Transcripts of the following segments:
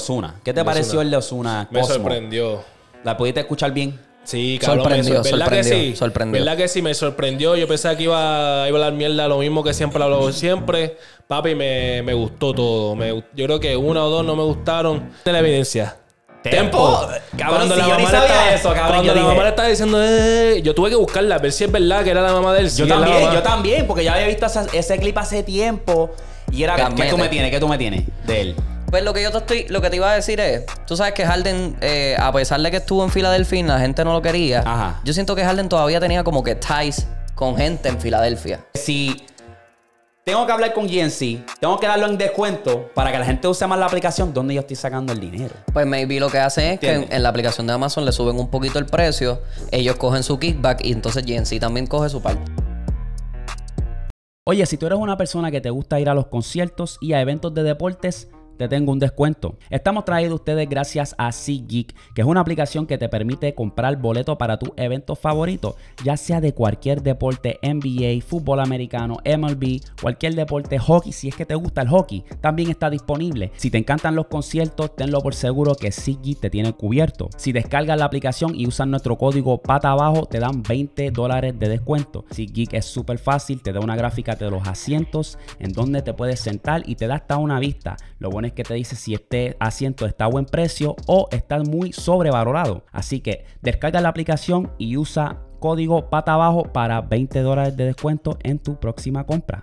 Osuna. ¿Qué te pareció el de Osuna? Me sorprendió. ¿La pudiste escuchar bien? Sí, cabrón, sorprendió, sorprendió, ¿verdad que sí? sorprendió. ¿Verdad que sí? Me sorprendió. Yo pensaba que iba, iba a hablar mierda lo mismo que siempre hablo siempre. Papi, me, gustó todo. yo creo que una o dos no me gustaron. De la evidencia. Tempo. Cabrón, la yo sabía eso, cabrón. Cuando la mamá le estaba diciendo, eh, yo tuve que buscarla, a ver si es verdad que era la mamá de él. yo también, yo también, porque ya había visto ese clip hace tiempo. Y era, ¿qué tú me tienes? ¿Qué tú me tienes de él? Pues lo que yo te estoy, lo que te iba a decir es, tú sabes que Harden, eh, a pesar de que estuvo en Filadelfia la gente no lo quería, yo siento que Harden todavía tenía como que ties con gente en Filadelfia. Si tengo que hablar con GNC, tengo que darlo en descuento para que la gente use más la aplicación, ¿dónde yo estoy sacando el dinero? Pues maybe lo que hacen es que en, la aplicación de Amazon le suben un poquito el precio, ellos cogen su kickback y entonces GNC también coge su parte. Oye, si tú eres una persona que te gusta ir a los conciertos y a eventos de deportes, tengo un descuento. Estamos traídos ustedes gracias a SeatGeek, que es una aplicación que te permite comprar boletos para tus eventos favoritos, ya sea de cualquier deporte, NBA, fútbol americano, MLB, cualquier deporte, hockey, si es que te gusta el hockey, también está disponible. Si te encantan los conciertos, tenlo por seguro que SeatGeek te tiene cubierto. Si descargas la aplicación y usas nuestro código pata abajo, te dan 20 dólares de descuento. SeatGeek es súper fácil, te da una gráfica de los asientos, en donde te puedes sentar y te da hasta una vista. Lo bueno que te dice si este asiento está a buen precio o está muy sobrevalorado. Así que descarga la aplicación y usa código pata abajo para 20 dólares de descuento en tu próxima compra.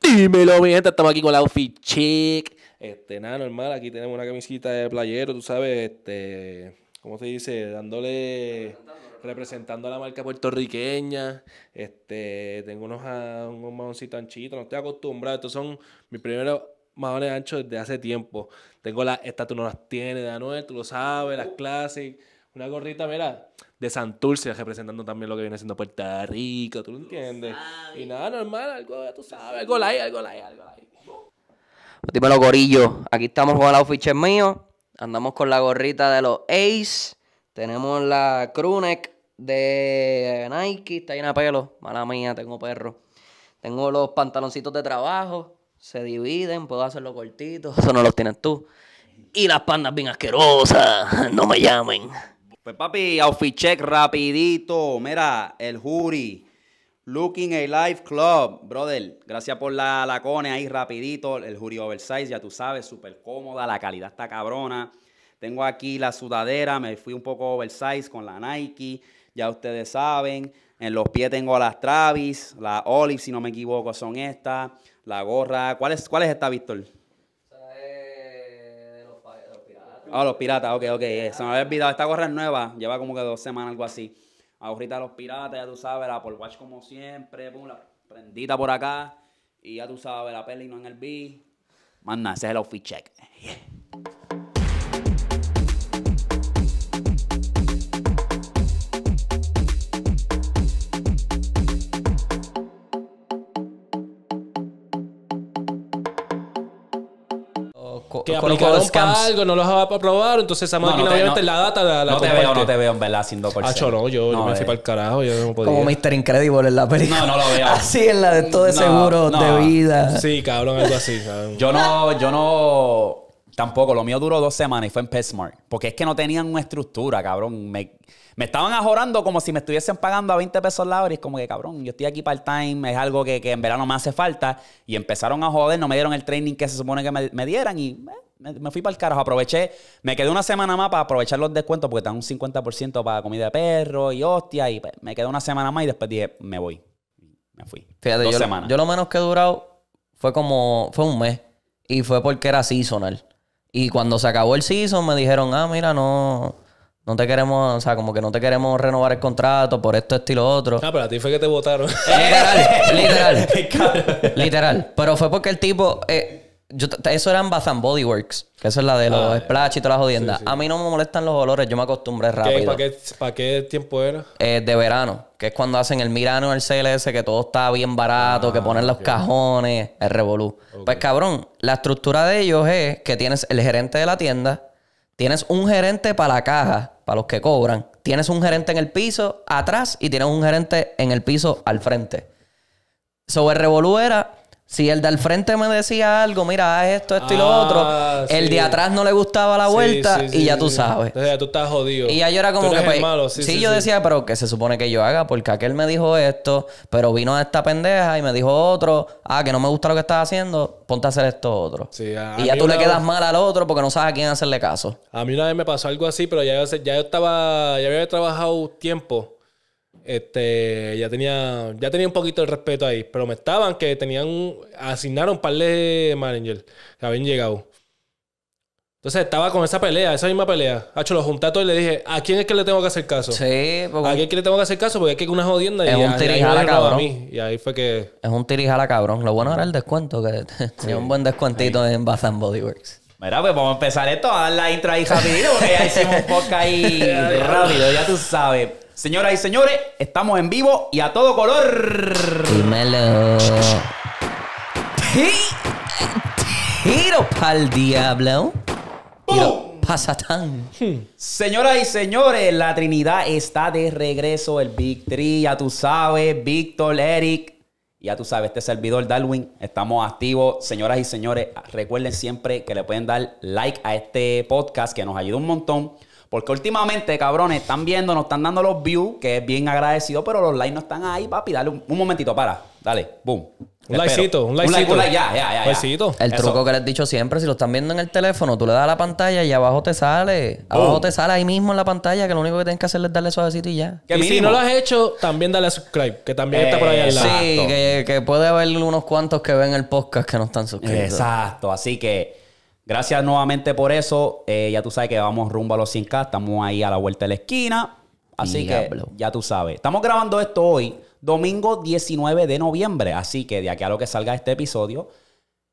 Dímelo, mi gente, estamos aquí con la outfit chick Este, nada normal, aquí tenemos una camisita de playero, tú sabes, este, ¿cómo se dice? Dándole representando a la marca puertorriqueña. Este, tengo unos, ah, unos mahoncitos anchitos, no estoy acostumbrado. Estos son mis primeros mahones anchos desde hace tiempo. Tengo la... estas tú no las tienes de Anuel, tú lo sabes, las Classic. Una gorrita, mira, de Santurce, representando también lo que viene siendo Puerto Rico, tú lo entiendes. y nada, normal, algo, tú sabes, algo like, algo like, algo light. Dímelo, gorillo. Aquí estamos con el outfit mío. Andamos con la gorrita de los Ace. Tenemos la Crewneck de Nike, está llena de pelo, mala mía, tengo perro. Tengo los pantaloncitos de trabajo, se dividen, puedo hacerlo cortito, eso no los tienes tú. Y las pandas bien asquerosas, no me llamen. Pues papi, outfit check rapidito. Mira, el jury. Looking a Life Club, brother. Gracias por la lacone ahí rapidito. El jury oversize, ya tú sabes, súper cómoda. La calidad está cabrona. Tengo aquí la sudadera, me fui un poco oversize con la Nike, ya ustedes saben. En los pies tengo las Travis, la Olive, si no me equivoco, son estas. La gorra. ¿Cuál es, cuál es esta, Víctor? Ah, los piratas, ok, ok. Eh, se me había olvidado. Esta gorra es nueva, lleva como que dos semanas, algo así. Ahorita los piratas, ya tú sabes, la por Watch como siempre, pum, la prendita por acá. Y ya tú sabes, la peli no en el B. Manda, ese es el outfit check. que aplicaron para algo, no los aprobaron, entonces esa máquina no, no obviamente no, la data la, la No te veo, no te veo en verdad haciendo por Ah, yo no, yo, me fui para el carajo, yo no podía. Como Mr. Incredible en la película. No, no lo veo. Así en la de todo de seguro, de vida. Sí, cabrón, algo así. ¿sabes? Yo no, yo no Tampoco, lo mío duró dos semanas y fue en PetSmart. Porque es que no tenían una estructura, cabrón. Me, me estaban ajorando como si me estuviesen pagando a 20 pesos la hora. Y es como que, cabrón, yo estoy aquí part-time, es algo que, en verano me hace falta. Y empezaron a joder, no me dieron el training que se supone que me, me dieran. Y eh, me, fui para el carajo. Aproveché, me quedé una semana más para aprovechar los descuentos porque están un 50% para comida de perro y hostia. Y pues, me quedé una semana más y después dije, me voy. Me fui. dos yo, semanas. Yo lo menos que he durado fue como, fue un mes. Y fue porque era seasonal. Y cuando se acabó el season me dijeron, ah, mira, no, no te queremos, o sea, como que no te queremos renovar el contrato por esto, esto y lo otro. Ah, pero a ti fue que te votaron. Eh, literal, literal. literal. Pero fue porque el tipo... Eh, yo, eso eran Bath Bodyworks Body Works, que eso es la de los ah, splash y todas las jodiendas. A mí no me molestan los olores, yo me acostumbré rápido. ¿Para qué, tiempo era? Eh, de verano, que es cuando hacen el Mirano, el CLS, que todo está bien barato, ah, que ponen los cajones, el revolú. Pues cabrón, la estructura de ellos es que tienes el gerente de la tienda, tienes un gerente para la caja, para los que cobran, tienes un gerente en el piso atrás y tienes un gerente en el piso al frente. Sobre el revolú era si el del frente me decía algo, mira, esto, esto y lo ah, otro, el de atrás no le gustaba la vuelta y ya tú sabes. Entonces ya tú estás jodido. Y ya era como que. Pues, sí, yo decía, pero ¿qué se supone que yo haga? Porque aquel me dijo esto, pero vino a esta pendeja y me dijo otro, ah, que no me gusta lo que estás haciendo, ponte a hacer esto otro. y ya tú le quedas mal al otro porque no sabes a quién hacerle caso. A mí una vez me pasó algo así, pero ya, yo ya yo estaba, ya había trabajado tiempo este, ya tenía, ya tenía un poquito de respeto ahí, pero me estaban que tenían, asignaron un par de managers que habían llegado. Entonces estaba con esa pelea, esa misma pelea. Hacho, lo junté a todos y le dije, ¿a quién es que le tengo que hacer caso? Sí, ¿A quién es que le tengo que hacer caso? Porque es que es una jodienda es y, un tirijala, cabrón. A mí. y ahí fue que... Es un tirijala, cabrón. Lo bueno era el descuento, que tenía un buen descuentito en Bath and Body Works. Mira, pues vamos a empezar esto, a dar la intro ahí rapidito, porque ya hicimos un poco ahí rápido, ya tú sabes. Señoras y señores, estamos en vivo y a todo color. Dímelo. Tiro pa'l diablo. Pasa tan. Señoras y señores, la Trinidad está de regreso. El Big Tree, ya tú sabes. Víctor, Eric, ya tú sabes, este servidor Darwin, estamos activos. Señoras y señores, recuerden siempre que le pueden dar like a este podcast que nos ayuda un montón. Porque últimamente, cabrones, están viendo, nos están dando los views, que es bien agradecido, pero los likes no están ahí, papi. Dale un, momentito, para. Dale, boom. Un likecito, un likecito. Un like, ya, ya, ya. El truco que les he dicho siempre, si lo están viendo en el teléfono, tú le das a la pantalla y abajo te sale. Abajo te sale ahí mismo en la pantalla, que lo único que tienes que hacer es darle suavecito y ya. Que si no lo has hecho, también dale a subscribe, que también está por ahí al eh, lado. Sí, que, puede haber unos cuantos que ven el podcast que no están suscritos. Exacto, así que Gracias nuevamente por eso. Eh, ya tú sabes que vamos rumbo a los 100K. Estamos ahí a la vuelta de la esquina. Así que ya tú sabes. Estamos grabando esto hoy, domingo 19 de noviembre. Así que de aquí a lo que salga este episodio,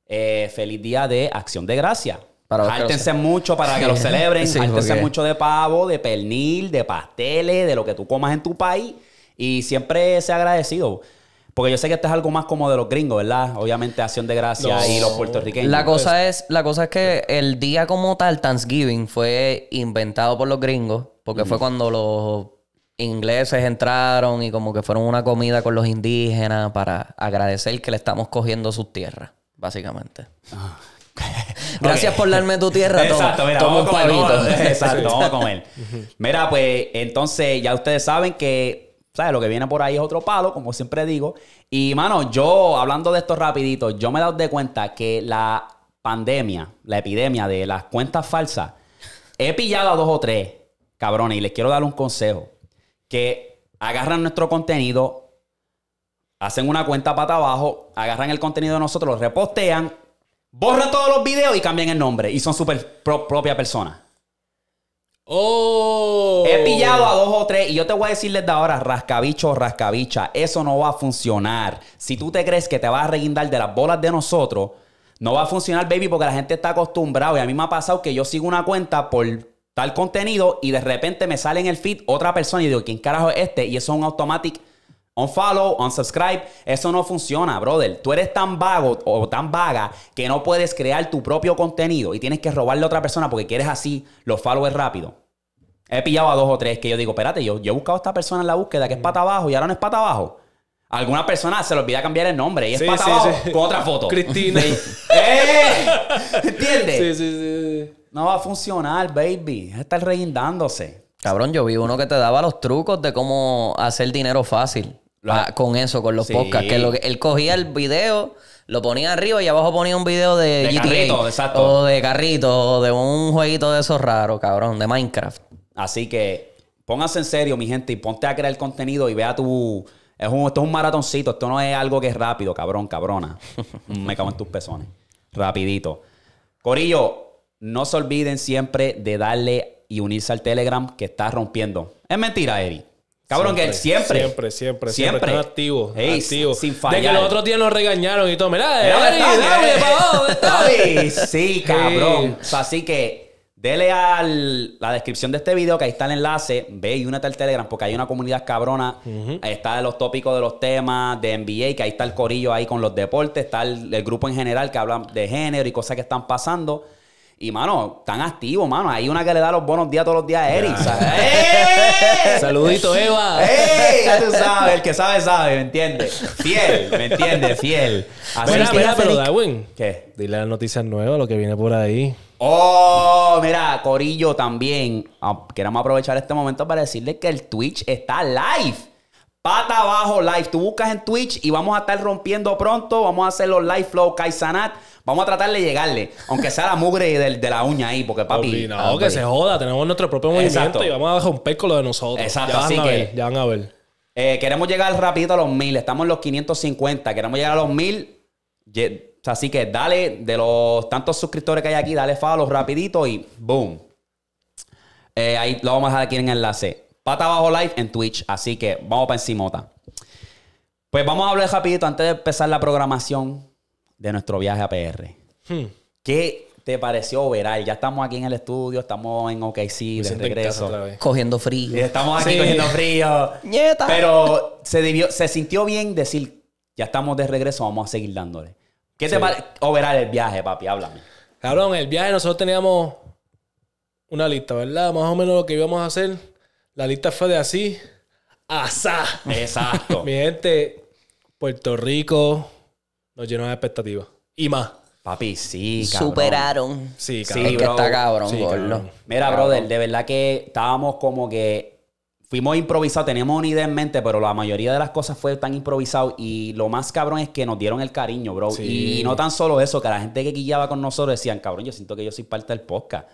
eh, feliz día de Acción de Gracia. Hártense mucho para que lo celebren. Sí, mucho de pavo, de pernil, de pasteles, de lo que tú comas en tu país. Y siempre sea agradecido. Porque yo sé que esto es algo más como de los gringos, ¿verdad? Obviamente acción de gracia y los puertorriqueños. La cosa pues. es, la cosa es que el día como tal, Thanksgiving, fue inventado por los gringos, porque fue cuando los ingleses entraron y como que fueron una comida con los indígenas para agradecer que le estamos cogiendo sus tierras, básicamente. Ah. Gracias por darme tu tierra. Exacto, mira, toma un palito. exacto, vamos a comer. Mira, pues entonces ya ustedes saben que ¿Sabes? Lo que viene por ahí es otro palo, como siempre digo. Y, mano, yo, hablando de esto rapidito, yo me he dado de cuenta que la pandemia, la epidemia de las cuentas falsas, he pillado a dos o tres, cabrones, y les quiero dar un consejo. Que agarran nuestro contenido, hacen una cuenta pata abajo, agarran el contenido de nosotros, lo repostean, borran todos los videos y cambian el nombre. Y son súper propias propia persona. Oh. He pillado a dos o tres y yo te voy a decir desde ahora, rascabicho rascabicha, eso no va a funcionar. Si tú te crees que te vas a reguindar de las bolas de nosotros, no va a funcionar, baby, porque la gente está acostumbrada. Y a mí me ha pasado que yo sigo una cuenta por tal contenido y de repente me sale en el feed otra persona y digo, ¿quién carajo es este? Y eso es un automatic un follow, un subscribe. Eso no funciona, brother. Tú eres tan vago o tan vaga que no puedes crear tu propio contenido y tienes que robarle a otra persona porque quieres así los followers rápido. He pillado a dos o tres que yo digo, espérate, yo, yo he buscado a esta persona en la búsqueda que es mm. pata abajo y ahora no es pata abajo. Alguna persona se le olvida cambiar el nombre y es pata abajo con otra foto. Cristina. ¡Eh! ¿Entiendes? Sí, sí, sí. No va a funcionar, baby. Está reindándose. Cabrón, yo vi uno que te daba los trucos de cómo hacer dinero fácil con eso, con los podcasts. Que, él cogía el video, lo ponía arriba y abajo ponía un video de, GTA, carrito, O de carrito, o de un jueguito de esos raros, cabrón, de Minecraft. Así que póngase en serio, mi gente, y ponte a crear contenido y vea tu. Es un, esto es un maratoncito, esto no es algo que es rápido, cabrón, cabrona. Me cago en tus pezones. Rapidito. Corillo, no se olviden siempre de darle y unirse al Telegram que está rompiendo. Es mentira, Eri. Cabrón, que siempre. Siempre, siempre, siempre. Están activos. Sin fallar. De que los otros días nos regañaron y todo. Mirá, Sí, cabrón. Sí. así que dele a la descripción de este video, que ahí está el enlace. Ve y únete al Telegram, porque hay una comunidad cabrona. Está de Está los tópicos de los temas de NBA, que ahí está el corillo ahí con los deportes. Está el grupo en general que habla de género y cosas que están pasando. Y, mano, tan activo, mano. Hay una que le da los buenos días todos los días a Eric. ¡Eh! Saludito, Eva. tú sabes, el que sabe, sabe, ¿me entiendes? Fiel, ¿me entiendes? Fiel. mira, pero Darwin. ¿Qué? Dile las noticias nuevas, lo que viene por ahí. Oh, mira, Corillo también. Ah, queremos aprovechar este momento para decirle que el Twitch está live. Pata abajo live. Tú buscas en Twitch y vamos a estar rompiendo pronto. Vamos a hacer los live flow Kaisanat Vamos a tratar de llegarle, aunque sea la mugre de, la uña ahí, porque papi. No, que se joda, tenemos nuestro propio movimiento y vamos a dejar un lo de nosotros. Exacto, ya van a ver, Ya van a ver. Eh, queremos llegar rapidito a los mil, estamos en los 550, queremos llegar a los mil. Así que dale, de los tantos suscriptores que hay aquí, dale follow rapidito y boom. Eh, ahí lo vamos a dejar aquí en el enlace. Pata abajo live en Twitch, así que vamos para encimota. Pues vamos a hablar rapidito antes de empezar la programación de nuestro viaje a PR. Hmm. ¿Qué te pareció overall? Ya estamos aquí en el estudio, estamos en OKC de regreso. Cogiendo frío. Estamos aquí cogiendo frío. ¡Nieta! Pero se, se sintió bien decir, ya estamos de regreso, vamos a seguir dándole. ¿Qué te parece overall el viaje, papi? Háblame. Cabrón, el viaje nosotros teníamos una lista, ¿verdad? Más o menos lo que íbamos a hacer. La lista fue de así. ¡Asá! Exacto. Mi gente, Puerto Rico, nos llenó de expectativas. Y más. Papi, sí, cabrón. Superaron. Sí, cabrón. Sí, que está cabrón, Mira, brother, de verdad que estábamos como que fuimos improvisados, teníamos una idea en mente, pero la mayoría de las cosas fue tan improvisado y lo más cabrón es que nos dieron el cariño, bro. Y no tan solo eso, que la gente que guillaba con nosotros decían, cabrón, yo siento que yo soy parte del podcast.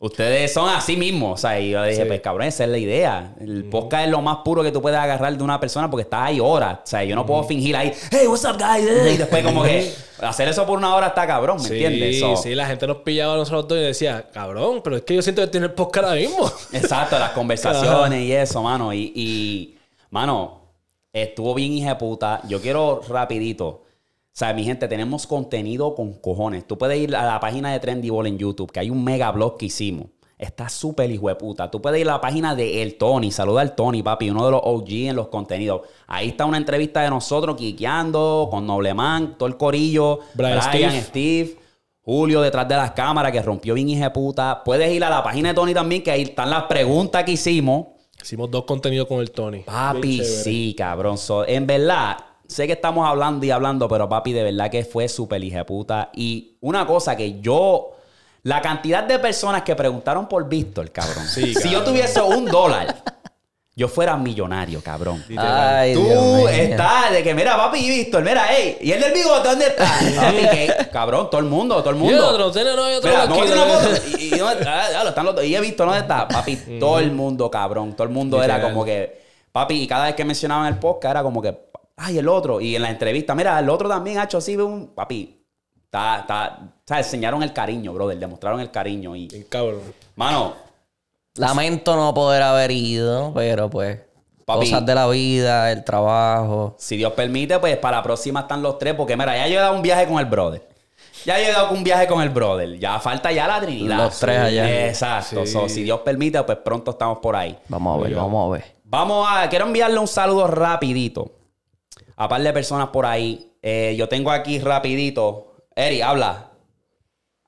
Ustedes son así mismo O sea, y yo le dije, pues cabrón, esa es la idea. El podcast es lo más puro que tú puedes agarrar de una persona porque está ahí horas. O sea, yo no puedo fingir ahí, hey, what's up, guys? Y después, como que hacer eso por una hora está cabrón, ¿me entiendes? Sí, sí, la gente nos pillaba a nosotros dos y decía, cabrón, pero es que yo siento que tiene el podcast ahora mismo. Exacto, las conversaciones y eso, mano. Y, y, mano, estuvo bien hija puta. Yo quiero rapidito sea, mi gente, tenemos contenido con cojones. Tú puedes ir a la página de Trendy Ball en YouTube, que hay un mega blog que hicimos. Está súper hijo de puta. Tú puedes ir a la página de El Tony. Saluda al Tony, papi, uno de los OG en los contenidos. Ahí está una entrevista de nosotros, quiqueando, con Nobleman, todo el corillo, Brian, Steve. Julio detrás de las cámaras que rompió bien hijo puta. Puedes ir a la página de Tony también, que ahí están las preguntas que hicimos. Hicimos dos contenidos con el Tony. Papi, sí, cabrón. en verdad, sé que estamos hablando y hablando, pero papi, de verdad que fue súper hija puta. Y una cosa que yo. La cantidad de personas que preguntaron por Víctor, cabrón. Si yo tuviese un dólar, yo fuera millonario, cabrón. Ay, Tú estás de que, mira, papi, Víctor, mira, ey. ¿y el del bigote dónde está? papi, ¿qué? cabrón, todo el mundo, todo el mundo. Y otro, no hay otro. no, y, y, he visto, ¿dónde está? Papi, todo el mundo, cabrón. Todo el mundo era como que, papi, y cada vez que mencionaban el podcast era como que, ay, el otro. Y en la entrevista, mira, el otro también ha hecho así, un papi. Está, está, o enseñaron el cariño, brother. Demostraron el cariño. Y, el cabrón. Mano. Lamento no poder haber ido, pero pues. Papi, cosas de la vida, el trabajo. Si Dios permite, pues para la próxima están los tres. Porque mira, ya he llegado un viaje con el brother. Ya ha llegado un viaje con el brother. Ya falta ya la trinidad. Los tres allá. Exacto. si Dios permite, pues pronto estamos por ahí. Vamos a ver, vamos a ver. Vamos a... Quiero enviarle un saludo rapidito a par de personas por ahí. Eh, yo tengo aquí rapidito. Eri, habla.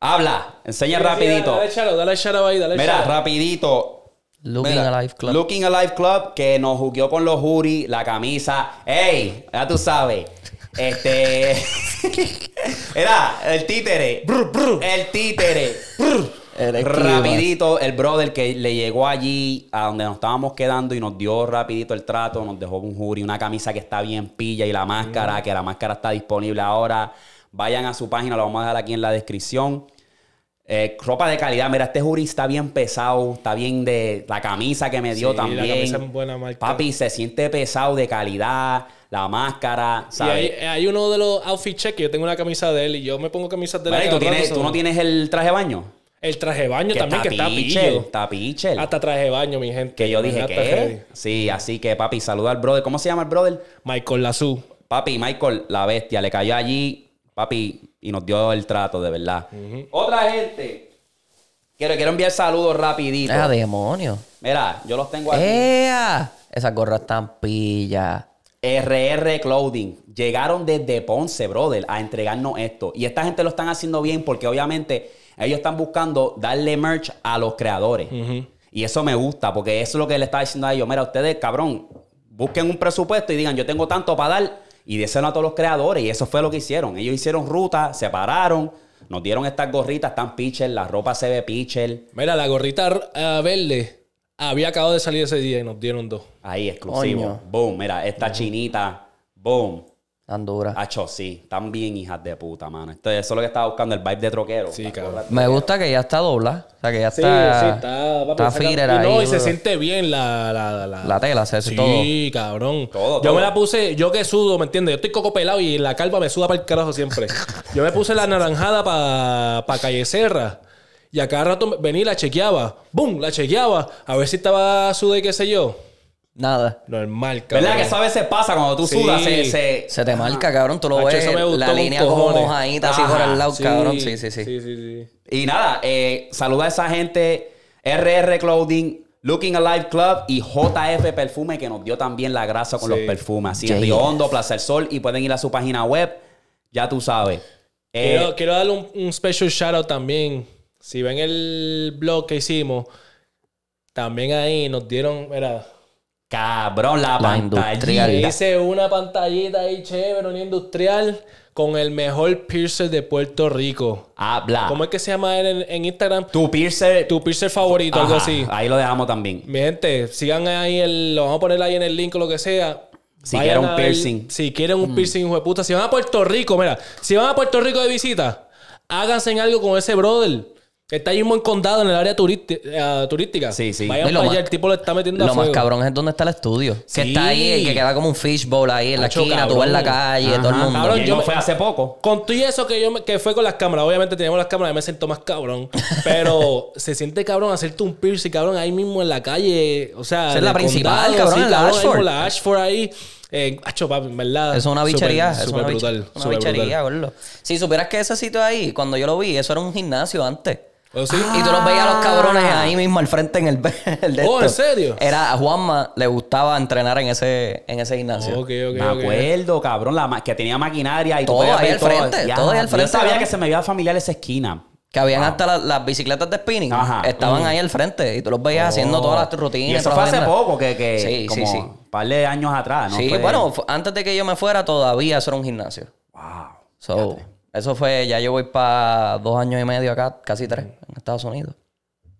Habla. Enseña rapidito. Dale, dale, dale, dale ahí, dale Mira, rapidito. Looking Alive Club. Looking Alive Club, que nos jugó con los juris, la camisa. ¡Ey! Ya tú sabes. Este. Era el títere. El títere. Rapidito, el brother que le llegó allí a donde nos estábamos quedando y nos dio rapidito el trato, nos dejó un jury, una camisa que está bien pilla y la máscara, que la máscara está disponible ahora. Vayan a su página, lo vamos a dejar aquí en la descripción. Eh, ropa de calidad. Mira, este jury está bien pesado. Está bien de la camisa que me dio también. Papi, se siente pesado de calidad. La máscara, ¿sabes? hay, uno de los outfit check. Yo tengo una camisa de él y yo me pongo camisas de él. ¿Tú no tienes el traje de baño? El traje de baño también, que está Está Hasta traje de baño, mi gente. Que yo dije que... ¿eh? Sí, así que, papi, saluda al brother. ¿Cómo se llama el brother? Michael Lazú. Papi, Michael, la bestia, le cayó allí, papi, y nos dio el trato, de verdad. Otra gente. Quiero, quiero enviar saludos rapidito. ¡Ah, demonio! Mira, yo los tengo aquí. ¡Ea! Esas gorras están pillas. RR Clothing. Llegaron desde Ponce, brother, a entregarnos esto. Y esta gente lo están haciendo bien porque obviamente ellos están buscando darle merch a los creadores. Y eso me gusta, porque eso es lo que le está diciendo a ellos. Mira, ustedes, cabrón, busquen un presupuesto y digan, yo tengo tanto para dar y déselo a todos los creadores. Y eso fue lo que hicieron. Ellos hicieron ruta, se pararon. Nos dieron estas gorritas están pitcher, la ropa se ve pitcher. Mira, la gorrita eh, verde había acabado de salir ese día y nos dieron dos. Ahí, exclusivo. Boom, mira, esta chinita. Boom. Tan dura. sí. Están bien hijas de puta, mano. Esto eso es lo que estaba buscando, el vibe de troquero. Sí, cabrón. Me gusta que ya está dobla. O sea, que ya está... Sí, sí, está... está ahí. No, y se siente bien la... La, tela, se sí, todo. Sí, cabrón. Yo me la puse... Yo que sudo, ¿me entiendes? Yo estoy coco pelado y la calva me suda para el carajo siempre. yo me puse la naranjada para callecerra. Y a cada rato venía y la chequeaba. ¡Bum! La chequeaba. A ver si estaba sudo y qué sé yo. Nada. Normal, cabrón. ¿Verdad que eso a veces pasa cuando tú sudas? Se, se... se te marca, cabrón. Tú lo ves. la línea como mojadita así por el lado, cabrón. Sí, sí, sí. y nada, eh, saluda a esa gente. RR Clothing, Looking Alive Club y JF Perfume que nos dio también la grasa con los perfumes. Así es, Riondo, Placer Sol. Y pueden ir a su página web. Ya tú sabes. Eh, quiero, quiero, darle un, special shout out también. Si ven el blog que hicimos, también ahí nos dieron. mira Cabrón, la, pantalla. Hice una pantallita ahí chévere, una industrial, con el mejor piercer de Puerto Rico. Habla. ¿Cómo es que se llama en, en Instagram? Tu piercer. Tu piercer favorito, algo así. Ahí lo dejamos también. Mi gente, sigan ahí, el, lo vamos a poner ahí en el link o lo que sea. Si quieren un piercing. si quieren un mm. piercing, de puta. Si van a Puerto Rico, mira, si van a Puerto Rico de visita, háganse en algo con ese brother. Está ahí mismo en condado, en el área eh, turística. Sí, sí. el tipo le está metiendo Lo a más cabrón es donde está el estudio. Que está ahí, que queda como un fishbowl ahí en la esquina, tú vas en la calle, todo el mundo. Cabrón, yo fue hace poco. Con y eso que yo que fue con las cámaras. Obviamente teníamos las cámaras y me siento más cabrón. Pero se siente cabrón hacerte un piercing, cabrón, ahí mismo en la calle. O sea, es la principal, cabrón, en la Ashford. Ahí la Ashford ahí. Eh, acho, en verdad. Eso es una bichería. es una brutal. Una bichería, gordo. Si supieras que ese sitio ahí, cuando yo lo vi, eso era un gimnasio antes. Pues y tú los veías a los cabrones ah. ahí mismo al frente en el, Oh, ¿en serio? Era a Juanma le gustaba entrenar en ese, en ese gimnasio. me acuerdo, cabrón, la que tenía maquinaria y todo. Ahí al frente, al frente. Yo sabía que se me iba familiar esa esquina. Que habían ah. hasta las bicicletas de spinning. Estaban mm. ahí al frente y tú los veías haciendo todas las rutinas. eso fue hace poco, que, que sí, sí, un par de años atrás, ¿no? Sí, bueno, antes de que yo me fuera todavía eso era un gimnasio. Wow. So, eso fue, ya yo voy para dos años y medio acá, casi tres, en Estados Unidos.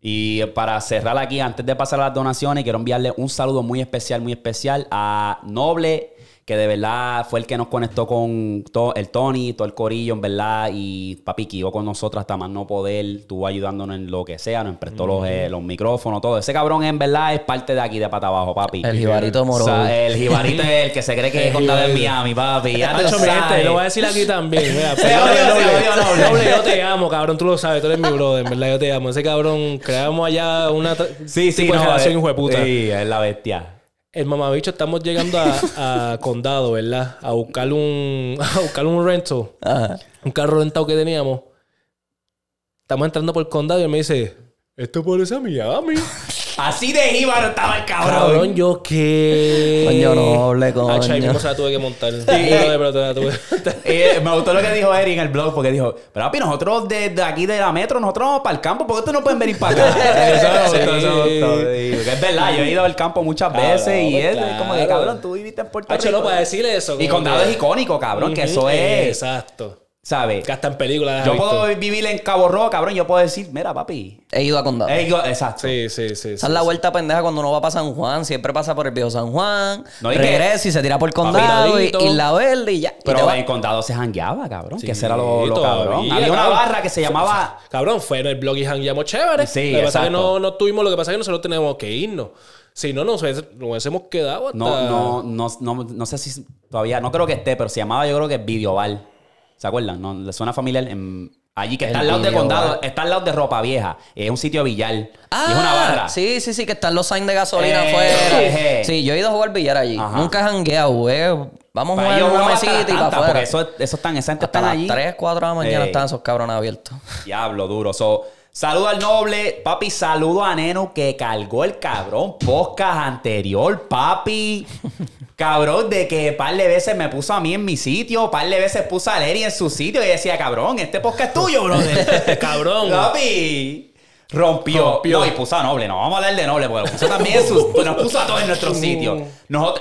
Y para cerrar aquí, antes de pasar a las donaciones, quiero enviarle un saludo muy especial, muy especial a Noble que de verdad fue el que nos conectó con todo, el Tony, todo el corillo, en verdad, y papi que quedó con nosotros hasta más no poder, estuvo ayudándonos en lo que sea, nos prestó los, eh, los, micrófonos, todo. Ese cabrón en verdad es parte de aquí, de pata abajo, papi. El jibarito moro. el jibarito es el que se cree que es contado en Miami, papi. Ya ah, te lo lo voy a decir aquí también. yo te amo, cabrón, tú lo sabes, tú eres mi brother, en verdad, yo te amo. Ese cabrón, creamos allá una sí, sí, no, eh, puta. Sí, es la bestia. El mamabicho, estamos llegando a, Condado, ¿verdad? A buscar un, a buscar un rental. Ajá. Un carro rentado que teníamos. Estamos entrando por Condado y él me dice, esto parece a Miami. Así de íbaro estaba el cabrón. Cabrón, yo qué. Coño noble, coño. Hacha, ahí mismo se la tuve que montar. pero eh, me gustó lo que dijo Eric en el blog porque dijo: Pero papi, nosotros Desde aquí de la metro, nosotros vamos para el campo, ¿por qué ustedes no pueden venir para acá? eso, eso, eso, es verdad, yo he ido al campo muchas veces y es como que cabrón, tú viviste en Puerto Rico. no, para decirle eso. Y condado es icónico, cabrón, que eso es. Exacto. ¿Sabes? Que hasta en películas. Yo puedo vivir en Cabo Rojo, cabrón. Yo puedo decir, mira, papi. He ido a Condado. He ido, exacto. Sí, sí, sí. Esa es la vuelta pendeja cuando uno va para San Juan. Siempre pasa por el viejo San Juan. No, regresa y se tira por el Condado y, la verde y ya. Pero en Condado se jangueaba, cabrón. que era lo, lo cabrón. Había una barra que se llamaba. Cabrón, fue en el blog y jangueamos chévere. Sí, lo que pasa que no, no tuvimos, lo que pasa es que nosotros tenemos que irnos. Si no, nos, hubiésemos quedado No, no, no, no, no sé si todavía... No creo que esté, pero se llamaba yo creo que Videoval. ¿Se acuerdan? No, la zona familiar Allí que está al lado de condado, está al lado de ropa vieja. Es un sitio billar. Ah, es una ah, barra. Sí, sí, sí, que están los signs de gasolina eh, afuera. Eh, eh. Sí, yo he ido a jugar billar allí. Nunca he jangueado, güey. Vamos a jugar una mesita y para afuera. eso, eso están, esa gente hasta las 3, 4 de la mañana están esos cabrones abiertos. Diablo, duro. So, Saludo al noble, papi, saludo a Neno que cargó el cabrón podcast anterior, papi. Cabrón, de que par de veces me puso a mí en mi sitio, par de veces puso a Leri en su sitio y decía, cabrón, este podcast es tuyo, brother. cabrón. Papi. Rompió. No, y puso a Noble. No, vamos a hablar de Noble porque lo puso también sus, nos puso a todos en nuestro sitio,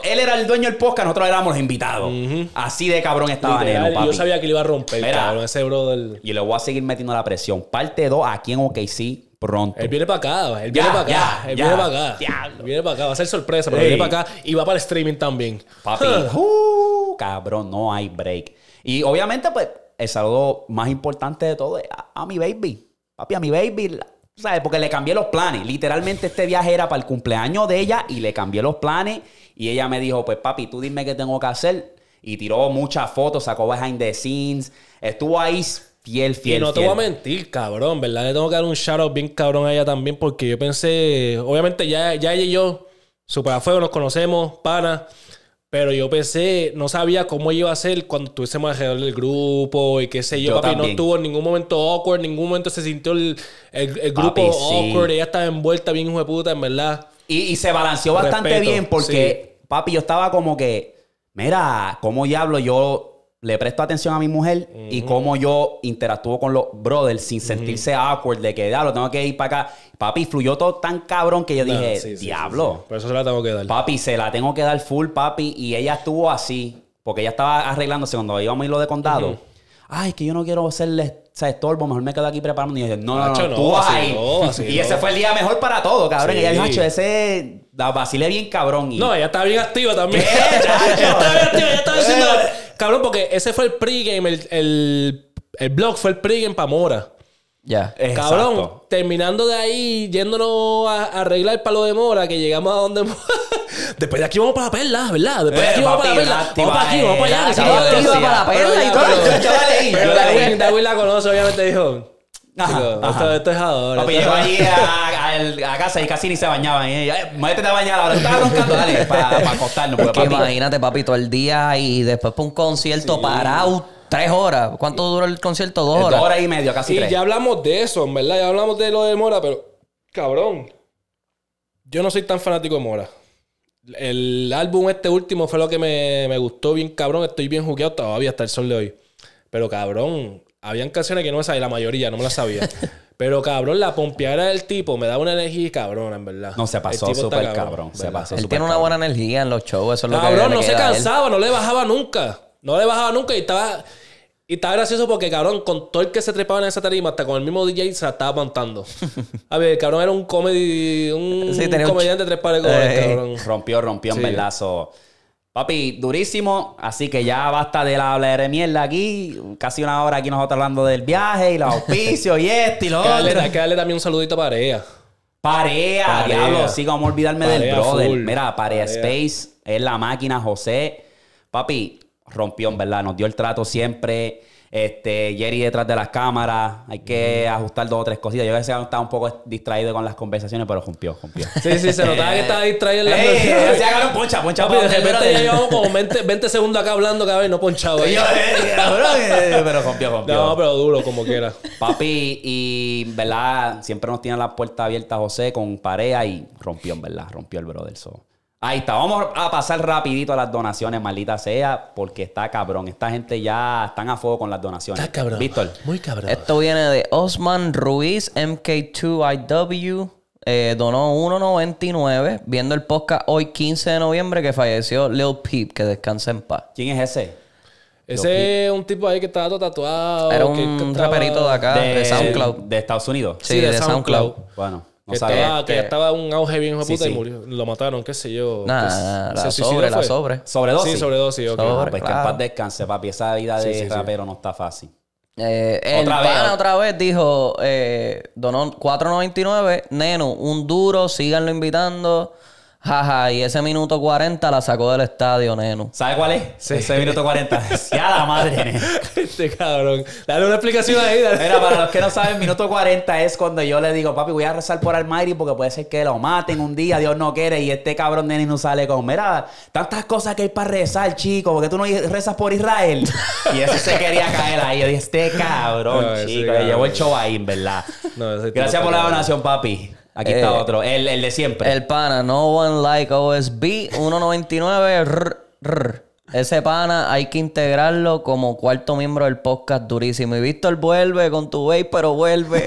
él era el dueño del podcast, nosotros éramos los invitados. Así de cabrón estaba en Nelo, papi. Yo sabía que le iba a romper, cabrón, ese brother. Y le voy a seguir metiendo la presión. Parte 2 aquí en OKC pronto. Él viene para acá, él viene para acá, él viene para acá. Diablo. Viene para acá, va a ser sorpresa, pero viene para acá y va para el streaming también. Papi, uh, cabrón, no hay break. Y obviamente, pues, el saludo más importante de todo es a mi baby. Papi, a mi baby, ¿Sabes? Porque le cambié los planes. Literalmente este viaje era para el cumpleaños de ella y le cambié los planes. Y ella me dijo, pues papi, tú dime qué tengo que hacer. Y tiró muchas fotos, sacó behind the scenes. Estuvo ahí fiel, fiel. Y no te voy a mentir, cabrón, ¿verdad? Le tengo que dar un shout out bien cabrón a ella también porque yo pensé, obviamente ya, ya ella y yo, super fuego nos conocemos, pana. Pero yo pensé, no sabía cómo iba a ser cuando estuviésemos alrededor del grupo y qué sé yo. papi no tuvo ningún momento awkward, ningún momento se sintió el, el, grupo awkward. Ella estaba envuelta bien, hijo de puta, en verdad. Y, y se balanceó bastante bien porque, papi, yo estaba como que, mira, ¿cómo diablo yo le presto atención a mi mujer y cómo yo interactúo con los brothers sin sentirse awkward de que, ah, lo tengo que ir para acá. Papi, fluyó todo tan cabrón que yo dije, diablo. Por eso se la tengo que dar. Papi, se la tengo que dar full, papi. Y ella estuvo así, porque ella estaba arreglándose cuando íbamos a ir lo de condado. Ay, es que yo no quiero Hacerle o sea, estorbo, mejor me quedo aquí preparando. Y yo, no, no, no, no, tú ahí. y ese fue el día mejor para todo, cabrón. Y ella dijo, ese... La vacilé bien cabrón. No, ella estaba bien activa también. ella estaba bien activa, ella estaba diciendo... Eh, Cabrón, porque ese fue el pregame, el, el, blog fue el pregame para Mora. Ya. Cabrón, terminando de ahí, yéndonos a, arreglar el palo de Mora, que llegamos a donde Después de aquí vamos para la perla, ¿verdad? Después de aquí eh, vamos para la perla. Vamos para aquí, vamos para eh, allá. Vamos para la perla y todo. Yo la conoce, obviamente, dijo. Ajá, Esto, es ahora. Papi, yo allí a, casa y casi ni se bañaban. Eh. Y ella, métete a bañar ahora. Estaba roncando, dale, para pa acostarnos. Pues, imagínate, papi, todo el día y después para un concierto parado. Tres horas. ¿Cuánto duró el concierto? Dos eh, horas. Dos horas y media, casi y ya hablamos de eso, en verdad. Ya hablamos de lo de Mora, pero... Cabrón. Yo no soy tan fanático de Mora. El álbum este último fue lo que me, me gustó bien, cabrón. Estoy bien jugueado todavía hasta el sol de hoy. Pero, cabrón, habían canciones que no me sabía, la mayoría no me las sabía. Pero cabrón, la pompeada del tipo me daba una energía cabrona, en verdad. No, se pasó súper cabrón. se pasó Él tiene una buena energía en los shows, eso es lo que no se cansaba, no le bajaba nunca. No le bajaba nunca y estaba. Y estaba gracioso porque, cabrón, con todo el que se trepaba en esa tarima, hasta con el mismo DJ se la estaba montando. A ver, cabrón era un comedy. Un, comediante tres pares de eh, cabrón. Rompió, rompió en velazo. Papi, durísimo. Así que ya basta de hablar de mierda aquí. Casi una hora aquí nosotros hablando del viaje y los auspicios y esto y lo otro. Hay que, darle también un saludito a ella. Parea, parea, diablo, sí, como olvidarme del brother. Mira, parea. Space es la máquina, José. Papi, rompió, ¿verdad? Nos dio el trato siempre. Este, Jerry detrás de las cámaras, hay que mm. ajustar dos o tres cositas. Yo a veces estaba un poco distraído con las conversaciones, pero rompió, rompió. Sí, sí, se notaba que eh, estaba distraído en la eh, Se agarró poncha, poncha. poncha. de repente ya llevamos como 20, segundos acá hablando cada vez no ponchado. Eh, pero rompió, rompió. No, pero duro, como quiera. Papi, y verdad, siempre nos tiene la puerta abierta José con pareja y rompió, en verdad, rompió el brother. So. Ahí está, vamos a pasar rapidito a las donaciones, maldita sea, porque está cabrón. Esta gente ya están a fuego con las donaciones. Está cabrón. Víctor. Muy cabrón. Esto viene de Osman Ruiz, MK2IW. Eh, donó 1.99 viendo el podcast hoy 15 de noviembre que falleció Lil Peep, que descansa en paz. ¿Quién es ese? Ese es un tipo ahí que está todo tatuado. Era un raperito de acá, de, SoundCloud. ¿De Estados Unidos? Sí, de, SoundCloud. Bueno que, estaba, que estaba un auge bien hijo y murió. Lo mataron, qué sé yo. Nada, pues, nah, la sobre, la sobre. Sobredosis. Sí, sobredosis, Okay. Sobre, ah, pues claro. que en paz descanse, papi. Esa vida de rapero no está fácil. Eh, el otra vez. otra vez dijo, eh, 4.99, Neno, un duro, síganlo invitando. Jaja, y ese minuto 40 la sacó del estadio, neno. ¿Sabe cuál es? Sí. Ese minuto 40. Ya la madre, Este cabrón. Dale una explicación ahí. Dale. Mira, para los que no saben, minuto 40 es cuando yo le digo, papi, voy a rezar por Almighty porque puede ser que lo maten un día, Dios no quiere, y este cabrón de no sale con, mira, tantas cosas que hay para rezar, chico, porque tú no rezas por Israel. Y ese se quería caer ahí. este cabrón, chico, llevó el show verdad. Gracias por la donación, papi. Aquí está eh, otro, el, el, de siempre. El pana, no one like OSB 199. Ese pana hay que integrarlo como cuarto miembro del podcast durísimo. Y Víctor vuelve con tu wey, pero vuelve.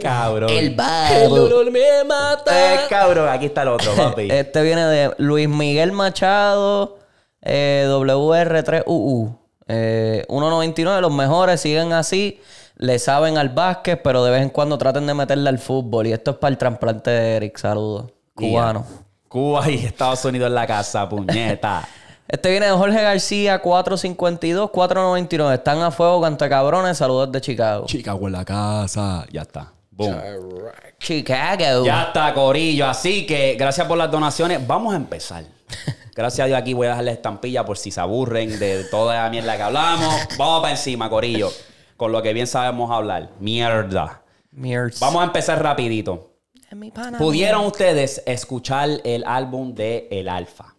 cabrón. El barro. El dolor me mata. Eh, cabrón, aquí está el otro, papi. este viene de Luis Miguel Machado, eh, WR3UU. Eh, 1.99, los mejores siguen así le saben al básquet, pero de vez en cuando traten de meterle al fútbol. Y esto es para el trasplante de Eric. Saludos. Cubano. Cuba y Estados Unidos en la casa, puñeta. este viene de Jorge García, 452, 499. Están a fuego, canta cabrones. Saludos de Chicago. Chicago en la casa. Ya está. Boom. Chicago. Ya está, Corillo. Así que gracias por las donaciones. Vamos a empezar. Gracias a Dios aquí voy a la estampilla por si se aburren de toda la mierda que hablamos. Vamos para encima, Corillo con lo que bien sabemos hablar. Mierda. Vamos a empezar rapidito. ¿Pudieron ustedes escuchar el álbum de El Alfa?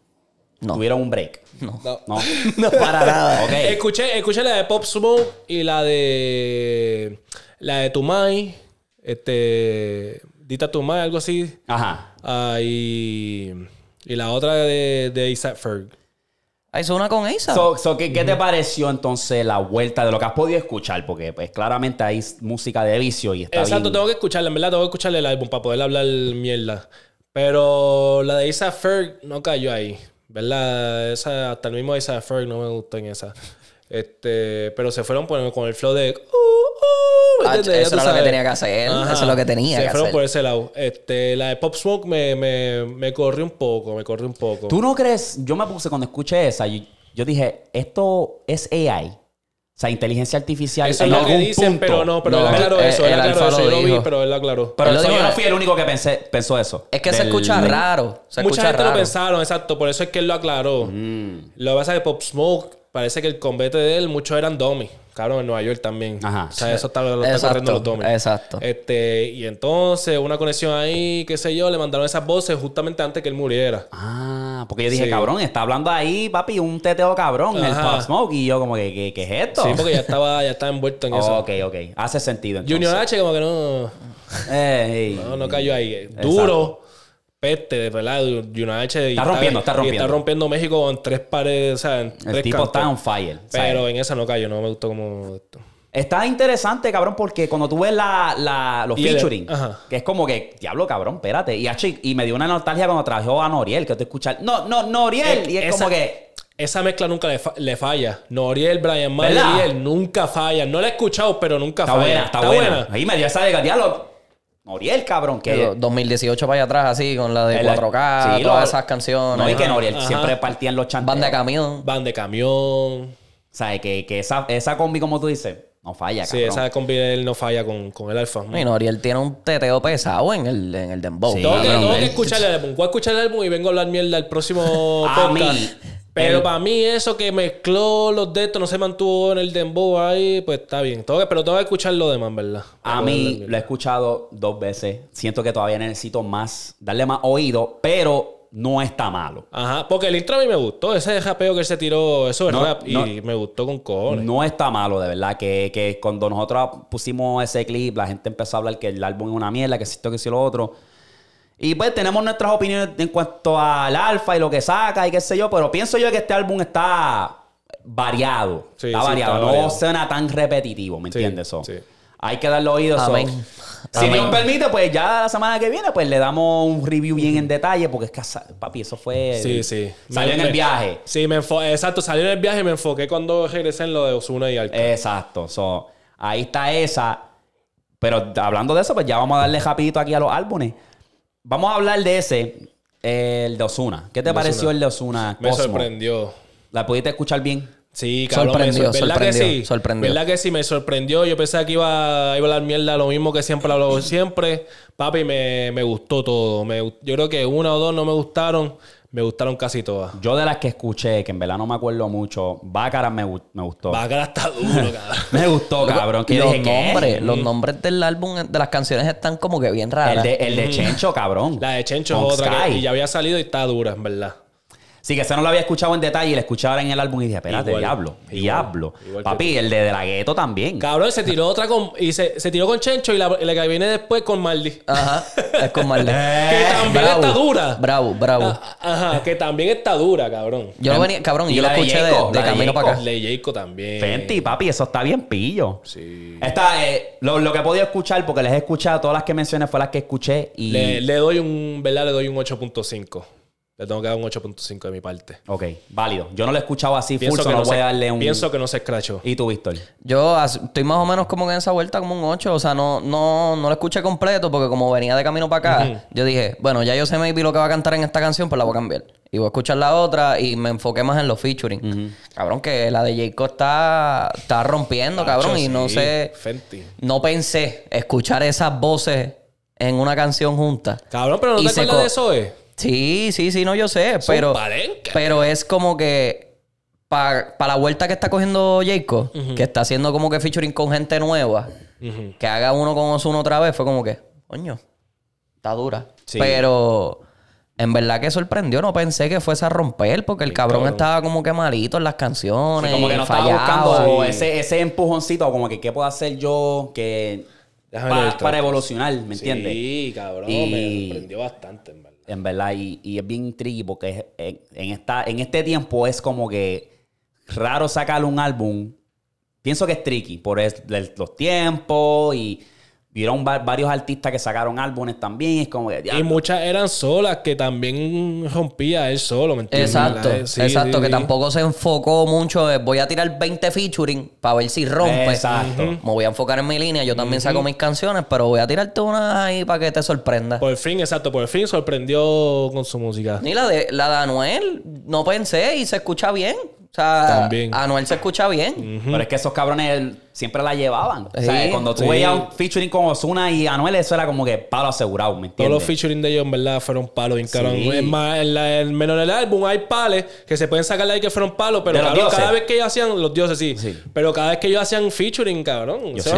No. ¿Tuvieron un break? No. No. no. para nada. Escuché, escuché la de Pop Smoke y la de. La de Tumay. Este. Dita Tumay, algo así. Ajá. Ah, y, la otra de, de Isaac Ferg. Ah, una con Isa. ¿qué, te pareció entonces la vuelta de lo que has podido escuchar? Porque pues claramente hay música de vicio y está Exacto, tengo que escucharla, en verdad tengo que escucharle el álbum para poder hablar mierda. Pero la de Isa Ferg no cayó ahí, ¿verdad? hasta el mismo Isa Ferg no me gustó en esa. Este, pero se fueron con el flow de. Uh, uh", eso era lo que tenía que hacer. Eso es lo que tenía. Se fueron por ese lado. Este, la de Pop Smoke me, me, me corrió un poco, me corrió un poco. ¿Tú no crees? Yo me puse cuando escuché esa, yo, yo dije, esto es AI. O sea, inteligencia artificial. Eso es lo que dicen, pero no, pero él aclaró eh, eso. aclaró Yo lo vi, pero él lo aclaró. Pero, yo no fui el único que pensé, pensó eso. Es que se escucha raro. Se Mucha gente lo pensaron, exacto. Por eso es que él lo aclaró. Mm. Lo que pasa es que Pop Smoke parece que el combate de él, muchos eran dummies. Cabrón, en Nueva York también. Ajá. O sea, eso está, lo está corriendo los domi, Exacto. Este, y entonces, una conexión ahí, qué sé yo, le mandaron esas voces justamente antes que él muriera. Ah, porque yo dije, cabrón, está hablando ahí, papi, un teteo cabrón, el Pop Smoke. Y yo, como que, ¿qué, ¿qué, es esto? Sí, porque ya estaba, ya estaba envuelto en eso. Ok, ok. Hace sentido. Entonces. Junior H, como que no. Eh, no, cayó ahí. Duro peste, ¿verdad? De una H. Está rompiendo, está, rompiendo. está rompiendo México en tres paredes, o sea, tres tipo está fire. Pero eh. en esa no cayó, no me gustó como esto. Está interesante, cabrón, porque cuando tú ves la, los featuring, que es como que, diablo, cabrón, espérate. Y, me dio una nostalgia cuando trajo a Noriel, que te escuchas, no, no, Noriel. E- y es como que. Esa mezcla nunca le, falla. Noriel, Brian Mayer, nunca falla. No la he escuchado, pero nunca está Buena, está, buena. Ahí me dio esa de diablo Noriel, cabrón, que... 2018 para allá atrás, así, con la de 4K, todas esas canciones. No, y que Noriel siempre siempre partían los chanteos. Van de camión. Van de camión. ¿Sabes? Que, que esa, esa combi, como tú dices, no falla, cabrón. Sí, esa combi de él no falla con, con el alfa. ¿no? Y Noriel tiene un teteo pesado en el, en el dembow. Sí, tengo, que, tengo que, escuchar el álbum. Voy a escuchar el álbum y vengo a hablar mierda el próximo podcast. Pero para mí eso que mezcló los de no se mantuvo en el dembow ahí, pues está bien. todo pero tengo que escuchar lo demás, ¿verdad? a mí lo he escuchado dos veces. Siento que todavía necesito más, darle más oído, pero no está malo. Ajá, porque el intro a mí me gustó. Ese japeo que se tiró, eso verdad y me gustó con cojones. No está malo, de verdad. Que, cuando nosotros pusimos ese clip, la gente empezó a hablar que el álbum es una mierda, que esto, que si lo otro y pues tenemos nuestras opiniones en cuanto al alfa y lo que saca y qué sé yo, pero pienso yo que este álbum está variado. está variado. no suena tan repetitivo, ¿me entiendes? Sí, hay que darle oídos. A ver. Si Dios permite, pues ya la semana que viene, pues le damos un review bien en detalle, porque es que, papi, eso fue. Sí, sí. Salió en el viaje. Sí, me exacto, salió en el viaje y me enfoqué cuando regresé en lo de Osuna y alfa Exacto. So, ahí está esa. Pero hablando de eso, pues ya vamos a darle rapidito aquí a los álbumes. Vamos a hablar de ese, el de Osuna. ¿Qué te pareció el de Osuna? Me sorprendió. ¿La pudiste escuchar bien? Sí, claro. sorprendió, ¿verdad que sí? Sorprendió. que Me sorprendió. Yo pensé que iba, iba a hablar mierda lo mismo que siempre hablo siempre. Papi, me, gustó todo. yo creo que una o dos no me gustaron. Me gustaron casi todas. Yo de las que escuché, que en verdad no me acuerdo mucho, Bácara me, gustó. Bácara está duro, cabrón. me gustó, cabrón. los, nombres, los nombres del álbum, de las canciones están como que bien raras. El de, Chencho, cabrón. La de Chencho es otra que y ya había salido y está dura, en verdad. Sí, que se no lo había escuchado en detalle y lo escuchaba en el álbum y dije, espérate, diablo, diablo. Papi, el de, de la gueto también. Cabrón, se tiró otra con. Y se, tiró con Chencho y la, que viene después con Maldi. Ajá, es con Maldi. que eh, también está dura. Bravo, bravo. Ah, ah, ajá, que también está dura, cabrón. Yo venía, cabrón, y yo lo escuché de, camino para acá. Le también. Fenty, papi, eso está bien pillo. Sí. Está, eh, lo, que he podido escuchar, porque les he escuchado, todas las que mencioné fue las que escuché y. Le, le doy un, ¿verdad? Le doy un 8.5. Le tengo que dar un 8.5 de mi parte. Ok, válido. Yo no lo he escuchado así pienso que no, a darle un... Pienso que no se escrachó. ¿Y tú, Víctor? Yo estoy más o menos como que en esa vuelta como un 8. O sea, no, no, no lo escuché completo porque como venía de camino para acá, yo dije, bueno, ya yo sé maybe lo que va a cantar en esta canción, pues la voy a cambiar. Y voy a escuchar la otra y me enfoqué más en los featuring. Cabrón, que la de Jacob está, está rompiendo, cabrón. Y no sé... Fenty. No pensé escuchar esas voces en una canción junta. Cabrón, pero no te acuerdas de eso, es. Sí, sí, sí, no, yo sé, pero, pero es como que para la vuelta que está cogiendo Jacob, que está haciendo como que featuring con gente nueva, que haga uno con uno otra vez, fue como que, coño, está dura. Pero en verdad que sorprendió, no pensé que fuese a romper, porque el, cabrón, estaba como que malito en las canciones. como que no estaba buscando ese, ese empujoncito, como que qué puedo hacer yo que... para evolucionar, ¿me entiendes? Sí, cabrón, me sorprendió bastante, en verdad. En verdad, y, es bien tricky porque en, esta, en este tiempo es como que raro sacar un álbum. Pienso que es tricky por los tiempos y Vieron varios artistas que sacaron álbumes también. como y muchas eran solas que también rompía él solo, ¿me entiendes? Exacto, exacto. que tampoco se enfocó mucho. voy a tirar 20 featuring para ver si rompe. Exacto. Me voy a enfocar en mi línea. Yo también saco mis canciones, pero voy a tirarte una ahí para que te sorprenda. Por fin, exacto. Por fin sorprendió con su música. Ni la de, la de Anuel. No pensé y se escucha bien. O sea, También. Anuel se escucha bien. Pero es que esos cabrones siempre la llevaban. o sea, cuando tú veías un featuring con Osuna y Anuel, eso era como que palo asegurado, ¿me entiendes? Todos los featuring de ellos, en verdad, fueron palos cabrón. en, el del álbum hay pales que se pueden sacar de ahí que fueron palos, pero cada vez que ellos hacían, los dioses sí, pero cada vez que ellos hacían featuring, cabrón, sí,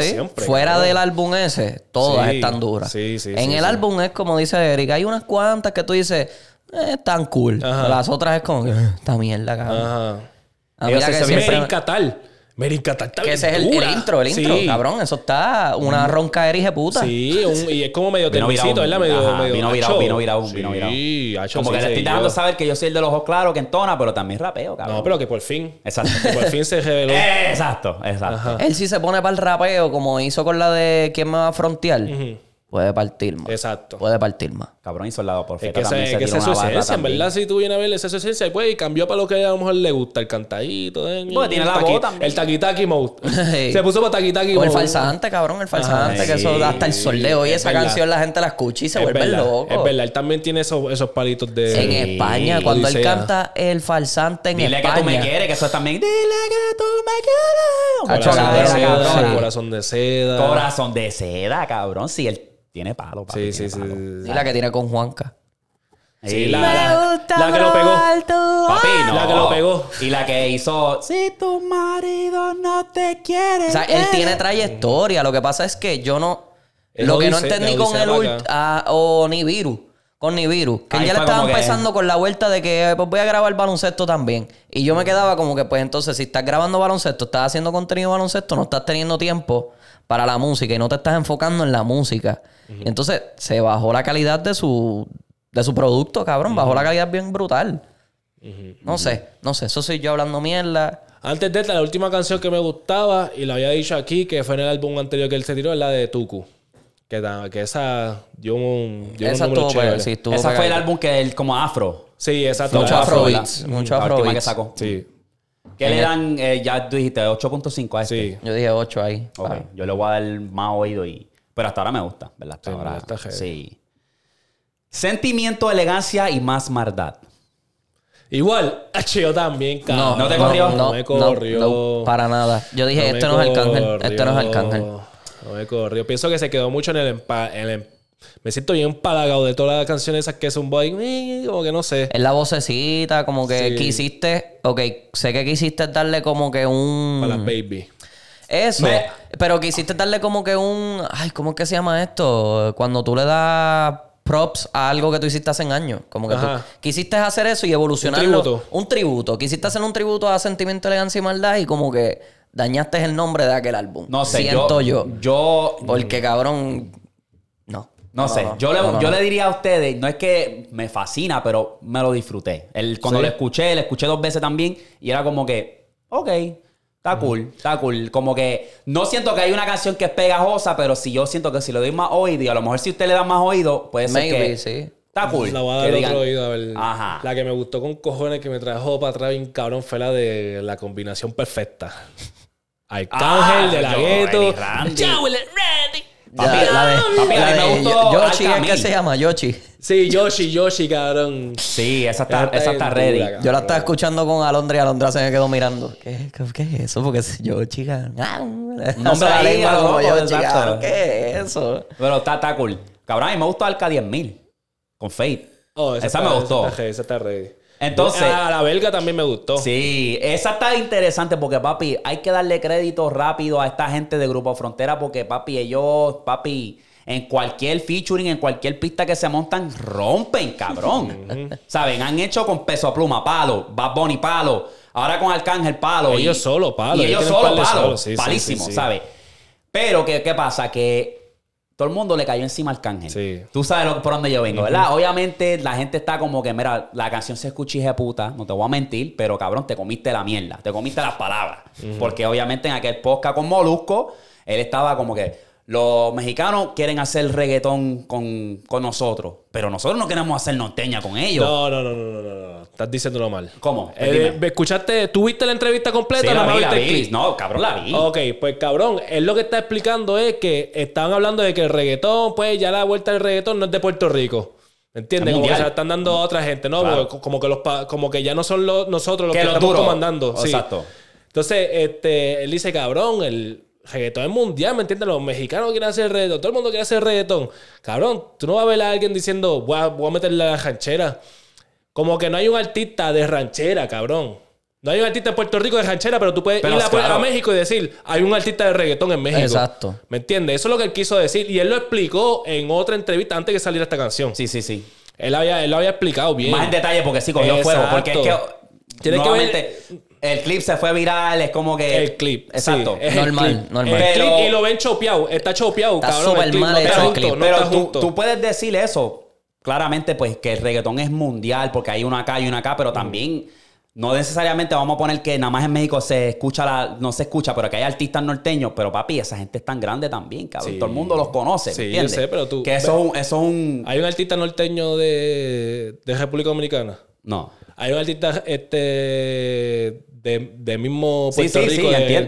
siempre. Fuera del álbum ese, todas están duras. en el álbum es como dice Eric, hay unas cuantas que tú dices es tan cool. Las otras es como, eh, esta mierda, cabrón. Ajá. Ah, a mí es que siempre... Merincatal. tal también. Que ese es el, intro, el intro, cabrón. Eso está una ronca erige puta. Sí, y es como medio tenuisito, ¿verdad? Medio, vino virado, vino virado, vino virado. Sí, ha hecho Como que le estoy a saber que yo soy el de los ojos claros, que entona, pero también rapeo, cabrón. No, pero que por fin. Exacto. Que por fin se reveló. exacto, exacto. Él sí se pone para el rapeo, como hizo con la de ¿Quién me va a frontear? Ajá puede partir más. Exacto. Puede partir más. Cabrón, y soldado por Es que se es, que su esencia. En verdad, si tú vienes a ver esa es su esencia, y pues y cambió para lo que a lo mejor le gusta, el cantadito. bueno, pues, tiene la voz El taquitaki mode. Se puso para taquitaki mode. O el falsante, cabrón, el falsante, que eso eso hasta el soleo. Y esa canción la gente la escucha y se vuelve loco. Es verdad, él también tiene esos, esos palitos de. En España, cuando él canta el falsante en España. Dile que tú me quieres, que eso también. Dile que tú me quieres. Corazón de seda. Corazón de seda, cabrón. Si el tiene palo, papi, Sí, sí, sí, Y la que tiene con Juanca. Sí, la, la que lo pegó. Papi, La que lo pegó. Y la que hizo. Si tu marido no te quiere. O sea, él tiene trayectoria. Lo que pasa es que yo no. lo que no entendí con el ah, o Nibiru. Con Nibiru. Que ya le estaba empezando con la vuelta de que pues voy a grabar baloncesto también. Y yo me quedaba como que, pues entonces, si estás grabando baloncesto, estás haciendo contenido baloncesto, no estás teniendo tiempo para la música y no te estás enfocando en la música. Entonces, se bajó la calidad de su, de su producto, cabrón. Bajó la calidad bien brutal. No sé, no sé. Eso soy yo hablando mierda. Antes de esta, la última canción que me gustaba, y la había dicho aquí, que fue en el álbum anterior que él se tiró, es la de Tuku. Que, que esa dio un, esa un fue el álbum que él, como afro. Sí, exacto. Mucho beats. Mucho Beats. que sacó. Sí. ¿Qué le dan? Eh, ya tú dijiste 8.5 a este. Yo dije 8 ahí. Ah. yo le voy a dar más oído y... Pero hasta ahora me gusta, ¿verdad? Hasta ahora, sí. Sentimiento, elegancia y más mardad. Igual, yo también, ¿No te corrió? No, me corrió. para nada. Yo dije, esto no es Arcángel, Esto no es Arcángel. No me corrió. Pienso que se quedó mucho en el, empate. Me siento bien empalagado de todas las canciones esas que son boy, eh, como que no sé. Es la vocecita, como que quisiste, ok, sé que quisiste darle como que un... Para las baby. Eso, eh, pero quisiste darle como que un... Ay, ¿cómo es que se llama esto? Cuando tú le das props a algo que tú hiciste hace años. Como que tú quisiste hacer eso y evolucionar Un tributo. Un tributo. Quisiste hacer un tributo a Sentimiento, Elegancia y Maldad y como que dañaste el nombre de aquel álbum. No sé, Siento Yo. yo... Porque, cabrón no, sé, yo, le, yo le diría a ustedes, no es que me fascina, pero me lo disfruté. El, cuando lo escuché, lo escuché dos veces también y era como que, ok, Está cool, está cool. Como que no siento que hay una canción que es pegajosa, pero si yo siento que si lo doy más oído, y a lo mejor si usted le da más oído, puede ser que... sí. Está cool. La La que me gustó con cojones que me trajo para atrás Un cabrón fue la de la combinación perfecta. Ah, Arcángel de la gueto. Papi, la de, papi, la de, me gustó Yoshi, ¿es qué se llama? Yoshi. Sí, Yoshi, Yoshi, cabrón. Sí, esa está, esa, ready. yo la estaba escuchando con Alondra y Alondra se me quedó mirando. ¿Qué, qué, es eso? Porque es Yoshi, cabrón. No me la lengua como Yoshi, ¿Qué es eso? Pero está, está cool. Cabrón, a me gustó Alca 10.000 con Fate. Oh, esa, me gustó. esa está ready. Entonces. A ah, la belga también me gustó. Sí, esa está interesante porque, papi, hay que darle crédito rápido a esta gente de Grupo Frontera porque, papi, ellos, papi. En cualquier featuring, en cualquier pista que se montan, rompen, cabrón. ¿Saben? Han hecho con peso a pluma, palo, Bad Bunny, palo. Ahora con Arcángel, palo. Ellos solo, palo. Y ellos, solo, palo. palísimo, ¿sabes? Pero, ¿qué, ¿qué pasa? Que todo el mundo le cayó encima al cángel. Sí. Tú sabes por dónde yo vengo, ¿verdad? Obviamente la gente está como que, mira, la canción se escucha hija puta, no te voy a mentir, pero cabrón, te comiste la mierda, te comiste las palabras. Porque obviamente en aquel podcast con Molusco, él estaba como que, los mexicanos quieren hacer reggaetón con, con nosotros, pero nosotros no queremos hacer norteña con ellos. No, no, no, no, no. no estás diciéndolo mal. ¿Cómo? Eh, pues ¿Escuchaste? ¿Tuviste la entrevista completa? la no, no, cabrón, la vi. Ok, pues cabrón, él lo que está explicando es que estaban hablando de que el reggaetón, pues ya la vuelta del reggaetón no es de Puerto Rico. ¿Entiendes? Como que se están dando a otra gente, ¿no? Como, que los como que ya no son los, nosotros los que, lo estamos comandando. Exacto. Entonces, este, él dice, cabrón, el reggaetón es mundial, ¿me entiendes? Los mexicanos quieren hacer reggaetón, todo el mundo quiere hacer reggaetón. Cabrón, tú no vas a ver a alguien diciendo, voy a, meterle la ranchera. Como que no hay un artista de ranchera, cabrón. No hay un artista en Puerto Rico de ranchera, pero tú puedes ir a, México y decir, hay un artista de reggaetón en México. Exacto. ¿Me entiendes? Eso es lo que él quiso decir. Y él lo explicó en otra entrevista antes que saliera esta canción. Sí, sí, sí. Él, lo había explicado bien. Más en detalle porque sí cogió fuego. Porque es que... Tiene que ver... El clip se fue viral, es como que. El clip. Exacto. normal, normal. y lo ven chopeado, está chopeado, cabrón. el mal clip. pero tú, puedes decir eso, claramente, pues que el reggaetón es mundial, porque hay una acá y una acá, pero mm. también no necesariamente vamos a poner que nada más en México se escucha la, no se escucha, pero que hay artistas norteños, pero papi, esa gente es tan grande también, cabrón. Todo el mundo los conoce. Sí, ¿entiendes? yo sé, pero tú. Que eso, es un. Hay un artista norteño de, de República Dominicana. No. Hay un artista este, de, mismo Puerto Rico. eso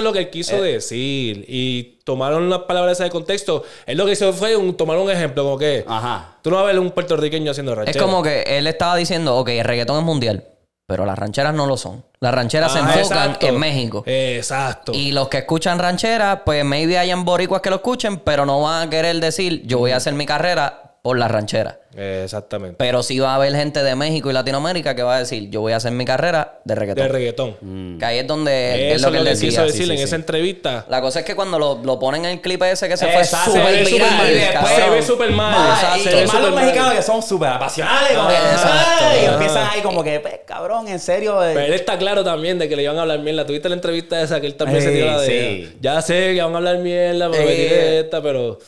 es lo que él quiso eh. decir. Y tomaron las palabras de Contexto. Él lo que hizo fue tomar un ejemplo, como que Ajá. tú no vas a ver un puertorriqueño haciendo ranchera. Es como que él estaba diciendo, ok, el reggaetón es mundial, pero las rancheras no lo son. Las rancheras ah, se enfocan en México. Exacto. Y los que escuchan rancheras, pues maybe hay boricuas que lo escuchen, pero no van a querer decir, yo voy a hacer mi carrera por la ranchera. exactamente. Pero sí va a haber gente de México y Latinoamérica que va a decir, yo voy a hacer mi carrera de reggaetón. De reggaetón. Mm. Que ahí es donde... Eso es lo que, él decía. quiso decir en esa entrevista. La cosa es que cuando lo, lo ponen en el clip ese que se fue Se ve súper mal. mal. O sea, y, se y mal. los mexicanos que son súper apasionados. Y empiezan ahí como que, pues, cabrón, en serio. Eh". Pero él está claro también de que le iban a hablar mierda. Tuviste la entrevista esa que él también se tiró la de... Ya sé que van a hablar mierda, pero eh, esta, pero...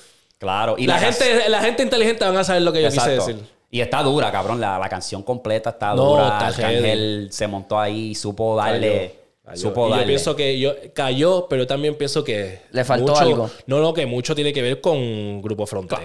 Claro. Y la, gente, la gente inteligente van a saber lo que yo quise decir. Y está dura, cabrón. La, canción completa está dura. Arcángel se montó ahí, supo darle. Supo darle. yo pienso que yo, cayó, pero también pienso que. Le faltó algo. No, no, que mucho tiene que ver con Grupo Frontera,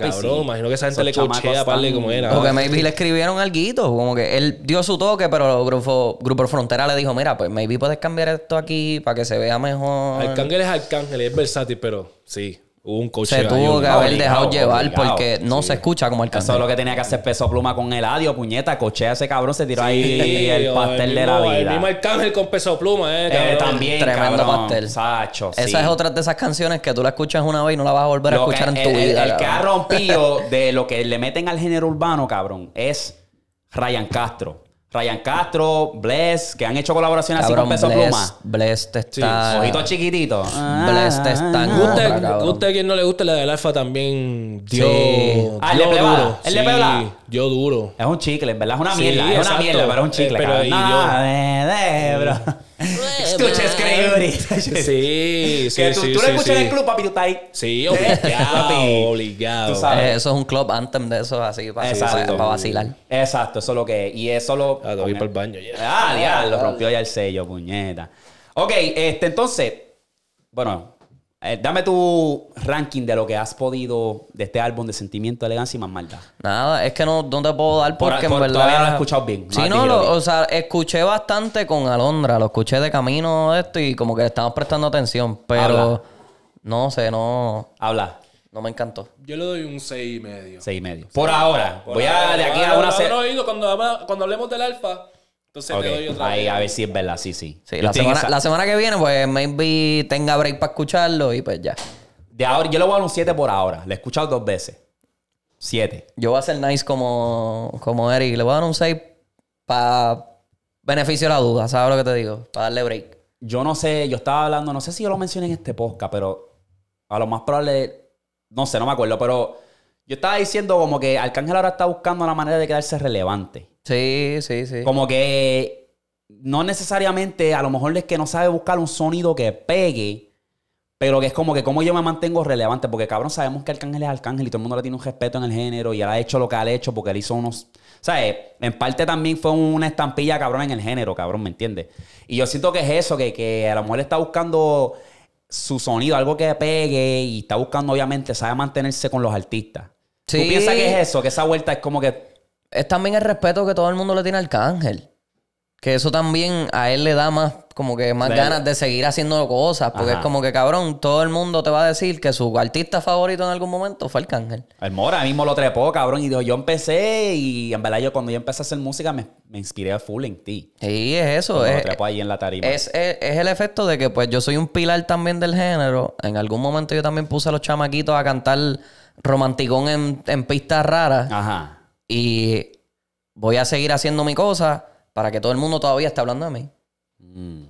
cabrón. Imagino que esa gente le cochea para como era. Porque maybe le escribieron algo, como que él dio su toque, pero Grupo, Grupo Frontera le dijo: Mira, pues maybe puedes cambiar esto aquí para que se vea mejor. Arcángel es Arcángel, es versátil, pero sí un coche. Se tuvo que haber dejado llevar porque no se escucha como el cantante. Eso es lo que tenía que hacer Peso Pluma con el adio, puñeta, cochea ese cabrón, se tiró ahí el pastel de la vida. El mismo Arcángel con Peso Pluma, eh, eh Tremendo pastel. Sacho, Esa es otra de esas canciones que tú la escuchas una vez y no la vas a volver a escuchar en tu vida. el que ha rompido de lo que le meten al género urbano, cabrón, es Ryan Castro. Ryan Castro, Bless, que han hecho colaboraciones así con Peso Bless, Pluma. Bless te está... Ojitos chiquititos. Bless te está... Ah. Usted, usted quien no le gusta, la del Alfa también dio... Sí. Ah, duro. sí, duro. Es un chicle, ¿verdad? Es una mierda. Es una mierda, pero es un chicle. Eh, pero ahí dio estuches creyentes. Sí, sí, que tú, lo escuchas en el club, papi, tú estás ahí. Sí, ¿Eh? obligado, obligado. Eso es un club anthem de esos así, para, para vacilar. Exacto, eso es lo que es. Y eso lo... Ah, voy para el baño. Yeah. Ah, diablo, ah, rompió ya el sello, puñeta. Ok, este, entonces, bueno, eh, dame tu ranking de lo que has podido de este álbum de Sentimiento, Elegancia y Más Maldad. Nada, es que no, dónde te puedo dar porque en verdad. Todavía no lo he escuchado bien. Sí, no, o sea, escuché bastante con Alondra, lo escuché de camino esto y como que le estamos prestando atención, pero no sé, no. Habla. No me encantó. Yo le doy un 6 y medio. 6 y medio. Por ahora. voy a de aquí a una... Ahora, cuando, cuando hablemos del alfa, entonces a ver si es verdad, sí, sí. la, semana, que viene, pues maybe tenga break para escucharlo y pues ya. De ahora, yo le voy a dar un 7 por ahora. Le he escuchado dos veces. 7. Yo voy a ser nice como, como Eric. Le voy a dar un 6 para beneficio de la duda. ¿Sabes lo que te digo? Para darle break. Yo no sé, yo estaba hablando, no sé si yo lo mencioné en este podcast, pero a lo más probable, no sé, no me acuerdo, pero yo estaba diciendo como que Arcángel ahora está buscando la manera de quedarse relevante. Sí, sí, sí. Como que no necesariamente, a lo mejor es que no sabe buscar un sonido que pegue, pero que es como que como yo me mantengo relevante, porque cabrón, sabemos que Arcángel es Arcángel y todo el mundo le tiene un respeto en el género y él ha hecho lo que ha hecho porque él hizo unos... ¿Sabes? En parte también fue una estampilla cabrón en el género, cabrón, ¿me entiendes? Y yo siento que es eso, que, que a lo mejor está buscando su sonido, algo que pegue y está buscando obviamente, sabe mantenerse con los artistas. Sí. ¿Tú piensas que es eso? Que esa vuelta es como que es también el respeto que todo el mundo le tiene al Cángel Que eso también a él le da más, como que más ganas de seguir haciendo cosas. Porque es como que, cabrón, todo el mundo te va a decir que su artista favorito en algún momento fue Arcángel. El Mora mismo lo trepó, cabrón. Y yo empecé, y en verdad yo cuando yo empecé a hacer música me, me inspiré a full en ti. Sí, es eso. Es, lo trepó ahí en la tarima. Es, el efecto de que pues yo soy un pilar también del género. En algún momento yo también puse a los chamaquitos a cantar romanticón en, en pistas raras. Ajá. Y voy a seguir haciendo mi cosa para que todo el mundo todavía esté hablando de mí. Mm.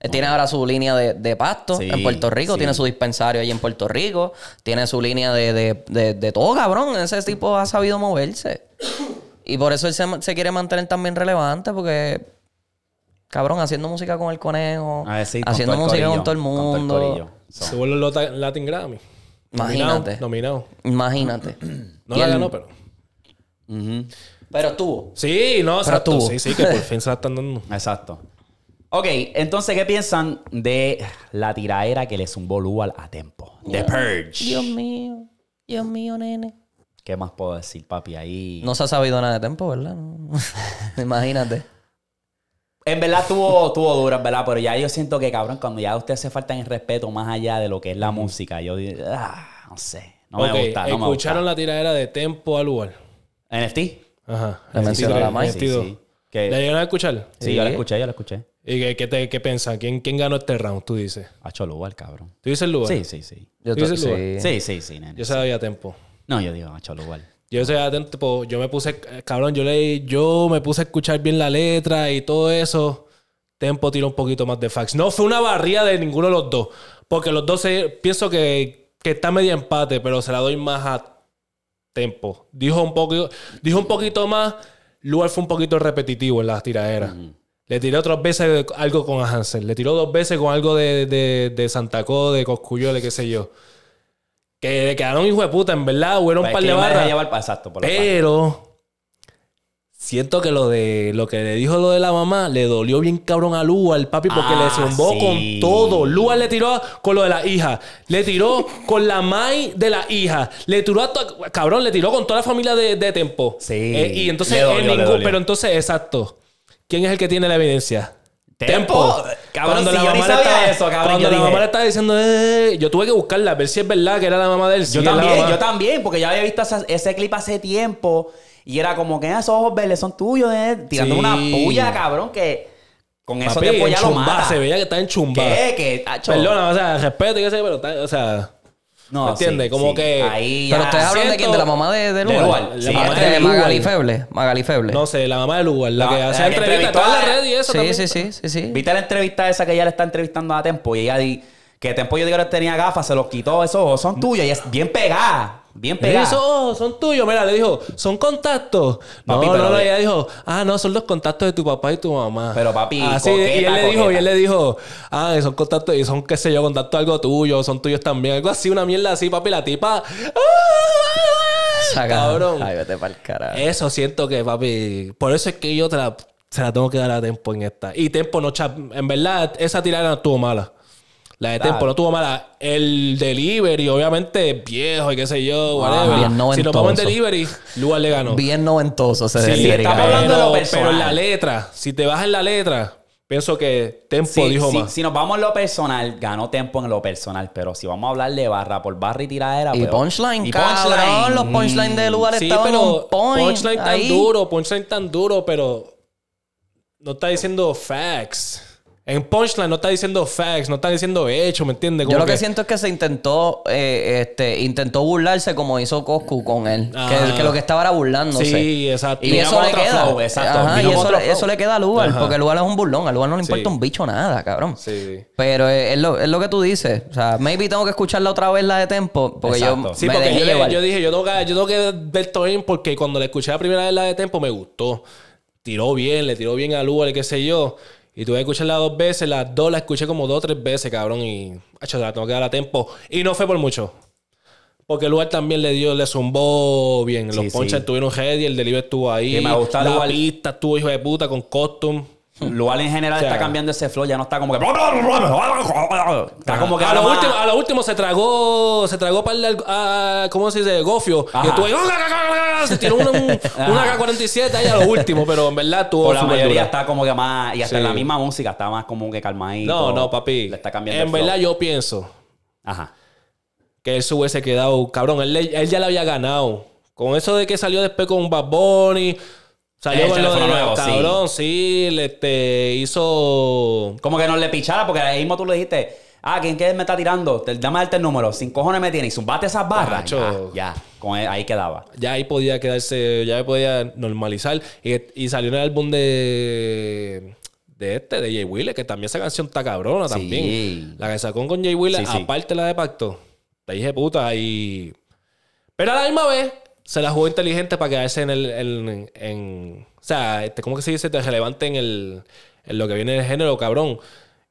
Eh, tiene ahora su línea de, de pasto en Puerto Rico, tiene su dispensario ahí en Puerto Rico, tiene su línea de, de, todo, cabrón. Ese tipo ha sabido moverse. Y por eso él se, quiere mantener también relevante, porque, cabrón, haciendo música con el conejo, ah, haciendo música con todo el mundo. Se vuelve los Latin Grammy. Imagínate. Nominado. Imagínate. no la ganó, pero. Pero estuvo. Sí, no, exacto. Sí, sí, que por fin se están dando. Exacto. Ok, entonces, ¿qué piensan de la tiraera que le zumbó Lual a Tempo? The Purge. Dios mío. Dios mío, nene. ¿Qué más puedo decir, papi? Ahí. No se ha sabido nada de Tempo, ¿verdad? Imagínate. En verdad tuvo, tuvo dura, verdad, pero ya yo siento que, cabrón, cuando ya usted hace falta en respeto más allá de lo que es la música, yo digo, ah, no sé, no me gusta. No ¿Escucharon la tiradera de Tempo al lugar? NFT. Ajá. La mencionó la Mike. llegaron a escuchar? sí, yo la escuché, yo la escuché. ¿Y qué, qué, te- qué ¿Quién, ¿Quién ganó este round? Tú dices. A ah, Cholubal, el cabrón. ¿Tú dices el lugar? Sí, sí, sí. Yo ¿Tú dices lugar? sí. Sí, sí, nene. Yo sabía tiempo. No, yo digo a ah, igual. Yo sabía ah, Tempo. tiempo. yo me puse, eh, cabrón, yo leí, yo me puse a escuchar bien la letra y todo eso. Tempo tiró un poquito más de fax. No fue una barría de ninguno de los dos. Porque los dos se- pienso que, que está medio empate, pero se la doy más a tempo. Dijo un, dijo un poquito más, Lugar fue un poquito repetitivo en las tiraderas. Le tiró otras veces algo con Hansen. Le tiró dos veces con algo de, de, de Santa Co, de Coscuyole, qué sé yo. Que le quedaron hijo de puta, en verdad, hubo un par de barras. pero Siento que lo de lo que le dijo lo de la mamá le dolió bien cabrón a Lua, al papi, porque le ah, zumbó con todo. Lua le tiró con lo de la hija, le tiró con la Mai de la hija, le tiró a cabrón, le tiró con toda la familia de, de Tempo. Sí. Eh, y entonces, pero entonces, exacto. ¿Quién es el que tiene la evidencia? Tempo. Cabrón, cuando la mamá Cuando la mamá le estaba diciendo, eh", yo tuve que buscarla, a ver si es verdad que era la mamá del él. Yo también, yo también, porque ya había visto ese clip hace tiempo y era como que ah, esos ojos verdes son tuyos, eh, tirando una puya, cabrón, que con eso te lo mata. Se veía que está en chumba. ¿Qué? ¿Qué? Perdona, o sea, respeto y qué sé, pero está, o sea. No, ¿Me entiendes? como que. Ahí Pero ustedes hablan de quién? De la mamá de, de Lugar. La mamá de, Magali Feble. Magali Feble. No sé, la mamá de Lugar. La, que hace la entrevista. Toda redes y eso. Sí, también. sí, sí, sí, sí. Viste la entrevista esa que ella le está entrevistando a Tempo y ella dice que Tempo yo digo que tenía gafas, se los quitó esos ojos, son tuyos y es bien pegada. Bien pegada. Eso oh, son tuyos. Mira, le dijo, son contactos. Papi, no, no, no, ella dijo, ah, no, son los contactos de tu papá y tu mamá. Pero papi, Así, ah, y él le dijo, y él le dijo, ah, son contactos, y son, qué sé yo, contacto algo tuyo, son tuyos también. Algo así, una mierda así, papi, la tipa. Ah, cabrón. Ay, vete para el carajo. Eso siento que, papi. Por eso es que yo te la, se la tengo que dar a Tempo en esta. Y Tempo no chap. En verdad, esa tirada no estuvo mala. La de Tempo no tuvo mala. El delivery, obviamente, viejo y qué sé yo, ah, whatever. Si nos vamos en delivery, Lugar le ganó. Bien noventoso ese delivery. hablando lo Pero en la letra, si te vas en la letra, pienso que Tempo dijo sí, más. Si nos vamos en lo personal, ganó Tempo en lo personal. Pero si vamos a hablar de barra por barra y tiradera... Y pues, punchline, y Punchline. Los punchline de Lugar mm, estaban un point. Punchline tan duro, punchline tan duro, pero... No está diciendo facts. En Punchline no está diciendo facts, no está diciendo hecho, ¿me entiendes? Yo lo que, siento es que se intentó, eh, este, intentó burlarse como hizo Coscu con él. Que, lo que estaba era burlándose. Sí, exacto. Y, eso le queda. y eso, le queda a Lugar, porque Lugar es un burlón. A Lugar no le importa un bicho nada, cabrón. Sí. Pero es, lo, que tú dices. O sea, maybe tengo que la otra vez la de Tempo. Porque yo. Sí, porque yo, dije, yo tengo que, yo tengo que porque cuando le escuché la primera vez la de Tempo me gustó. Tiró bien, le tiró bien a Lugar, qué sé yo. Y tuve que escucharla dos veces, las dos la escuché como dos tres veces, cabrón. Y, hecho, la tengo que dar a tiempo. Y no fue por mucho. Porque el Lugar también le dio, le zumbó bien. Los sí, ponches sí. tuvieron y el delivery estuvo ahí. me La balista estuvo hijo de puta con costume. Lual en general está cambiando ese flow, ya no está como que. Está como que. A lo, último, a lo último se tragó. Se tragó para el. Ah, ¿Cómo se dice? Gofio. ahí, Se tiró una, un, una K-47 ahí a lo último, pero en verdad tuvo. Por la mayoría está como que más. Y hasta la misma música está más como que calmadito. No, no, papi. Le está cambiando. En verdad yo pienso. Ajá. Que él se hubiese quedado. Cabrón, él, él ya la había ganado. Con eso de que salió después con Bad Bunny. Salió con lo nuevo, sí. le este, hizo... Como que no le pichara, porque ahí mismo tú le dijiste, ah, ¿quién, qué me está tirando? Dame el número, sin cojones me tiene, y zumbaste esas barras. Ah, ya, ahí quedaba. Ya ahí podía quedarse, ya podía normalizar. Y, salió en el álbum de de este, de Jay Willis, que también esa canción está cabrona también. La que sacó con Jay Willis, aparte la de Pacto. Te dije puta y. Pero a la misma vez, se la jugó inteligente para quedarse en el. En, o sea, este, ¿cómo que se dice? Te relevante en, el, en lo que viene del género, cabrón.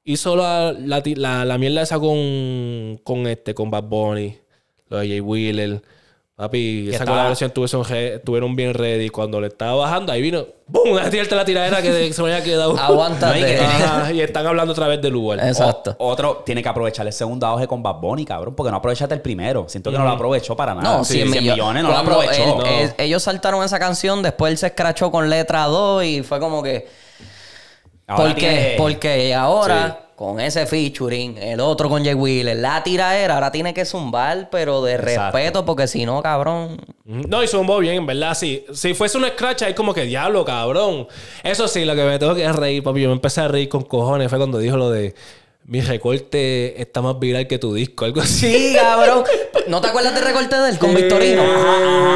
Hizo la, la, la, mierda esa con, con, este, con Bad Bunny, lo de Jay Wheeler. Papi, esa colaboración tuvieron, tuvieron bien ready. Cuando le estaba bajando, ahí vino. ¡Bum! tirarte la tiradera que se me había quedado. Aguántate. y están hablando otra vez del lugar. Exacto. otro tiene que aprovechar el segundo auge con Bad Bunny, cabrón, porque no aprovechaste el primero. Siento que no lo aprovechó para nada. No, 100, millones, no lo aprovechó. Eh, eh, ellos saltaron esa canción, después él se escrachó con letra 2 y fue como que. porque, porque ahora con ese featuring, el otro con Jay Will... la era... ahora tiene que zumbar, pero de respeto, porque si no, cabrón. No, y zumbó bien, en verdad, sí. Si fuese un scratch, ahí como que diablo, cabrón. Eso sí, lo que me tengo que reír, papi. Yo me empecé a reír con cojones, fue cuando dijo lo de. Mi recorte está más viral que tu disco, algo así. Sí, cabrón. ¿No te acuerdas del recorte del con Victorino?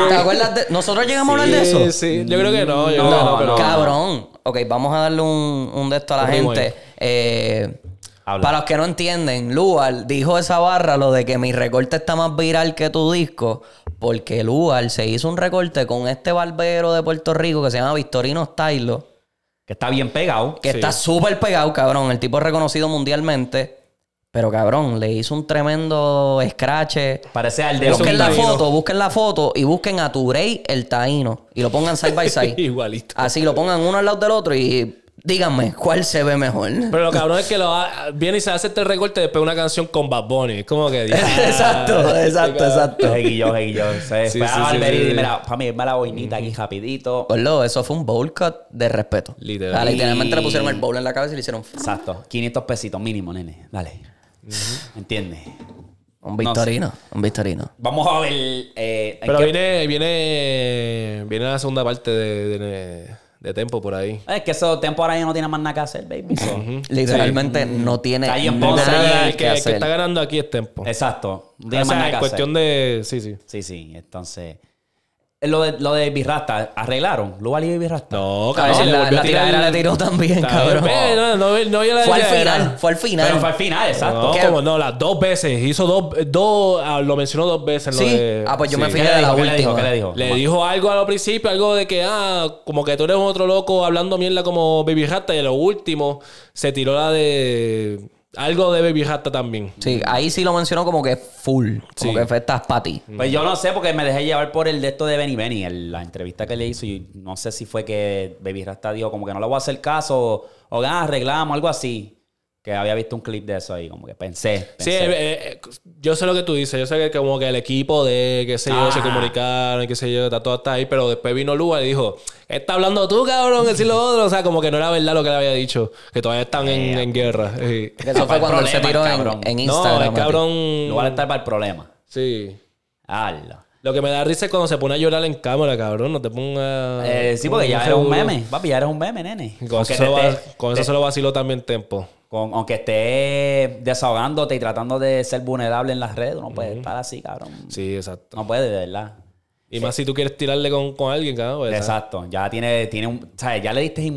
¿Te acuerdas de... ¿Nosotros llegamos a hablar de eso? Sí, yo creo que no. Yo no, no cabrón. Ok, vamos a darle un, un de esto a la gente. Eh, para los que no entienden, Lual dijo esa barra lo de que mi recorte está más viral que tu disco, porque Lual se hizo un recorte con este barbero de Puerto Rico que se llama Victorino Stylo. Que está bien pegado. Que está súper pegado, cabrón. El tipo es reconocido mundialmente. Pero cabrón, le hizo un tremendo scratch. Parece al de Busquen la foto, busquen la foto y busquen a tu rey el taíno. Y lo pongan side by side. Igualito. Así lo pongan uno al lado del otro y Díganme, ¿cuál se ve mejor? Pero lo cabrón es que lo viene y se hace este recorte después de una canción con Bad Bunny. Como que... exacto, exacto, exacto. Guillón, Guillón. Sí, mira, para mí, es la boinita aquí rapidito. Lo, eso fue un bowl cut de respeto. Literal. literalmente le pusieron el bowl en la cabeza y le hicieron... Exacto. 500 pesitos mínimo, nene. Dale. ¿Entiendes? Un Victorino, un Victorino. Vamos a ver. Eh, Pero viene, viene, viene la segunda parte de, de tempo por ahí. Es que eso tempo ahora ya no tiene más nada que hacer, baby. Literalmente no tiene nada, que, El que está ganando aquí es tempo. Exacto. No cuestión de... Sí, sí. Sí, sí. Entonces... Lo de, lo de Birrasta, ¿arreglaron? ¿Luval y Birrasta? No, ah, cabrón. la, tiró también, cabrón. Eh, no, no, no, yo fue al final, fue al final. Pero fue al final, exacto. No, como no, las dos veces. Hizo dos, dos ah, lo mencionó dos veces. Sí. Ah, pues yo me fijé de la última. Le dijo, ¿Qué le dijo? Le dijo algo al principio, algo de que, ah, como que tú eres un otro loco hablando mierda como Baby Rasta. Y a lo último se tiró la de algo de Baby Rasta también. Sí, ahí sí lo mencionó como que full. Como sí. que estás para ti. Pues yo no sé, porque me dejé llevar por el de esto de Benny Benny. la entrevista que le hizo, y no sé si fue que Baby Rasta dijo como que no le voy a hacer caso o, que ah, arreglamos, algo así que había visto un clip de eso ahí, como que pensé. Sí, eh, eh, yo sé lo que tú dices, yo sé que como que el equipo de, qué sé yo, se comunicaron, y qué sé yo, está todo hasta ahí, pero después vino Lua y dijo, está hablando tú, cabrón, decir lo otro, o sea, como que no era verdad lo que le había dicho, que todavía están en, eh, guerra. Eso fue cuando él se tiró en, en, Instagram. No, el cabrón... Lugar está para el problema. Sí. Hala. Lo que me da risa es cuando se pone a llorar en cámara, cabrón. No te pongas. Eh, sí, porque ya eres un meme. Papi, ya eres un meme, nene. Con eso, se lo vaciló también Tempo. Con, aunque esté desahogándote y tratando de ser vulnerable en las redes, no puedes estar así, cabrón. Sí, exacto. No puedes, de verdad. Y más si tú quieres tirarle con, con alguien, cabrón. Pues, exacto. Ya tiene, tiene un. ¿sabes? Ya le diste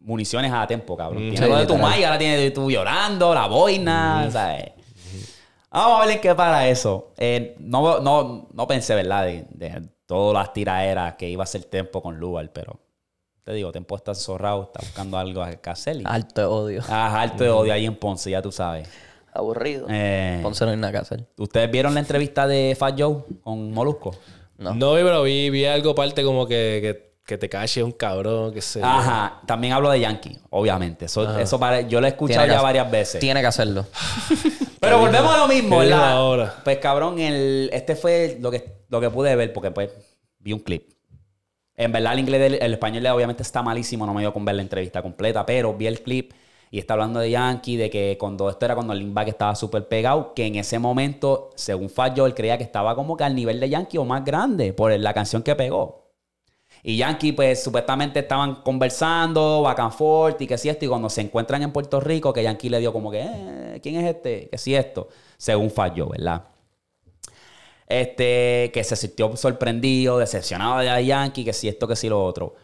municiones a Tempo, cabrón. Mm, tiene lo de tu madre, ahora tienes tu llorando, la boina, mm. ¿sabes? Vamos a ver qué para eso. Eh, no, pensé, ¿verdad? De, todas las tiraeras que iba a ser Tempo con Lugar, pero te digo, Tempo está zorrado, está buscando algo a Caselli. Alto de odio. Ah, alto de odio ahí en Ponce, ya tú sabes. Aburrido. Eh, Ponce no hay nada que ¿Ustedes vieron la entrevista de Fat Joe con Molusco? No. No pero vi, algo parte como que que te cache un cabrón, que se. Ajá, también hablo de Yankee, obviamente. Eso, yo lo he escuchado ya varias veces. Tiene que hacerlo. Pero volvemos a lo mismo. ¿verdad? ahora? Pues cabrón, el, este fue lo que, lo que pude ver porque pues vi un clip. En verdad el inglés, el, español obviamente está malísimo, no me dio con ver la entrevista completa, pero vi el clip y está hablando de Yankee, de que cuando esto era cuando el que estaba súper pegado, que en ese momento, según Fat él creía que estaba como que al nivel de Yankee o más grande por la canción que pegó. Y Yankee, pues supuestamente estaban conversando, back y que si esto. Y cuando se encuentran en Puerto Rico, que Yankee le dio como que, eh, ¿quién es este? Que si esto. Según falló, ¿verdad? Este, que se sintió sorprendido, decepcionado de Yankee, que si esto, que si lo otro.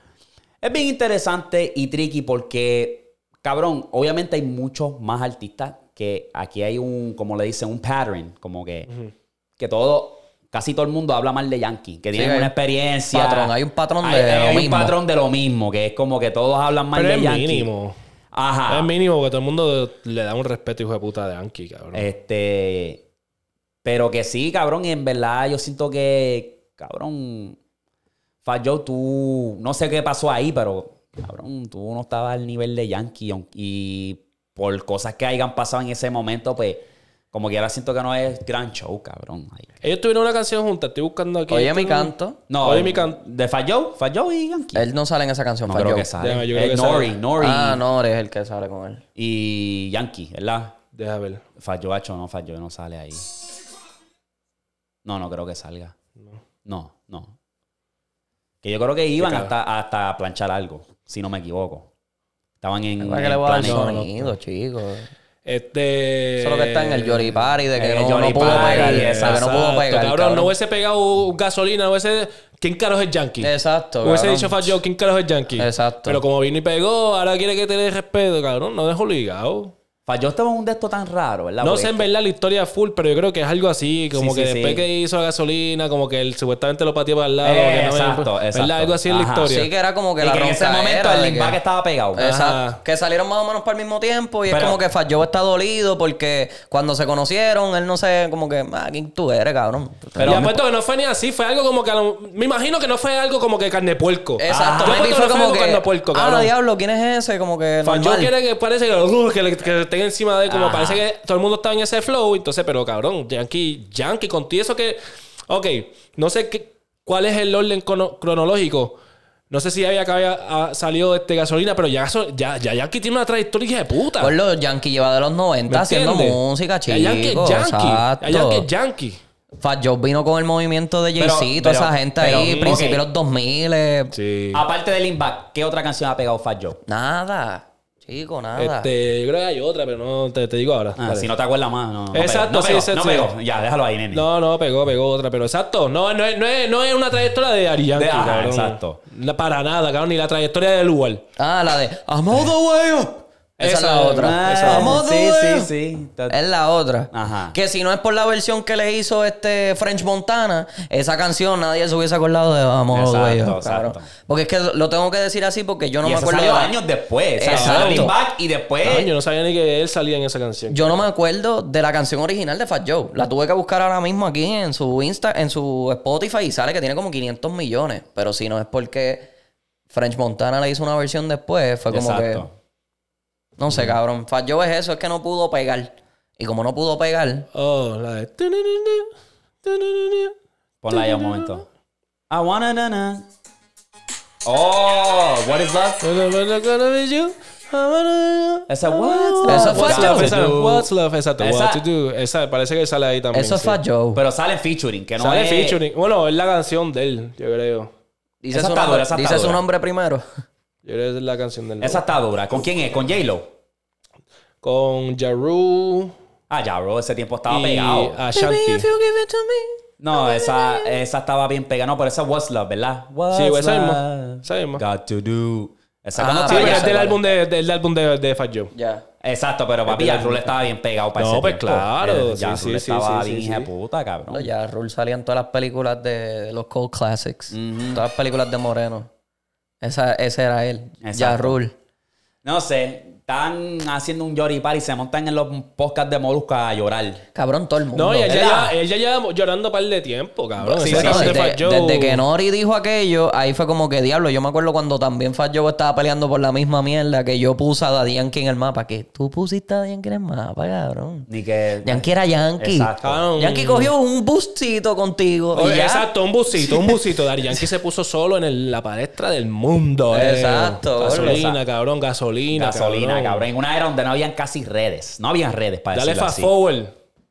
Es bien interesante y tricky porque, cabrón, obviamente hay muchos más artistas que aquí hay un, como le dicen, un pattern, como que, que todo Casi todo el mundo habla mal de Yankee, que tiene una experiencia. hay un patrón de lo un patrón de lo mismo, que es como que todos hablan mal Pero de es mínimo. Ajá. Es mínimo que todo el mundo le da un respeto, hijo de puta, de Yankee, cabrón. Este. Pero que sí, cabrón, y en verdad yo siento que, cabrón, falló tú, no sé qué pasó ahí, pero, cabrón, tú no estabas al nivel de Yankee y por cosas que hayan pasado en ese momento, pues como que ahora siento que no es gran show, cabrón. Ellos tuvieron una canción juntas. estoy buscando aquí. Oye, mi canto. No, Oye, mi canto. de Fallo. Fallo y Yankee. Él no sale en esa canción, no creo que sale. creo que Nori, Nori Ah, Nori es el que sale con él. y Yankee, ¿verdad? Deja ver. Fat Joe, no, Fallo. no sale ahí. No, no creo que salga. No, no. Que yo creo que iban hasta, hasta planchar algo, si no me equivoco. Estaban en. ¿Para qué le voy a sonido, chicos? Este. Solo que está en el Jory Party de que, no, pudo pegar, no pudo pegar. Cabrón, no hubiese pegado gasolina, no hubiese. ¿Quién caro es el Yankee? Exacto. Hubiese dicho Fat ¿quién caro es el Yankee? Exacto. Pero como vino y pegó, ahora quiere que te dé respeto, cabrón. No dejo ligado. Falló este un de tan raro, ¿verdad? No sé en verdad la historia full, pero yo creo que es algo así, como que después que hizo la gasolina, como que él supuestamente lo pateó para el lado. exacto, exacto. ¿Verdad? Algo así en la historia. Sí, que era como que la que En ese momento el limba que estaba pegado. Exacto. Que salieron más o menos para el mismo tiempo y es como que Falló está dolido porque cuando se conocieron, él no sé, como que, ah, ¿quién tú eres, cabrón? Pero, y apuesto que no fue ni así, fue algo como que. Me imagino que no fue algo como que carne puerco. Exacto. Yo fue no como que. Carne puerco, ah, cabrón. Ah, diablo, ¿quién es ese? Como que. Falló quiere que parece que. Uh, encima de como parece que todo el mundo estaba en ese flow. Entonces, pero cabrón, Yankee, Yankee, contigo eso que. Ok, no sé qué, cuál es el orden cronológico. No sé si había, había ah, salido este gasolina, pero ya, ya, ya Yankee tiene una trayectoria de puta. Pues los Yankee lleva de los 90 haciendo música, chicos. Yankee Yankee. Fat Joe vino con el movimiento de Jay-Z, toda esa gente ahí, principios de los 2000. Aparte del Impact, ¿qué otra canción ha pegado Fat Joe? Nada con nada. Este, yo creo que hay otra, pero no te, te digo ahora. Ah, Si no te acuerdas más, no. exacto, sí, Ya, déjalo ahí, nene. No, no, pegó, pegó otra, pero exacto. No, no, es, no, es, una trayectoria de Arián. Ah, exacto. para nada, cabrón, ni la trayectoria del lugar. Ah, la de ¡A modo, esa, es la otra. es la sí, sí, sí. Es la otra. Ajá. Que si no es por la versión que le hizo este French Montana, esa canción nadie se hubiese acordado de Vamos, güey. Claro. Porque es que lo tengo que decir así porque yo no me acuerdo. Salió años después. Exacto. y después. yo no sabía ni que él salía en esa canción. Yo no me acuerdo de la canción original de Fat Joe. La tuve que buscar ahora mismo aquí en su Insta, en su Spotify y sale que tiene como 500 millones. Pero si no es porque French Montana le hizo una versión después, fue como que. No sé, cabrón. Fat Joe es eso, es que no pudo pegar. Y como no pudo pegar. Oh, la Ponla ahí un momento. I wanna Oh, what is love? Esa what's love? Esa Fat Joe. what's love, exacto. what to do. Esa parece que sale ahí también. Eso es Fat Joe. Pero sale featuring, que no Sale featuring. Bueno, es la canción de él, yo creo. dice su nombre primero la canción del. Esa está dura. ¿Con quién es? ¿Con J-Lo? Con Jaru. Ah, Jaru, ese tiempo estaba y pegado. Ashanti. No, esa, esa estaba bien pegada. No, pero esa was love, ¿verdad? sí, esa misma. Esa Got to do. Esa ah, sí, es álbum de, del álbum de, de Fat Joe. Ya. Exacto, pero papi, ya Rule estaba bien pegado para no, pues claro. ya sí, estaba bien de puta, cabrón. No, ya Rule salía en todas las películas de los Cold Classics. Todas las películas de Moreno. Esa, ese era él. ya rule No sé están haciendo un yoripar y se montan en los podcasts de Molusca a llorar. Cabrón, todo el mundo. No, y ella ya, llorando un par de tiempo, cabrón. Desde, que Nori dijo aquello, ahí fue como que diablo. Yo me acuerdo cuando también Fat Joe estaba peleando por la misma mierda que yo puse a Daddy en el mapa. Que tú pusiste a Daddy en el mapa, cabrón. Ni que. Yankee era Yankee. Yankee cogió un busito contigo. Oh, exacto, un busito, un busito. Daddy Yankee se puso solo en la palestra del mundo. Eh. Exacto. Gasolina, cabrón, gasolina. Gasolina. En una era donde no habían casi redes. No habían redes para Dale así. Dale fast forward.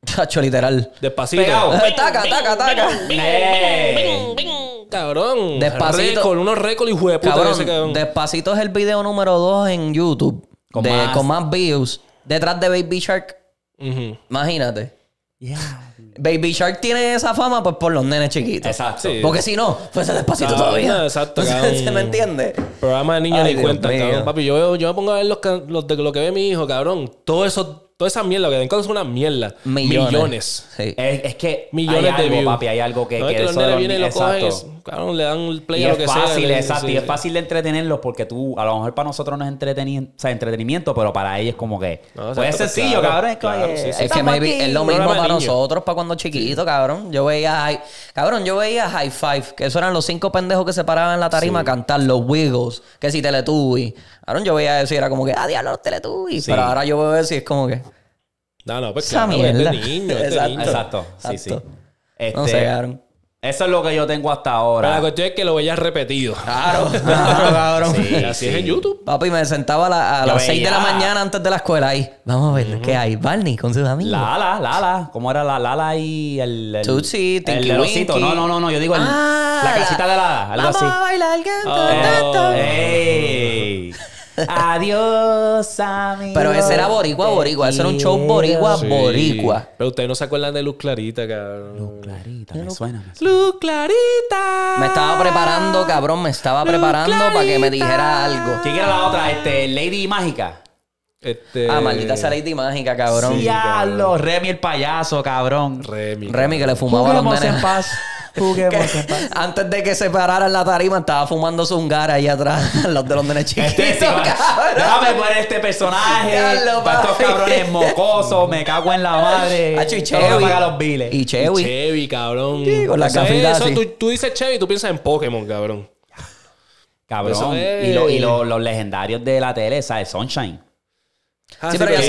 Chacho, literal. Despacito. taca, taca, taca. Cabrón. Despacito. con unos récords y Despacito es el video número 2 en YouTube. Con, más... views. Detrás de Baby Shark. Imagínate. Yeah. Baby Shark tiene esa fama pues por los nenes chiquitos. Exacto. Porque si no, fuese despacito todavía. exacto. ¿Se me entiende? Programa de niños ni cuenta, cabrón. Papi, yo, yo me pongo a ver los, los de lo que ve mi hijo, cabrón. Todo eso Toda esa mierda, que dan es una mierda. Millones. millones. Es, que millones hay de algo, papi, hay algo que... No, es que claro, le dan un play a lo que sea. Es fácil, exacto. y es fácil de entretenerlos porque tú... A lo mejor para nosotros no es o sea, entretenimiento, pero para ellos es como que... pues es sencillo, cabrón. Es, que, es lo mismo para nosotros, para cuando chiquito, cabrón. Yo veía... High, cabrón, yo veía High Five, que esos eran los cinco pendejos que se paraban en la tarima a cantar. Los Wiggles, que si te Teletubbies. Aaron, yo veía eso y era como que, ah, diablo, los Teletubbies. Pero ahora yo veo eso y es como que. No, no, pues claro, es de niño, este exacto, Exacto, Sí, sí. no este, sé, Aaron. Eso es lo que yo tengo hasta ahora. Pero la cuestión es que lo veías repetido. Claro, claro, cabrón. Sí, así es en YouTube. Papi, me sentaba a, las 6 de la mañana antes de la escuela ahí. Vamos a ver qué hay. Barney con sus amigos. Lala, Lala. ¿Cómo era la Lala y el. Tutsi, El No, no, no, no. Yo digo el, la ah, casita de Lala. Algo vamos así. a bailar el Adiós, amigo. Pero ese era boricua, boricua. Ese era un show boricua, boricua. Pero ustedes no se acuerdan de Luz Clarita, cabrón. Luz Clarita, me suena. Luz Clarita. Me estaba preparando, cabrón. Me estaba preparando para que me dijera algo. ¿Quién era la otra? Este, Lady Mágica. Este... Ah, maldita esa lady mágica, cabrón. Sí. Diablo, Remy el payaso, cabrón. Remy. Remy que le fumaba a los paz. Antes de que se pararan la tarima, estaba fumando su ungar ahí atrás, los de los nenes este, este, chiquitos. déjame poner este personaje. para estos cabrones mocosos, me cago en la madre. y Chevy. los biles. Chevy. cabrón. tú, dices Chevy, tú piensas en Pokémon, cabrón. Cabrón. Y, los legendarios de la tele, ¿sabes? Sunshine. Ah, sí, pero ya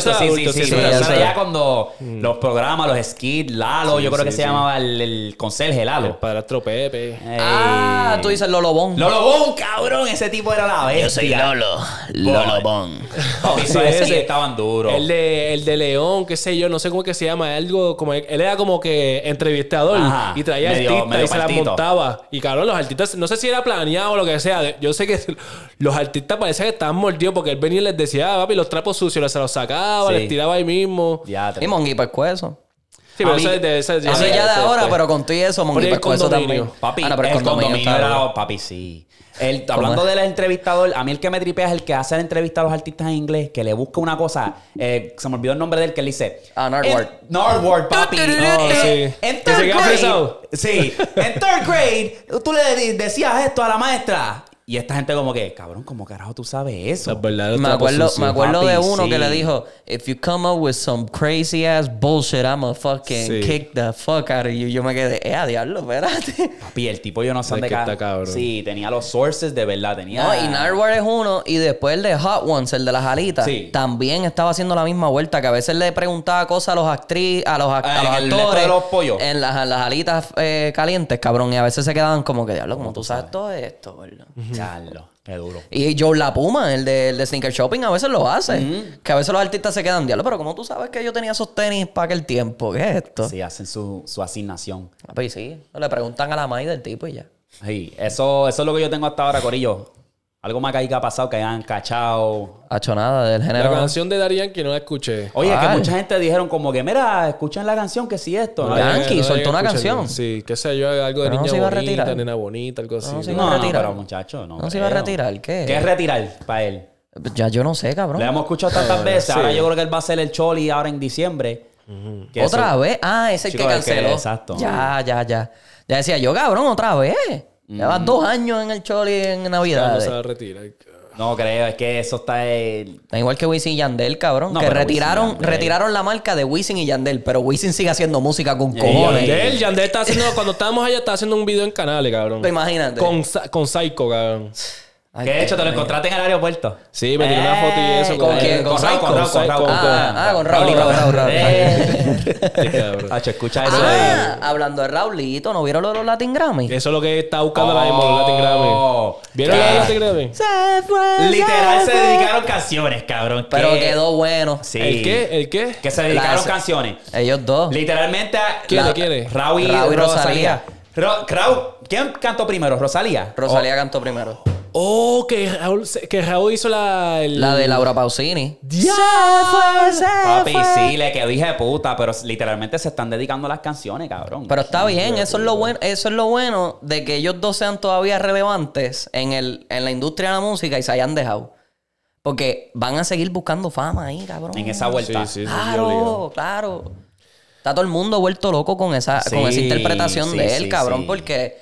Sí, sí, ya cuando mm. los programas, los skits, Lalo, yo creo que se llamaba el, conserje Lalo. El padrastro Pepe. Ah, tú dices Lolobón. Lolobón, cabrón. Ese tipo era la bestia. Yo soy Lolo. Lolobón. Oh, estaban duros. El de, el de León, qué sé yo, no sé cómo que se llama. Algo como... Él era como que entrevistador y traía artistas y se las montaba. Y cabrón, los artistas... No sé si era planeado o lo que sea. Yo sé que los artistas Parecían que estaban mordidos porque él venía y les decía ya, papi, los trapos sucios, se los sacaba, les tiraba ahí mismo. Y Mongui eso. Sí, pero eso ya de ahora, este. pero con tú y eso, mongui eso también. Papi, pero el condominio Papi, sí. hablando del entrevistador, a mí el que me tripea es el que hace la entrevista a los artistas en inglés, que le busca una cosa. Eh, se me olvidó el nombre del que le dice. Ah, Nardward, papi. Oh, sí. En third grade. Sí. En third grade, tú le decías esto a la maestra. Y esta gente como que, cabrón, como carajo tú sabes eso? Me acuerdo, me acuerdo de uno que le dijo, if you come up with some crazy ass bullshit, I'm a fucking kick the fuck out of you. Yo me quedé, eh, a diablo, espérate. Papi, el tipo yo no sé de qué está, cabrón. Sí, tenía los sources de verdad, tenía... No, y Narwhal es uno, y después el de Hot Ones, el de las alitas, también estaba haciendo la misma vuelta, que a veces le preguntaba cosas a los actriz, a los, actores. De los pollos. En las, alitas eh, calientes, cabrón, y a veces se quedaban como que, diablo, como tú sabes todo esto, ¿verdad? Carlos, qué duro. Y Joe La Puma, el de, Sneaker Shopping, a veces lo hace. Que a veces los artistas se quedan diablo, pero como tú sabes que yo tenía esos tenis para aquel tiempo, ¿qué es esto? Sí, hacen su, asignación. Ah, pues sí, le preguntan a la madre del tipo y ya. Sí, eso, eso es lo que yo tengo hasta ahora, Corillo. Algo más que haya pasado, que hayan cachado. Ha hecho del género. La canción de Darían que no la escuché. Oye, que mucha gente dijeron como que, mira, escuchan la canción, que si sí esto. No, Yankee, soltó una canción. Sí, qué sé yo, algo de niña no bonita, retirar. nena bonita, algo así. No, se iba a retirar. pero muchacho, no. No se iba a retirar, ¿qué? ¿Qué es retirar para él? Ya yo no sé, cabrón. Le hemos escuchado tantas eh, veces. Ahora yo creo que él va a hacer el Choli ahora en diciembre. ¿Otra vez? Ah, es el que canceló. exacto. Ya, ya, ya. Ya decía yo, cabrón, otra vez. Llevas mm. dos años en el Choli en Navidad. no se No creo, es que eso está el... igual que Wisin y Yandel, cabrón. que retiraron, retiraron la marca de Wisin y Yandel, pero Wisin sigue haciendo música con cojones. Yandel, Yandel está haciendo, cuando estábamos allá, está haciendo un video en canales, cabrón. Imagínate. Con, con Psycho, cabrón que de hecho te lo encontraste en el aeropuerto. Sí, me tiré una foto y eh, eso. ¿Con quién? Con, Raúl. Con Raúl. Con ah, ah, con Raúl. Raúl, Raúl, eh. escucha ah, eso Hablando de Raulito, ¿no vieron lo de los Latin Grammy? Eso es lo que está buscando la mismo, los Latin oh. Grammy. ¿Vieron los Latin Grammy? Se fue. Literal, se, dedicaron canciones, cabrón. Pero quedó bueno. Sí. ¿El qué? ¿El qué? Que se dedicaron canciones. Ellos dos. Literalmente. ¿Quién quiere? Raúl y Rosalía. ¿Quién cantó primero? ¿Rosalía? Rosalía cantó primero. Oh, que Raúl, hizo la. La de Laura Pausini. ¡Ya! Papi, sí, le quedó dije puta, pero literalmente se están dedicando a las canciones, cabrón. Pero está bien, eso es lo bueno, eso es lo bueno de que ellos dos sean todavía relevantes en, el, en la industria de la música y se hayan dejado. Porque van a seguir buscando fama ahí, cabrón. en esa vuelta. Claro, claro. Está todo el mundo vuelto loco con esa, interpretación de él, cabrón, porque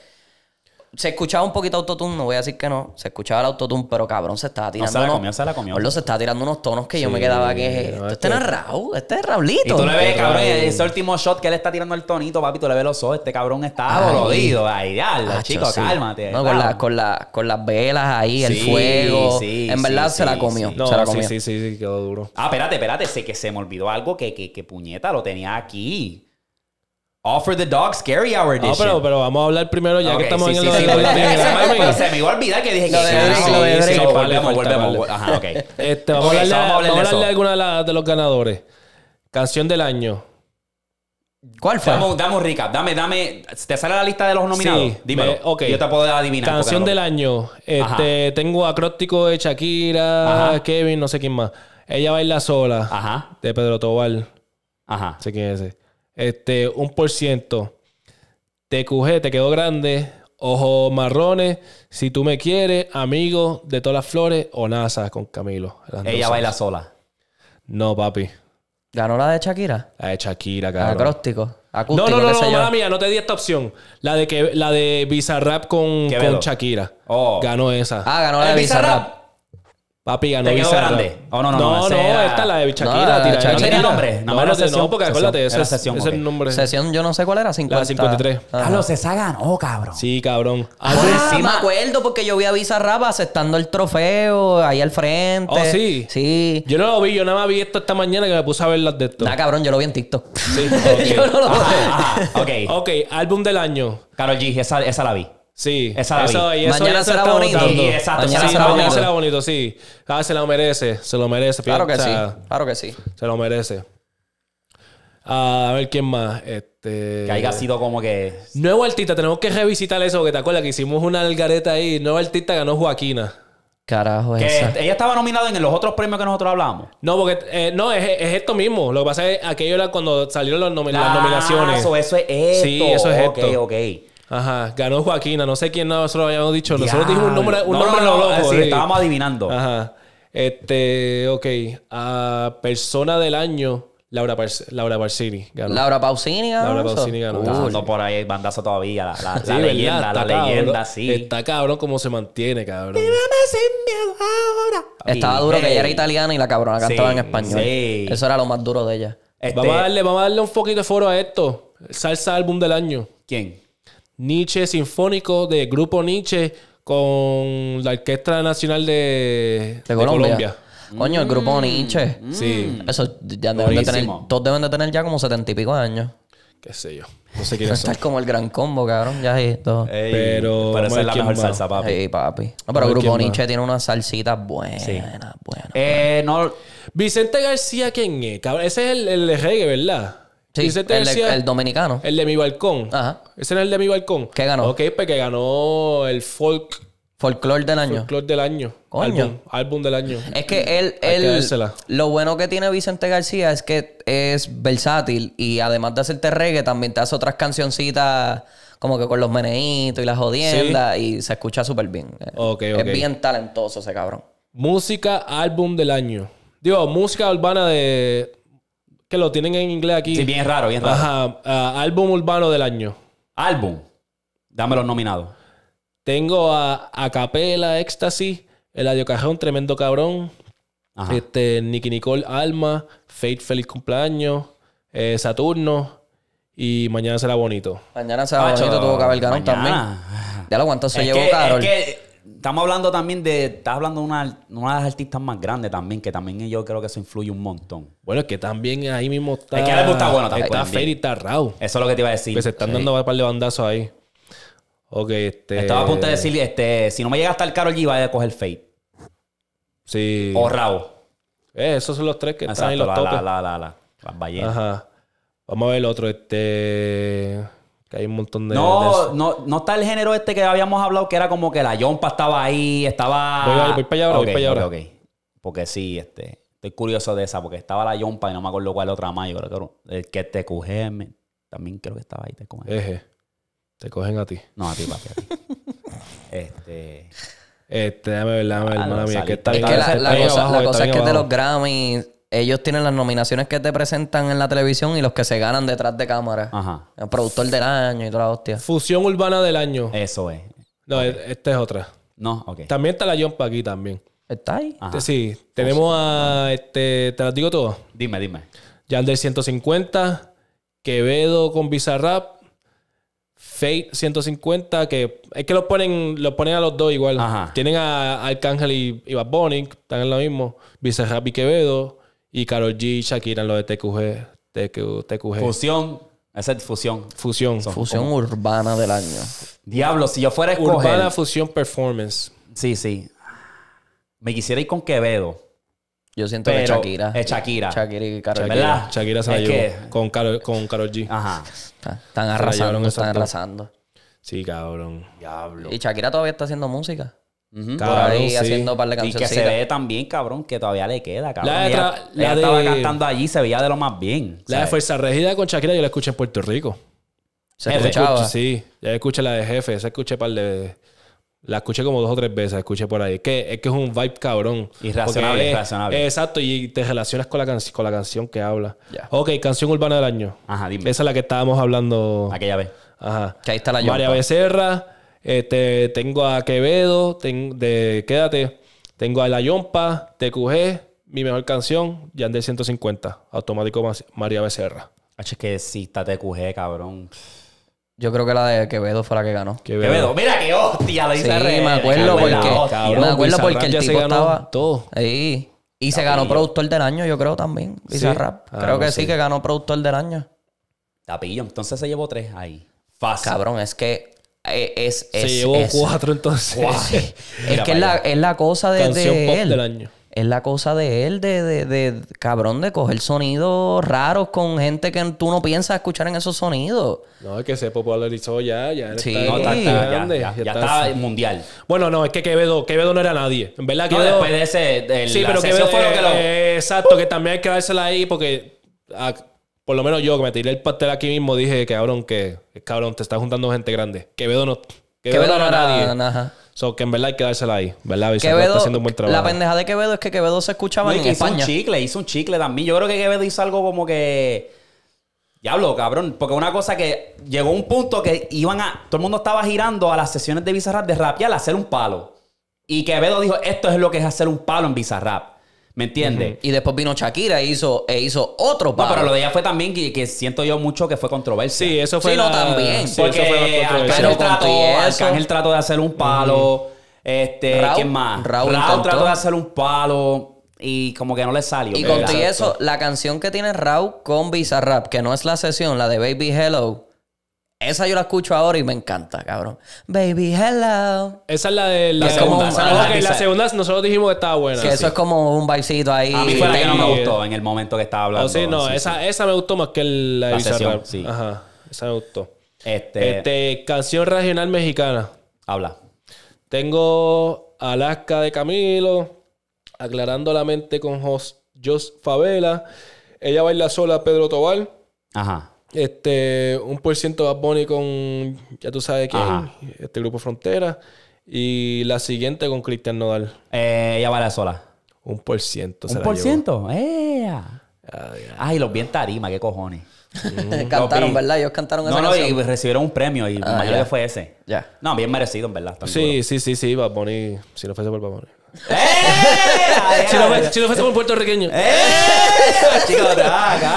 se escuchaba un poquito autotune, no voy a decir que no. Se escuchaba el autotune, pero cabrón, se estaba tirando. No, se la comió, se la comió. se estaba tirando unos tonos que yo me quedaba que. Esto este es Raúl, este es Raulito. Y tú le ves, cabrón, ese último shot que él está tirando el tonito, papi, tú le ves los ojos. Este cabrón está jodido, ahí, chico, cálmate. No, con, la, con, la, con, las velas ahí, el fuego. en verdad se la comió. se la comió. Sí, sí, sí, quedó duro. Ah, espérate, espérate, sé que se me olvidó algo que, que puñeta lo tenía aquí. Offer the Dog Scary Hour ah, Edition. No, pero, pero vamos a hablar primero ya que estamos en el sí, Se me iba a olvidar que dije que de Volvemos, Ajá, ok. Este, vamos, a hablarle, vamos, a vamos a de alguna de, los ganadores. Canción del año. ¿Cuál fue? Damos, damos rica. Dame, dame. ¿Te sale la lista de los nominados? Dímelo. Yo te puedo adivinar. Canción del año. Este, tengo acróstico de Shakira, Kevin, no sé quién más. Ella baila sola. Ajá. De Pedro Tobal. Ajá. No sé quién es ese este, un por ciento. Te TQG, te quedó grande. Ojos marrones, si tú me quieres, amigo de todas las flores o NASA con Camilo. Ella baila sola. No, papi. ¿Ganó la de Shakira? La de Shakira, cabrón. Acróstico. no, no, no, no, mía, no te di esta opción. La de que la de Bizarrap con, con Shakira. Oh. Ganó esa. Ah, ganó la de eh, Bizarrap. Papi, ganó grande. Oh, no, no, no, no, esta es la de Bichaquita, No, tira, No tenía nombre, sesión. porque acuérdate, ese es el nombre. Sesión, yo no sé cuál era, 50. 53. Ah, se esa Oh, cabrón. Sí, cabrón. Ah, sí, me ah, acuerdo porque yo vi a Bizarrap aceptando el trofeo ahí al frente. Oh, sí. Sí. Yo no lo vi, yo nada más vi esto esta mañana que me puse a ver las de esto. Ah, cabrón, yo lo vi en TikTok. Sí, ok. Yo no lo vi. ok. Ok, álbum del año. Carol G, esa la vi. Sí, eso, mañana será bonito. exacto. Mañana, será, bonito. sí. Ah, se lo merece, se lo merece. Claro que sí, claro que sí. Se lo merece. Ah, a ver quién más. Este, que haya sido como que. Nuevo artista, tenemos que revisitar eso, porque te acuerdas que hicimos una algareta ahí. Nuevo artista ganó Joaquina. Carajo, que ella estaba nominada en los otros premios que nosotros hablamos. No, porque eh, no, es, esto mismo. Lo que pasa es aquello era cuando salieron las ah, nominaciones. Eso, eso es esto. Sí, eso es esto. Ok, ok. Ajá, ganó Joaquina, no sé quién nosotros habíamos dicho. Nosotros dijimos un nombre, un nombre loco. Sí, estábamos adivinando. Ajá. Este, ok. a persona del año, Laura, Parsini. Laura Pausini ganó. Laura Pausini ganó. Laura ganó. por ahí bandazo todavía. La, leyenda, la leyenda, sí. Está cabrón como se mantiene, cabrón. a sin miedo ahora. Estaba duro que ella era italiana y la cabrona cantaba en español. Sí. Eso era lo más duro de ella. Este- vamos, a darle, vamos a darle un poquito de foro a esto. Salsa álbum del año. ¿Quién? Nietzsche Sinfónico de Grupo Nietzsche con la Orquesta Nacional de, Colombia. Coño, el grupo mm. Nietzsche. Sí. Eso ya deben de tener, todos deben de tener ya como setenta y pico años. Qué sé yo. No sé qué es. Estás como el gran combo, cabrón. Ya es todo. pero. Parece la mejor salsa, papi. Sí, papi. No, pero Grupo Nietzsche tiene una salsita buena, buena. buena. Eh, no. Vicente García, ¿quién es? ese es el, el reggae, ¿verdad? el, dominicano. El de mi balcón. Ajá. Ese era el de mi balcón. ¿Qué ganó? Ok, pues que ganó el folk. Folklore del año. Folklore del año. Coño. Álbum, del año. Es que él, él lo bueno que tiene Vicente García es que es versátil y además de hacerte reggae, también te hace otras cancioncitas como que con los meneitos y las jodiendas y se escucha súper bien. Okay, es bien talentoso ese cabrón. Música álbum del año. Digo, música urbana de que lo tienen en inglés aquí. Sí, bien raro, bien raro. Ah, álbum urbano del año. Álbum. Dame los nominados. Tengo a Acapela, Ecstasy, El Cajón, Tremendo Cabrón. Ajá. Este, Nicky Nicole, Alma, Fate, Feliz Cumpleaños, eh, Saturno. Y mañana será bonito. Mañana será bonito, tuvo que haber también. Ya lo aguantó, se llevó estamos hablando también de. Estás hablando de una, de las artistas más grandes también, que también yo creo que eso influye un montón. Bueno, es que también ahí mismo está. Es que ahora gusta bueno también. Está Fer y está Rao. Eso es lo que te iba a decir. se están dando un par de bandazos ahí. Ok, este. Estaba a punto de decir, este, si no me llega hasta el Carol G, va a coger Fade. Sí. O Rao. Eh, esos son los tres que están ahí los la, La, la, la, la, Las Ajá. Vamos a ver el otro, este. Que hay un montón de. No, no, no está el género este que habíamos hablado que era como que la yompa estaba ahí, estaba. Voy, voy para allá ahora, voy para allá ahora. Porque sí, este. Estoy curioso de esa, porque estaba la yompa y no me acuerdo cuál otra más. Yo creo que el que te cogen. También creo que estaba ahí, te Eje. Te cogen a ti. No, a ti, papi, a ti. este. Este, déjame ver, déjame ver, ah, mía, que está Es que la, cosa, la cosa es que de los Grammys ellos tienen las nominaciones que te presentan en la televisión y los que se ganan detrás de cámara. Ajá. El productor del año y toda la hostia. Fusión urbana del año. Eso es. No, e-, esta es otra. No, ok. También está la Jumpa aquí también. ¿Está ahí? Sí. Tenemos a... Este, ¿Te las digo todo? Dime, dime. Yandel 150, Quevedo con Bizarrap, Fate 150, que es que los ponen, ponen a los dos igual. Tienen a Arcángel y, y Bad están en lo mismo. Bizarrap y Quevedo. Y Karol G y Shakira en lo de TQG. TQG. Fusión. Esa es fusión. Fusión. fusión urbana del año. Diablo, si yo fuera a Urbana, fusión, performance. Sí, sí. Me quisiera ir con Quevedo. Yo siento que que Shakira. Es Shakira. Shakira y Karol Shakira, Shakira se que... con, Karol, con Karol G. Ajá. Están arrasando, están arrasando. Sí, cabrón. Diablo. ¿Y Shakira todavía está haciendo música? Y que se ve también, cabrón, que todavía le queda, cabrón. La, estaba cantando allí, se veía de lo más bien. La de Fuerza Regida con Shakira yo la escuché en Puerto Rico. ¿Se escuchaba? sí, ya escuché la de Jefe, esa escuché par de... La escuché como dos o tres veces, escuché por ahí. Que, es que es un vibe cabrón. Irracionable, irracionable. exacto, y te relacionas con la, con la canción que habla. Ok, canción urbana del año. Ajá, dime. Esa es la que estábamos hablando. Aquella vez. Ajá. Que ahí está la María Becerra. Este, tengo a Quevedo, de Quédate, tengo a La Yompa, TQG, mi mejor canción, Yandel 150, Automático María Becerra. H, que sí, está TQG, cabrón. Yo creo que la de Quevedo fue la que ganó. Quevedo. Mira qué hostia, la hice sí, me acuerdo porque, me acuerdo porque el tipo estaba todo. Y se ganó productor del año, yo creo también. Dice ah, Creo que sí. que ganó productor del año. Tapillo, entonces se llevó tres ahí. Fácil. Cabrón, es que eh, es, es, se llevó cuatro entonces. es que es la, es la, cosa de, él. Es la cosa de él, de, de, de, cabrón, de coger sonidos raros con gente que tú no piensas escuchar en esos sonidos. No, es que se popularizó ya, ya sí. está, ya, está mundial. Bueno, no, es que Quevedo, Quevedo no era nadie. En verdad, Quevedo, después de ese, sí, pero Quevedo fue lo eh, que lo... exacto, que también hay que dársela ahí porque a, por lo menos yo que me tiré el pastel aquí mismo, dije, cabrón, que cabrón, te está juntando gente grande. Quevedo no, Quevedo, no nadie. Nada. que en verdad hay que dársela ahí, ¿verdad? Quevedo, está haciendo buen trabajo. La pendeja de Quevedo es que Quevedo se escuchaba en hizo España. Hizo un chicle, hizo un chicle también. Yo creo que Quevedo hizo algo como que... Diablo, cabrón. Porque una cosa que llegó un punto que iban a... Todo el mundo estaba girando a las sesiones de Bizarrap de rap y a hacer un palo. Y Quevedo dijo, esto es lo que es hacer un palo en Bizarrap. ¿Me entiendes? Y después vino Shakira e hizo, e hizo otro palo. No, pero lo de ella fue también que, siento yo mucho que fue controversia. Sí, eso fue. Sí, no, también. Sí, porque eso fue Arcángel, trató, de hacer un palo. Este, ¿quién más? Raúl, trató de hacer un palo. Y como que no le salió. Y con eso, la canción que tiene Raúl con Bizarrap, que no es la sesión, la de Baby Hello, esa yo la escucho ahora y me encanta, cabrón. Baby, hello. Esa es la de la, segunda. la, segunda nosotros dijimos que estaba buena. Que eso es como un bailcito ahí. A mí fue la que no me gustó en el momento que estaba hablando. Oh, no, sí, no, esa, esa me gustó más que la de... la sesión, sí. Ajá, esa me gustó. Este... este... Canción regional mexicana. Habla. Tengo Alaska de Camilo, Aclarando la mente con Jos Favela. Ella baila sola Pedro Tobal. Ajá. Este, un por ciento Bad Bunny con, ya tú sabes quién, este grupo Frontera. Y la siguiente con Cristian Nodal. Eh, ella va sola. Un por ciento. Un por ciento. Eh. Ay, los bien tarima, qué cojones. cantaron, ¿verdad? Ellos cantaron no, No, y recibieron un premio y ah, mayor fue ese. Ya. No, bien merecido, en verdad. Sí, sí, sí, sí, Bad Bunny, si lo fuese por Bad ¡Eh! Si nos fuésemos puertorriqueños.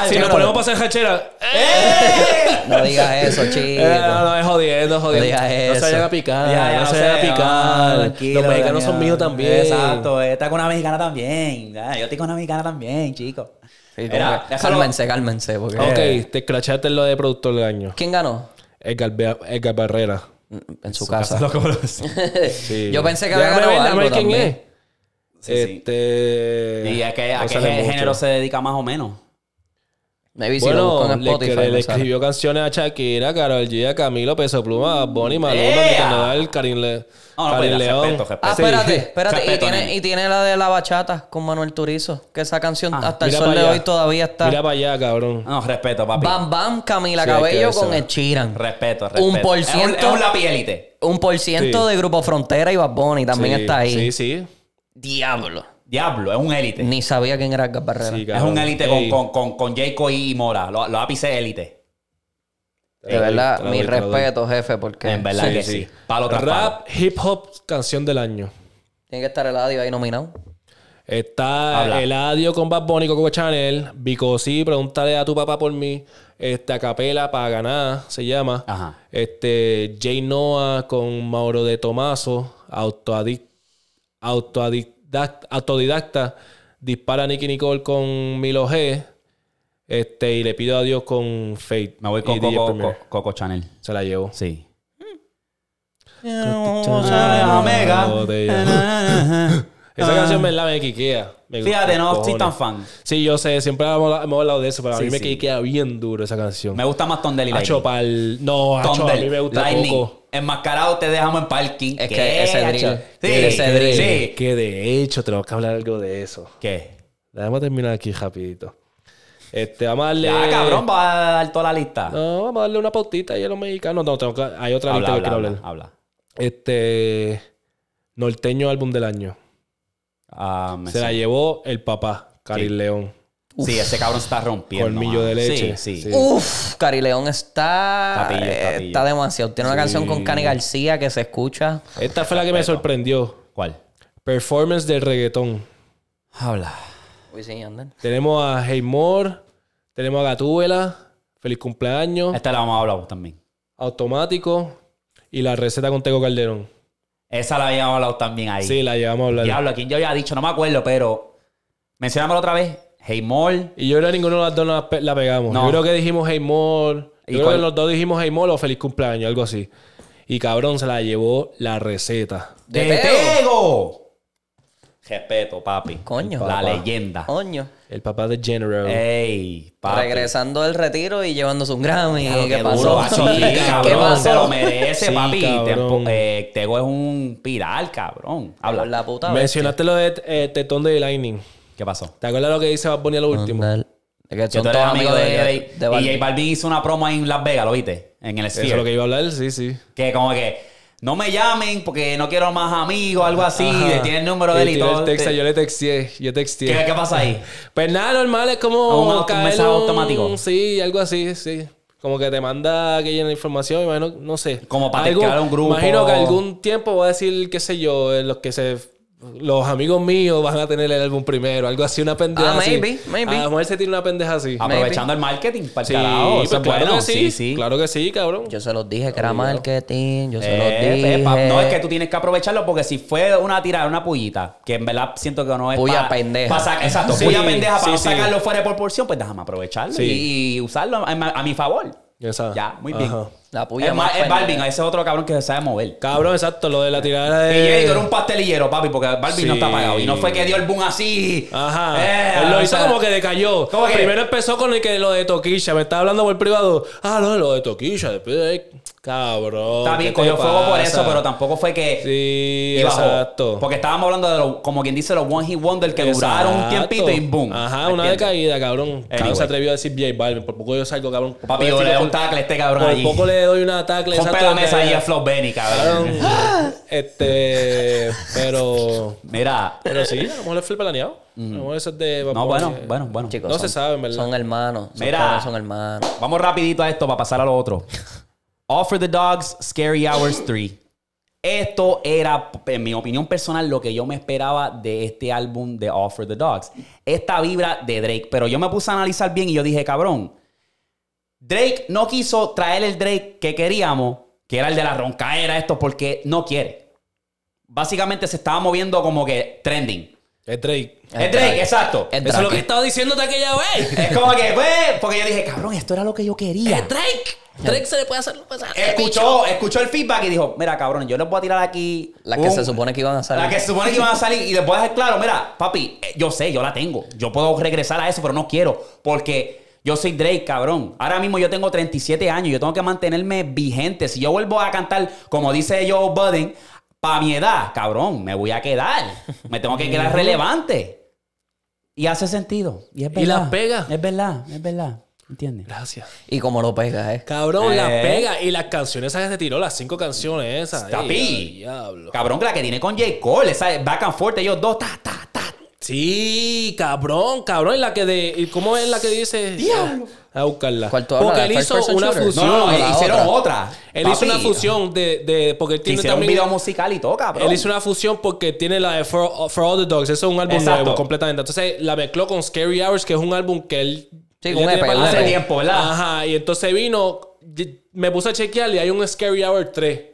Si nos ponemos para hacer hachera. No digas eso, chico. Eh, no, no, es jodiendo, es digas No se eso. vayan a picar, no, se vayan a picar. Los mexicanos son míos también. Exacto, eh, está con una mexicana también. Yo estoy con una mexicana también, chicos. Cálmense, cálmense. Porque... Ok, te escrachaste lo de productor del año. ¿Quién ganó? Edgar, Edgar Barrera. En su, casa. Yo pensé que había ganado ver, algo quién Es. este... ¿Y a qué, a qué género se dedica más o menos? Me bueno, con Spotify, le, escribió canciones a Shakira, Carol G, a Camilo, Peso Pluma, a Bonnie, Maluma, Nicanor, ¡Eh! Karim, Le León. Respeto, respeto. Ah, espérate, espérate. y, tiene, y, tiene, la de La Bachata con Manuel Turizo, que esa canción ah. hasta el sol de hoy todavía está. Mira para allá, cabrón. No, respeto, papi. Bam Bam, Camila Cabello con el Chiran. Respeto, respeto. Un por ciento. Es, un, un, de Grupo Frontera y Bad Bunny también está ahí. Sí, sí. Diablo. Diablo, es un élite. Ni sabía quién era Edgar es un élite con, con, con, Jaco y Mora. Los, ápice ápices élite. De verdad, mi respeto, jefe, porque. En verdad que sí. Rap, hip hop, canción del año. Tiene que estar el audio ahí nominado. Está el audio con Bad Bunny, Coco Chanel, Sí, pregúntale a tu papá por mí. Este, Acapela para ganar, se llama. Ajá. Este, Jay Noah con Mauro de Tomaso, Autoadicto, autodidacta, dispara a Nicky Nicole con Milo G. Este, y le pido adiós con Fate. Me voy con Coco, Coco, Chanel. Se la llevo. Sí. Esa ah. canción me la me quiquea. Fíjate, no estoy tan fan. Sí, yo sé, siempre hemos, hablado de eso, pero a mí me queda bien duro esa canción. Me gusta más Tondel y Lightning. a No, a mí me gusta poco. Enmascarado te dejamos en parking. Es que ese drill, Sí, ese que drill. que de hecho tenemos que hablar algo de eso. ¿Qué? Vamos a terminar aquí rapidito. Este, vamos a darle... Ah, cabrón, va a dar toda la lista. No, vamos a darle una pautita y a los mexicanos. No, tengo que- hay otra lista que quiero hablar. habla. Este... Norteño álbum del año. Se la llevó el papá, Cari León. Sí, ese cabrón está rompiendo. Colmillo de leche. Sí, Cari León está, eh, Está demasiado. Tiene una canción con Cani García que se escucha. Esta fue la que me sorprendió. ¿Cuál? Performance del reggaetón. Habla. Tenemos a Heymore, tenemos a Gatúbela, Feliz cumpleaños, Esta la vamos a hablar también. Automático y la receta con Tego Calderón. Esa la habíamos hablado también ahí. Sí, la llevamos hablando hablar. Diablo, a quien yo había dicho, no me acuerdo, pero mencionámoslo otra vez. Heymol. Y yo creo que ninguno de las dos la, pegamos. Yo creo que dijimos Heymol. Yo creo que los dos dijimos Heymol o Feliz Cumpleaños, algo así. Y cabrón, se la llevó la receta. ¡De, Tego! Respeto, papi. Coño. La leyenda. Coño. El papá de General. Ey, Regresando del retiro y llevándose un Grammy. ¿Qué, pasó? Duro, sí, ¿Qué pasó? Se lo merece, papi. Eh, Tego es un piral, cabrón. Habla. La puta Mencionaste lo de eh, Tetón de Lightning. ¿Qué pasó? ¿Te acuerdas lo que dice Bad Bunny a lo último? Es que son todos amigo de, de, Y J Balvin hizo una promo en Las Vegas, ¿lo viste? En el Sphere. Eso es lo que iba a hablar, sí, sí. Que como que no me llamen porque no quiero más amigos, algo así. Le tiene el número de él Yo le texté, yo texté. ¿Qué, ¿Qué, pasa ahí? Pues nada, normal, es como. Un, mensaje automático. Sí, algo así, sí. Como que te manda aquella información, imagino, no sé. Como para crear un grupo. Imagino que algún tiempo va a decir, qué sé yo, en los que se los amigos míos van a tener el álbum primero, algo así, una pendeja. Ah, así. maybe, maybe. Ah, a lo se tiene una pendeja así. Aprovechando el marketing para sí, carajo. Pues claro que sí, Claro que sí, cabrón. Yo se los dije que era marketing, yo se eh, los eh, dije. no, es que tú tienes que aprovecharlo porque si fue una tirada, una pullita, que en verdad siento que no es. Puya pendeja. exacto, puya pendeja para sacarlo fuera de porción, pues déjame aprovecharlo y, usarlo a, mi favor. Ya, muy bien. La puya es, Balvin, ese es otro cabrón que se sabe mover. Cabrón, exacto, lo de la tirada de. Y era un pastelillero, papi, porque Balvin no está pagado. Y no fue que dio el boom así. Ajá. Eh, Él lo hizo como que decayó. Primero empezó con el que lo de Toquilla. Me estaba hablando por privado. Ah, no, lo de Toquilla. Después de Cabrón. Está bien, cogió fuego por eso, pero tampoco fue que. Sí, exacto. Porque estábamos hablando de, lo, como quien dice, los One Hit Wonder que duraron un tiempito y boom. Ajá, una caída cabrón. Anyway. se atrevió a decir J Balvin. Por poco yo salgo, cabrón. Papi, yo le doy un tackle a este cabrón. Por poco le doy una tackle. Rompe la mesa y a Flo Benny, cabrón. este. Pero. Mira. Pero sí, a lo mejor fue planeado. Mm. A eso es de. No, bueno, bueno, bueno. Chicos, no se sabe, ¿verdad? Son hermanos. Mira. son hermanos. Vamos rapidito a esto para pasar a lo otro. Offer the Dogs, Scary Hours 3. Esto era, en mi opinión personal, lo que yo me esperaba de este álbum de Offer the Dogs. Esta vibra de Drake. Pero yo me puse a analizar bien y yo dije, cabrón, Drake no quiso traer el Drake que queríamos, que era el de la ronca, era esto, porque no quiere. Básicamente se estaba moviendo como que trending. Es Drake. Es Drake, exacto. Eso es lo que he estado diciéndote aquella vez. es como que, pues, porque yo dije, cabrón, esto era lo que yo quería. Es Drake. Drake se le puede hacer lo sea. Escuchó, escuchó el feedback y dijo, mira, cabrón, yo les voy a tirar aquí. La que se supone que iban a salir. La que se supone que iban a salir. Y les voy claro, mira, papi, eh, yo sé, yo la tengo. Yo puedo regresar a eso, pero no quiero. Porque yo soy Drake, cabrón. Ahora mismo yo tengo 37 años. Yo tengo que mantenerme vigente. Si yo vuelvo a cantar, como dice Joe Budden, para mi edad, cabrón, me voy a quedar. Me tengo que quedar relevante. Y hace sentido. Y la verdad. pega. Es verdad, es verdad. ¿Entiendes? Gracias. Y como lo pega, ¿eh? Cabrón, la eh. pega. Y las canciones esas que se tiró, las cinco canciones esas. Tapi. cabrón, que la que tiene con J. Cole, esa back and forth, ellos dos, ta, ta, Sí, cabrón, cabrón. la que de. ¿Cómo es la que dice? ¡Diablo! A buscarla. Porque él hizo una fusión. No, hicieron otra. Él hizo una fusión de. porque tiene también, un video musical y todo, cabrón. Él hizo una fusión porque tiene la de For, All the Dogs. Eso es un álbum nuevo completamente. Entonces la mezcló con Scary Hours, que es un álbum que él. Sí, un EP, Hace tiempo, ¿verdad? Ajá. Y entonces vino. Me puse a chequear y hay un Scary Hour 3.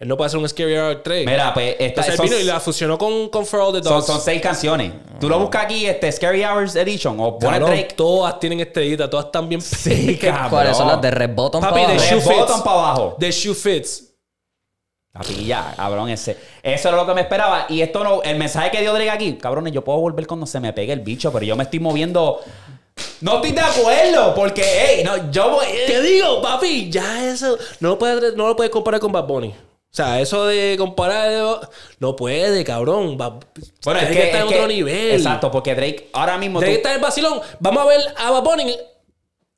Él no puede hacer un Scary Hour 3. Mira, pues esta Entonces, él vino y la fusionó con, For All the Dogs. Son, seis canciones. Tú lo buscas aquí, este Scary Hours Edition o pone Drake. Todas tienen estrellita, todas están bien sí, ¿Cuáles son las de Red Bottom Papi, para abajo? Red Button para abajo. De Shoe Fits. Papi, ya, cabrón, ese. Eso era lo que me esperaba. Y esto no, el mensaje que dio Drake aquí, cabrones, yo puedo volver cuando se me pegue el bicho, pero yo me estoy moviendo. No estoy de acuerdo, porque, hey, no, yo Te digo, papi, ya eso. No lo puedes, no lo puedes comparar con Bad Bunny. O sea, eso de comparar no puede, cabrón. Va, bueno, es que, está en otro nivel. Exacto, porque Drake ahora mismo. Drake está en el vacilón. Vamos a ver a Baboni.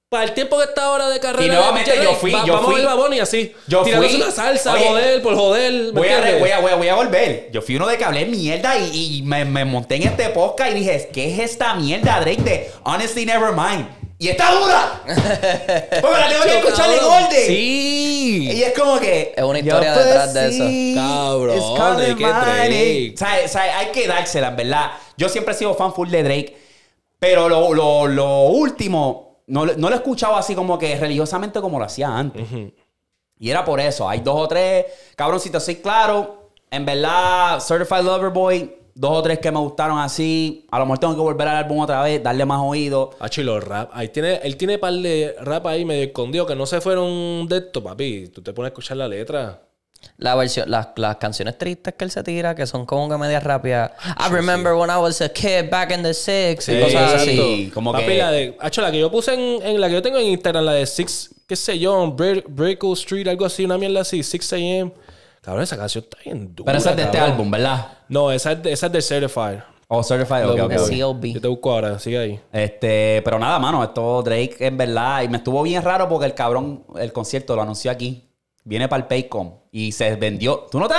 Para el tiempo que está ahora de carrera. Y nuevamente yo fui. yo vamos fui, a ver Baboni así. Yo tirándose fui. una salsa, Oye, joder, por joder. Voy a, voy, a, voy, a, volver. Yo fui uno de que hablé mierda y, me, monté en este podcast y dije, ¿qué es esta mierda, Drake? De Honestly mind. Y está dura. Porque la tengo que escuchar en orden. Sí. Y es como que. Es una historia detrás de eso. Cabrón. De que Drake. ¿Sabe, hay que dársela, verdad. Yo siempre he sido fan full de Drake. Pero lo, lo, último, no, no, lo he escuchado así como que religiosamente como lo hacía antes. Y era por eso. Hay dos o tres. Cabrón, si te soy claro, en verdad, Certified Lover Boy dos o tres que me gustaron así. A lo mejor tengo que volver al álbum otra vez, darle más oído. Ah, chilo, rap. Ahí tiene, él tiene par de rap ahí medio escondido que no se fueron de esto, papi. Tú te pones a escuchar la letra. La versión, las, canciones tristes que él se tira, que son como que media rápida. I remember when I was a kid back in the six. y cosas así. Como Papi, la de. Hacho, la que yo puse en, la que yo tengo en Instagram, la de Six, qué sé yo, Brickle Street, algo así, una mierda así, 6 a.m. Cabrón, esa canción está bien dura. Pero esa es de este álbum, ¿verdad? No, esa es, de, esa Certified. Oh, Certified, ok, ok. Yo te busco ahora, sigue ahí. Este, pero nada, mano, esto Drake en verdad. Y me estuvo bien raro porque el cabrón, el concierto lo anunció aquí. Viene para el Paycom y se vendió. ¿Tú no te.?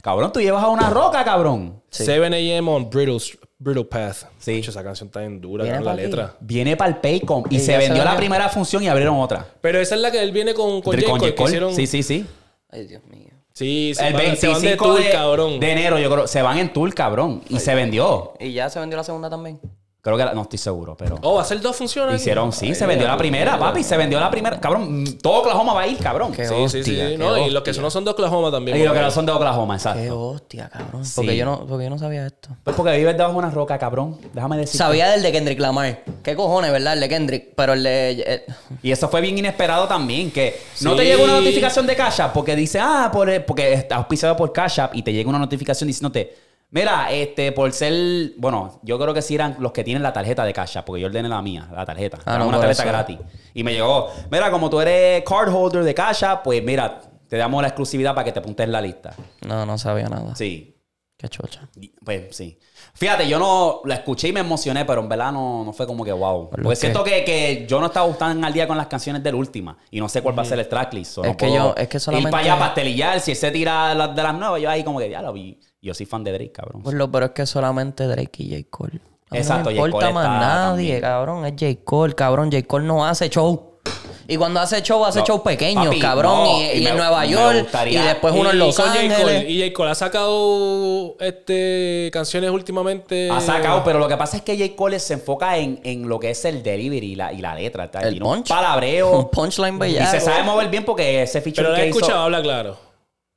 Cabrón, tú llevas a una roca, cabrón. 7 a.m. on Brittle, Brittle Path. Sí. hecho, esa canción está bien dura, con la letra. Viene para el Paycom y, se vendió la primera función y abrieron otra. Pero esa es la que él viene con, con Cole, Sí, sí, sí. Ay, Dios mío. Sí, el 25 de, tour, cabrón. de enero, yo creo. Se van en tour, cabrón. Y se vendió. Y ya se vendió la segunda también. Creo que no estoy seguro, pero. Oh, va a ser dos funciones. Hicieron, sí, se vendió la primera, papi, se vendió la primera. Cabrón, mm, todo Oklahoma va a ir, cabrón. Sí, sí, sí. no, y los que no son de Oklahoma también. Y los que no son de Oklahoma, exacto. Qué hostia, cabrón. Porque, yo no, porque yo no sabía esto. Pues porque vives debajo de una roca, cabrón. Déjame decir. Sabía del de Kendrick Lamar. ¿Qué cojones, verdad? El de Kendrick. Pero el de. Eh, y eso fue bien inesperado también, que no te llega una notificación de Cash App porque dice, ah, porque está auspiciado por Cash App y te llega una notificación diciéndote, Mira, este, por ser, bueno, yo creo que sí eran los que tienen la tarjeta de Cash porque yo ordené la mía, la tarjeta. Ah, una tarjeta gratis. Y me llegó, mira, como tú eres cardholder de Cash pues mira, te damos la exclusividad para que te apuntes en la lista. No, no sabía nada. Sí. Qué chocha. Pues sí. Fíjate, yo no la escuché y me emocioné, pero en verdad no, fue como que wow. Porque siento que, yo no estaba gustando al día con las canciones del última y no sé cuál va a ser el tracklist. es, que yo, es que solamente. Y para allá, pastelillar, si ese tira tira de las nuevas, yo ahí como que ya lo vi. Yo soy fan de Drake, cabrón. Pues pero es que solamente Drake y J. Cole. Exacto, no importa más nadie, cabrón. Es J. Cole, cabrón. J. Cole no hace show. Y cuando hace show, hace show pequeño, cabrón. y, en Nueva York. Y después uno en Los Ángeles. Y J. Cole ha sacado este, canciones últimamente. Ha sacado, pero lo que pasa es que J. Cole se enfoca en, lo que es el delivery y la, y la letra. el punch. Un palabreo. Un punchline bellaco. Y se sabe mover bien porque ese feature Pero lo he escuchado, habla claro.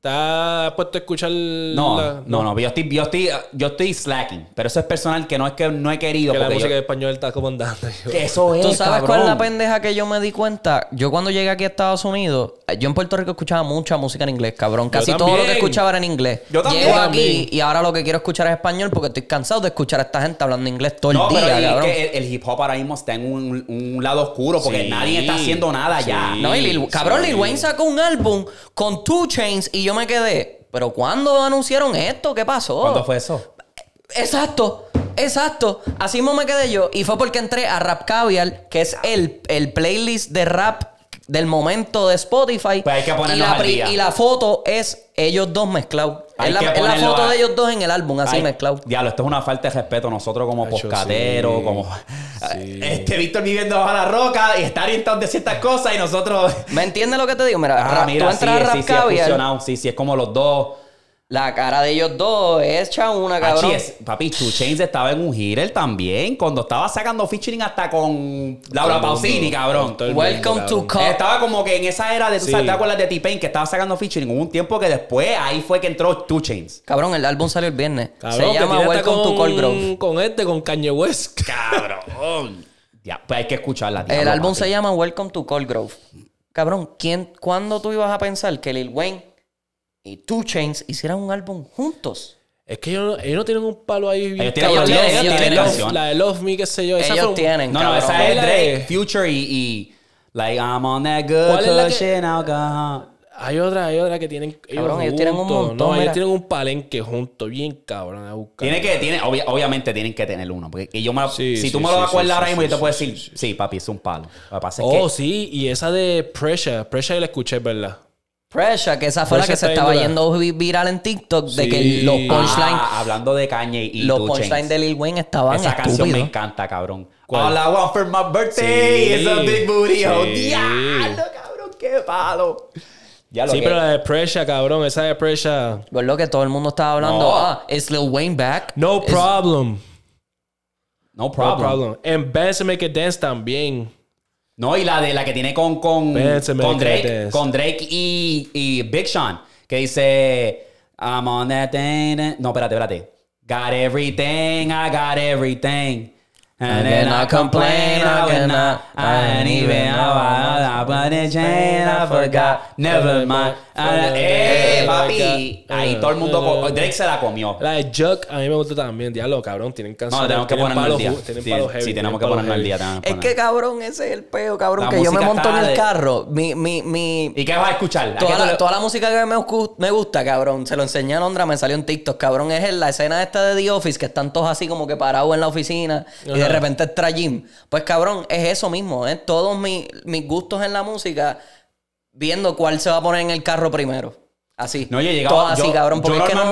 ¿Estás puesto a escuchar? No, no, no, yo estoy, yo, estoy, yo estoy slacking, pero eso es personal que no es que no he querido. Que la música yo... español está como andando. Que eso es. ¿Tú sabes cuál es la pendeja que yo me di cuenta? Yo cuando llegué aquí a Estados Unidos, eh, yo en Puerto Rico escuchaba mucha música en inglés, cabrón. Casi todo lo que escuchaba era en inglés. Yo también. Llego aquí y ahora lo que quiero escuchar es español porque estoy cansado de escuchar a esta gente hablando inglés todo el día, que el, hip hop ahora mismo está en un, lado oscuro porque nadie está haciendo nada ya. No, y cabrón, Lil Wayne sacó un álbum con Two Chains y yo me quedé, pero ¿cuándo anunciaron esto? ¿Qué pasó? ¿Cuándo fue eso? Exacto. Exacto, así mismo me quedé yo y fue porque entré a Rap Caviar, que es el, el playlist de rap del momento de Spotify. Pues que y, y la foto es ellos dos mezclados. Es la, foto de ellos dos en el álbum, así mezclado mezclado. Diablo, esto es una falta de respeto. Nosotros como poscateros, como. Este Víctor viviendo bajo la roca y está orientado de ciertas cosas y nosotros. ¿Me entiendes lo que te digo? Mira, ah, tú entras sí, a sí, sí, Sí, sí, es como los dos la cara de ellos dos echa una, cabrón. Es, papi, Two Chains estaba en un Hirel también. Cuando estaba sacando featuring hasta con Laura Pausini, cabrón. Welcome to Cup. Estaba como que en esa era de, tú sí. con ¿te de T-Pain que estaba sacando featuring? Hubo un tiempo que después ahí fue que entró Two Chains. Cabrón, el álbum salió el viernes. Se llama Welcome to Cold Grove. Con este, con Kanye West. Cabrón. ya, pues hay que escucharla. el álbum se llama Welcome to Cold Grove. Cabrón, ¿quién, ¿cuándo tú ibas a pensar que Lil Wayne y Two Chains hicieran un álbum juntos. Es que ellos no, ellos tienen un palo ahí Ellos tienen, ellos la, de Love Me, qué sé yo. Esa ellos No, no, esa es Drake, Future y, Like I'm on that good cushion Hay otra, hay otra que tienen. Cabrón, ellos, tienen un montón. No, ellos tienen un palenque junto, bien cabrón. Tiene que, tiene, obviamente tienen que tener uno. Porque si tú me lo acuerdas ahora mismo, yo te puedo decir, sí, papi, es un palo. oh, sí, y esa de Pressure, Pressure la escuché, ¿verdad? Pressure, que esa fue la que se estaba yendo viral en TikTok, de que los punchlines. Ah, hablando de Kanye y Los punchlines de Lil Wayne estaban. Esa canción me encanta, cabrón. ¿Cuál? All I want for my birthday sí. is a big booty. Oh, diablo, cabrón, qué palo. Ya lo sí, pero la de Pressure, cabrón, esa de Pressure. Pues lo que todo el mundo estaba hablando. Ah, es Lil Wayne back. No problem. No problem. No problem. And Band Make a Dance también. No, y la de la que tiene con, con, con Drake, con Drake y, y, Big Sean, que dice I'm on that thing. No, espérate, espérate. Got everything, I got everything. And then I complain, I not I ain't even, I, I, I, I, I, I forgot, never mind. Ah, eh, eh papi. Ahí todo el mundo. Drake se la comió. La de Juck a mí me gusta también. Diablo, cabrón. Tienen canciones. No, tenemos que ponernos al día. sí, tenemos que ponernos al día. Es que, cabrón, ese es el peo, cabrón. que yo me monto en el carro. Mi, mi, mi... ¿Y qué vas a escuchar? Toda la, música que me, gusta, cabrón. Se lo enseñé a Londra, me salió en TikTok, cabrón. Es la escena esta de The Office, que están todos así como que parados en la oficina y de repente extra Pues, cabrón, es eso mismo. eh todos mis gustos en la música viendo cuál se va a poner en el carro primero. Así. No, yo llegaba. Todo así, cabrón. Porque no,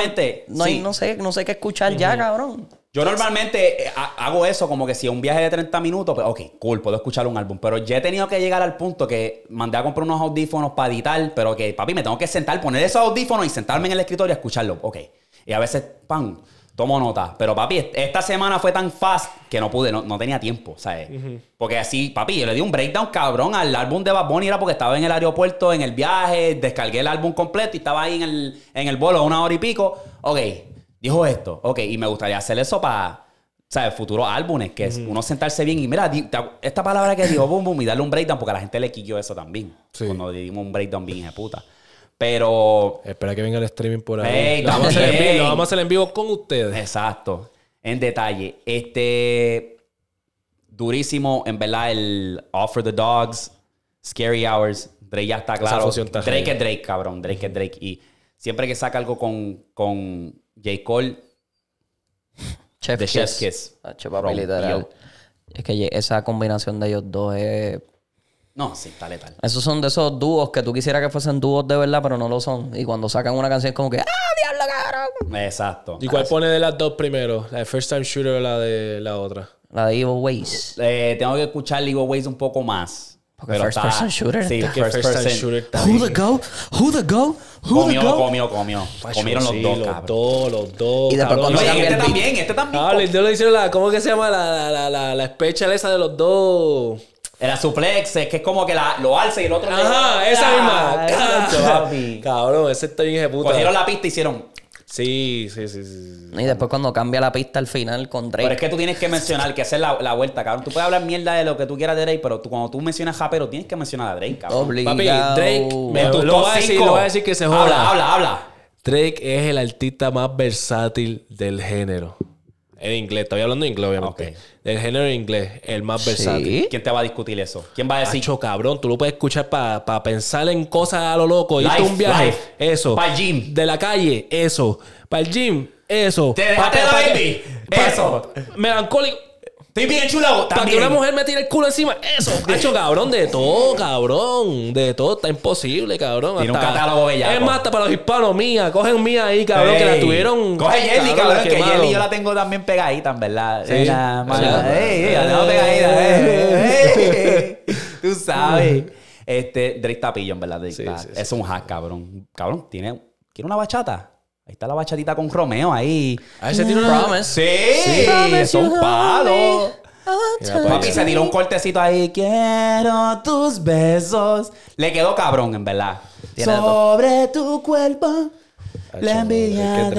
no, sé, no sé qué escuchar ya, cabrón. Yo normalmente eh, hago eso como que si es un viaje de 30 minutos, pues ok, cool, puedo escuchar un álbum. Pero ya he tenido que llegar al punto que mandé a comprar unos audífonos para editar, pero que papi, me tengo que sentar, poner esos audífonos y sentarme en el escritorio a escucharlo. Ok. Y a veces, ¡pam! tomo nota. Pero papi, esta semana fue tan fast que no pude, no, tenía tiempo, ¿sabes? Porque así, papi, yo le di un breakdown cabrón al álbum de Bad Bunny, era porque estaba en el aeropuerto, en el viaje, descargué el álbum completo y estaba ahí en el, en el una hora y pico. Ok, dijo esto, ok, y me gustaría hacer eso para... ¿sabes? Futuros álbumes, que es uno sentarse bien y mira, esta palabra que dijo, boom, boom, y darle un breakdown, porque a la gente le quitó eso también. Cuando le dimos un breakdown bien de puta. Pero. Espera que venga el streaming por ahí. lo, vamos a hacer en vivo, con ustedes. Exacto. En detalle. Este. Durísimo, en verdad, el Offer the Dogs, Scary Hours. Drake ya está claro. Drake es Drake, cabrón. Drake es Drake. Y siempre que saca algo con, con J. Cole. Chef The Kiss. Chef Kiss. es que esa combinación de ellos dos es no, sí, está letal. Esos son de esos dúos que tú quisieras que fuesen dúos de verdad, pero no lo son. Y cuando sacan una canción es como que ¡Ah, diablo, cabrón! Exacto. ¿Y cuál pone de las dos primero? ¿La de First Time Shooter o la de la otra? La de Evil Ways. Eh, tengo que escuchar Evil Waze un poco más. Porque first está, person shooter. Sí, first, Time person, shooter está Who the go? Who the go? comió, go? Comió, comió, comió. Comieron los dos, Los dos, los dos. Y después este también, este también. Ah, le hicieron la, ¿cómo que se llama? La, la, la, la, la esa de los dos. Era suplex, es que es como que la, lo alza y el otro. Ajá, le... esa ah, misma. Cabrón, cabrón ese está bien de Cogieron la pista y hicieron. Sí, sí, sí, sí. Y después cuando cambia la pista al final con Drake. Pero es que tú tienes que mencionar que hacer la, vuelta, cabrón. Tú puedes hablar mierda de lo que tú quieras de Drake, pero cuando tú mencionas a Japero, tienes que mencionar a Drake, cabrón. Obligado. Papi, Drake, lo, voy a decir, voy a decir que se joda. Habla, habla, habla. Drake es el artista más versátil del género. En inglés, estoy hablando de inglés, obviamente. El Del género inglés, el más versátil. ¿Quién te va a discutir eso? ¿Quién va a decir? Acho, cabrón, tú lo puedes escuchar para pensar en cosas a lo loco. Y un viaje, eso. Para el gym. De la calle, eso. Para el gym, eso. Te dejaste baby, eso. Melancólico para que una mujer me tire el culo encima. Eso, hecho cabrón. De todo, cabrón. De todo. Está imposible, cabrón. Tiene un catálogo bellaco. Es más, hasta para los hispanos. Mía. Cogen mía ahí, cabrón. Que la tuvieron... Coge Jelly, cabrón. que Jelly yo la tengo también pegadita, en verdad. Sí. La, mala. Ey, Tú sabes. Este, Drake Tapillo, en verdad. Drake es un hack, cabrón. Cabrón, tiene... ¿Quiere una bachata? Ahí está la bachatita con Romeo ahí. Ahí ese tiene un... promise. Sí, sí es un palo. Papi se tiró un cortecito ahí. Quiero tus besos. Le quedó cabrón, en verdad. Sobre tu cuerpo. La envidia.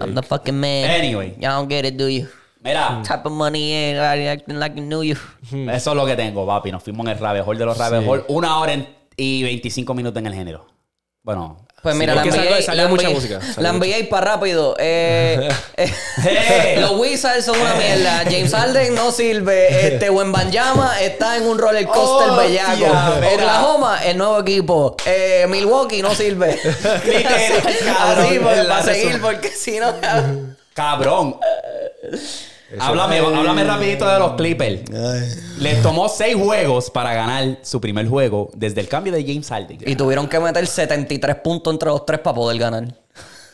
I'm the fucking man. Anyway. Y'all don't get it, do you? Mira. Type of money acting like you knew you. Hmm. Eso es lo que tengo, papi. Nos fuimos en el Rave de los Rave Una hora y 25 minutos en el género. Bueno, pues mira, la NBA música. la envié para rápido. Eh, eh, los Wizards son una mierda. James Harden no sirve. Este Wembanyama está en un roller coaster bellaco. Oklahoma, el nuevo equipo. Eh, Milwaukee no sirve. así, para seguir, porque si no. Cabrón háblame, rapidito de los Clippers. Les tomó seis juegos para ganar su primer juego desde el cambio de James Harden. Y tuvieron que meter 73 puntos entre los tres para poder ganar.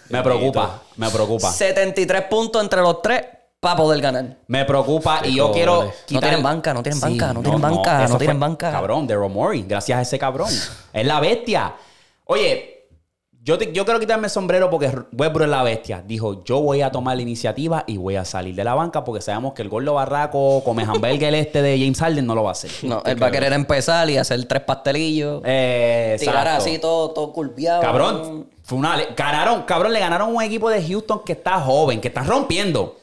Me preocupa, me preocupa. 73 puntos entre los tres para poder ganar. Me preocupa y yo quiero No tienen banca, no tienen banca, no, tienen banca, no, tienen banca. Cabrón, de Romori, gracias a ese cabrón. Es la bestia. Oye, yo, quiero quitarme el sombrero porque Westbrook es la bestia. Dijo, yo voy a tomar la iniciativa y voy a salir de la banca porque sabemos que el gordo barraco come hamburger el este de James Harden no lo va a hacer. No, él va a querer empezar y hacer tres pastelillos. Eh, tirar así todo, todo curviado. Cabrón, fue Ganaron, cabrón, le ganaron un equipo de Houston que está joven, que está rompiendo.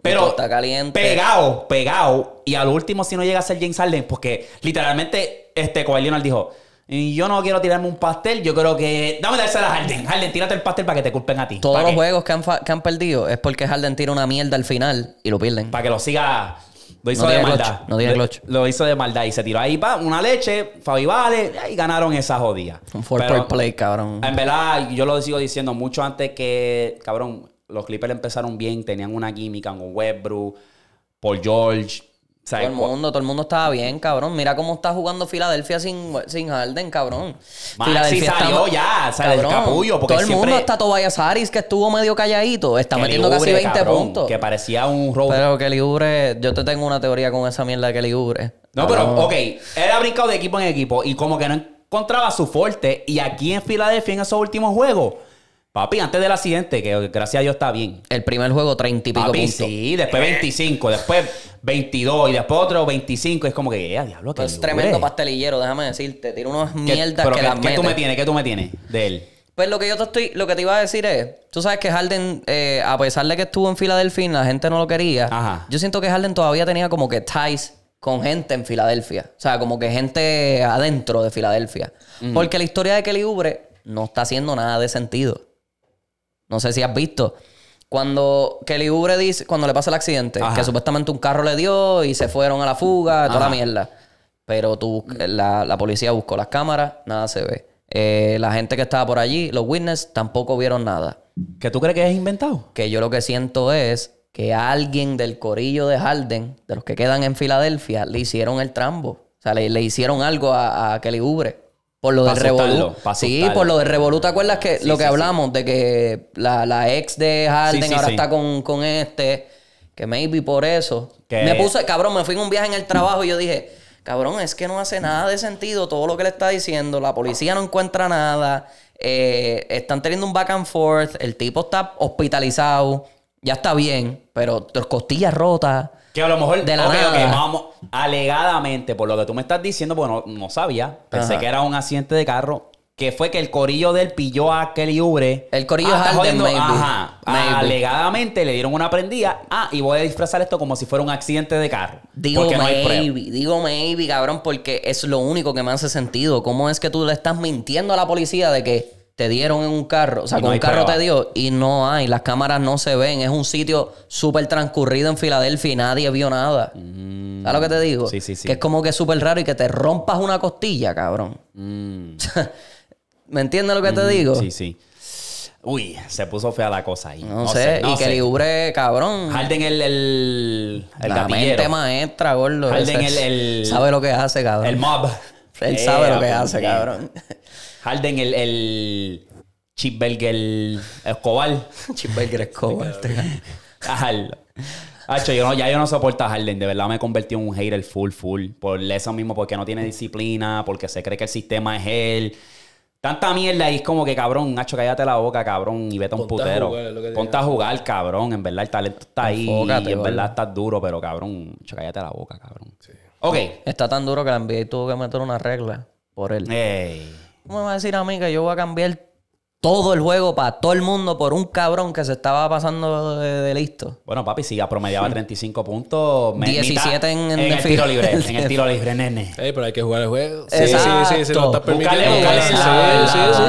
Pero está caliente. pegado, pegado. Y al último, si no llega a ser James Harden, porque literalmente este Kawhi dijo y yo no quiero tirarme un pastel, yo creo que. Dame dársela a Harden. Harden, tírate el pastel para que te culpen a ti. Todos los juegos que han, que perdido es porque Harden tira una mierda al final y lo pierden. Para que lo siga. Lo hizo de maldad. No tiene lo, lo, hizo de maldad y se tiró ahí, pa, una leche, Fabi Vale, y ganaron esa jodida. Un four play, cabrón. En verdad, yo lo sigo diciendo mucho antes que, cabrón, los Clippers empezaron bien, tenían una química con Westbrook, Paul George todo el mundo, todo el mundo estaba bien, cabrón. Mira cómo está jugando Filadelfia sin, sin Harden, cabrón. Filadelfia salió ya, sale cabrón, el capullo. todo el mundo está Tobias Harris, que estuvo medio calladito. Está metiendo casi 20 puntos. Que parecía un robo. Pero que libre, yo te tengo una teoría con esa mierda de que libre. No, pero, ok, él ha brincado de equipo en equipo y como que no encontraba su fuerte. Y aquí en Filadelfia, en esos últimos juegos Papi, antes del accidente, que gracias a Dios está bien. El primer juego, 30 y pico sí, después 25, eh. después 22 y después otro 25. Es como que, ya, eh, diablo, que Es tremendo pastelillero, déjame decirte. Tiene unas mierdas que, ¿qué, tú me tienes? ¿Qué tú me tienes de él? Pues lo que yo te estoy, lo que te iba a decir es, tú sabes que Harden, eh, a pesar de que estuvo en Filadelfia y la gente no lo quería, yo siento que Harden todavía tenía como que ties con gente en Filadelfia. O sea, como que gente adentro de Filadelfia. Porque la historia de Kelly Ubre no está haciendo nada de sentido. No sé si has visto. Cuando Kelly Ubre dice, cuando le pasa el accidente, que supuestamente un carro le dio y se fueron a la fuga, toda la mierda. Pero tú, la, policía buscó las cámaras, nada se ve. Eh, la gente que estaba por allí, los witnesses, tampoco vieron nada. ¿Que tú crees que es inventado? Que yo lo que siento es que alguien del corillo de Harden, de los que quedan en Filadelfia, le hicieron el trambo. O sea, le, hicieron algo a, a Kelly Ubre. Por lo de del Sí, por lo de revoluta ¿Te acuerdas que lo que hablamos de que la, ex de Harden ahora está con, este? Que maybe por eso. Me puse, cabrón, me fui en un viaje en el trabajo y yo dije, cabrón, es que no hace nada de sentido todo lo que le está diciendo. La policía no encuentra nada. Eh, están teniendo un back and forth. El tipo está hospitalizado ya está bien, pero tus costillas rotas. Que a lo mejor, de la okay, alegadamente, por lo que tú me estás diciendo, bueno, no, sabía, pensé que era un accidente de carro, que fue que el corillo del pilló a Kelly Ubre. El corillo ah, de maybe, Ajá. alegadamente le dieron una prendida. Ah, y voy a disfrazar esto como si fuera un accidente de carro. Digo maybe, digo maybe, cabrón, porque es lo único que me hace sentido. ¿Cómo es que tú le estás mintiendo a la policía de que te dieron en un carro, o sea, con un carro te dio y no hay, las cámaras no se ven, es un sitio súper transcurrido en Filadelfia y nadie vio nada. Mm. ¿Sabes lo que te digo? Sí, sí, sí. Que es como que es súper raro y que te rompas una costilla, cabrón. Mm. ¿Me entiendes lo que te mm, digo? Sí, sí. Uy, se puso fea la cosa ahí. No, sé, y que libre, cabrón. Harden el, el, el la mente maestra, gordo. Harden el, el, Sabe lo que hace, cabrón. El mob. Él sabe lo que eh, hace, cabrón. Harden, el, el Chipberger Escobar. Chipberger Escobar. Hacho, yo ya yo no soporto a Harden. De verdad me convertido en un hater full, full. Por eso mismo, porque no tiene disciplina, porque se cree que el sistema es él. Tanta mierda y es como que, cabrón, Nacho, cállate la boca, cabrón, y vete a un putero. Ponte a jugar, cabrón. En verdad el talento está ahí. y en verdad estás duro, pero cabrón, Nacho, cállate la boca, cabrón. Sí. Ok. Está tan duro que la NBA tuvo que meter una regla por él. Ey me vas a decir a mí que yo voy a cambiar todo el juego para todo el mundo por un cabrón que se estaba pasando de, listo. Bueno, papi, si ya promediaba 35 puntos, me 17 en, el tiro libre, en el tiro libre, nene. Ey, pero hay que jugar el juego. Sí, Exacto. sí, sí, se lo sí, sí, sí,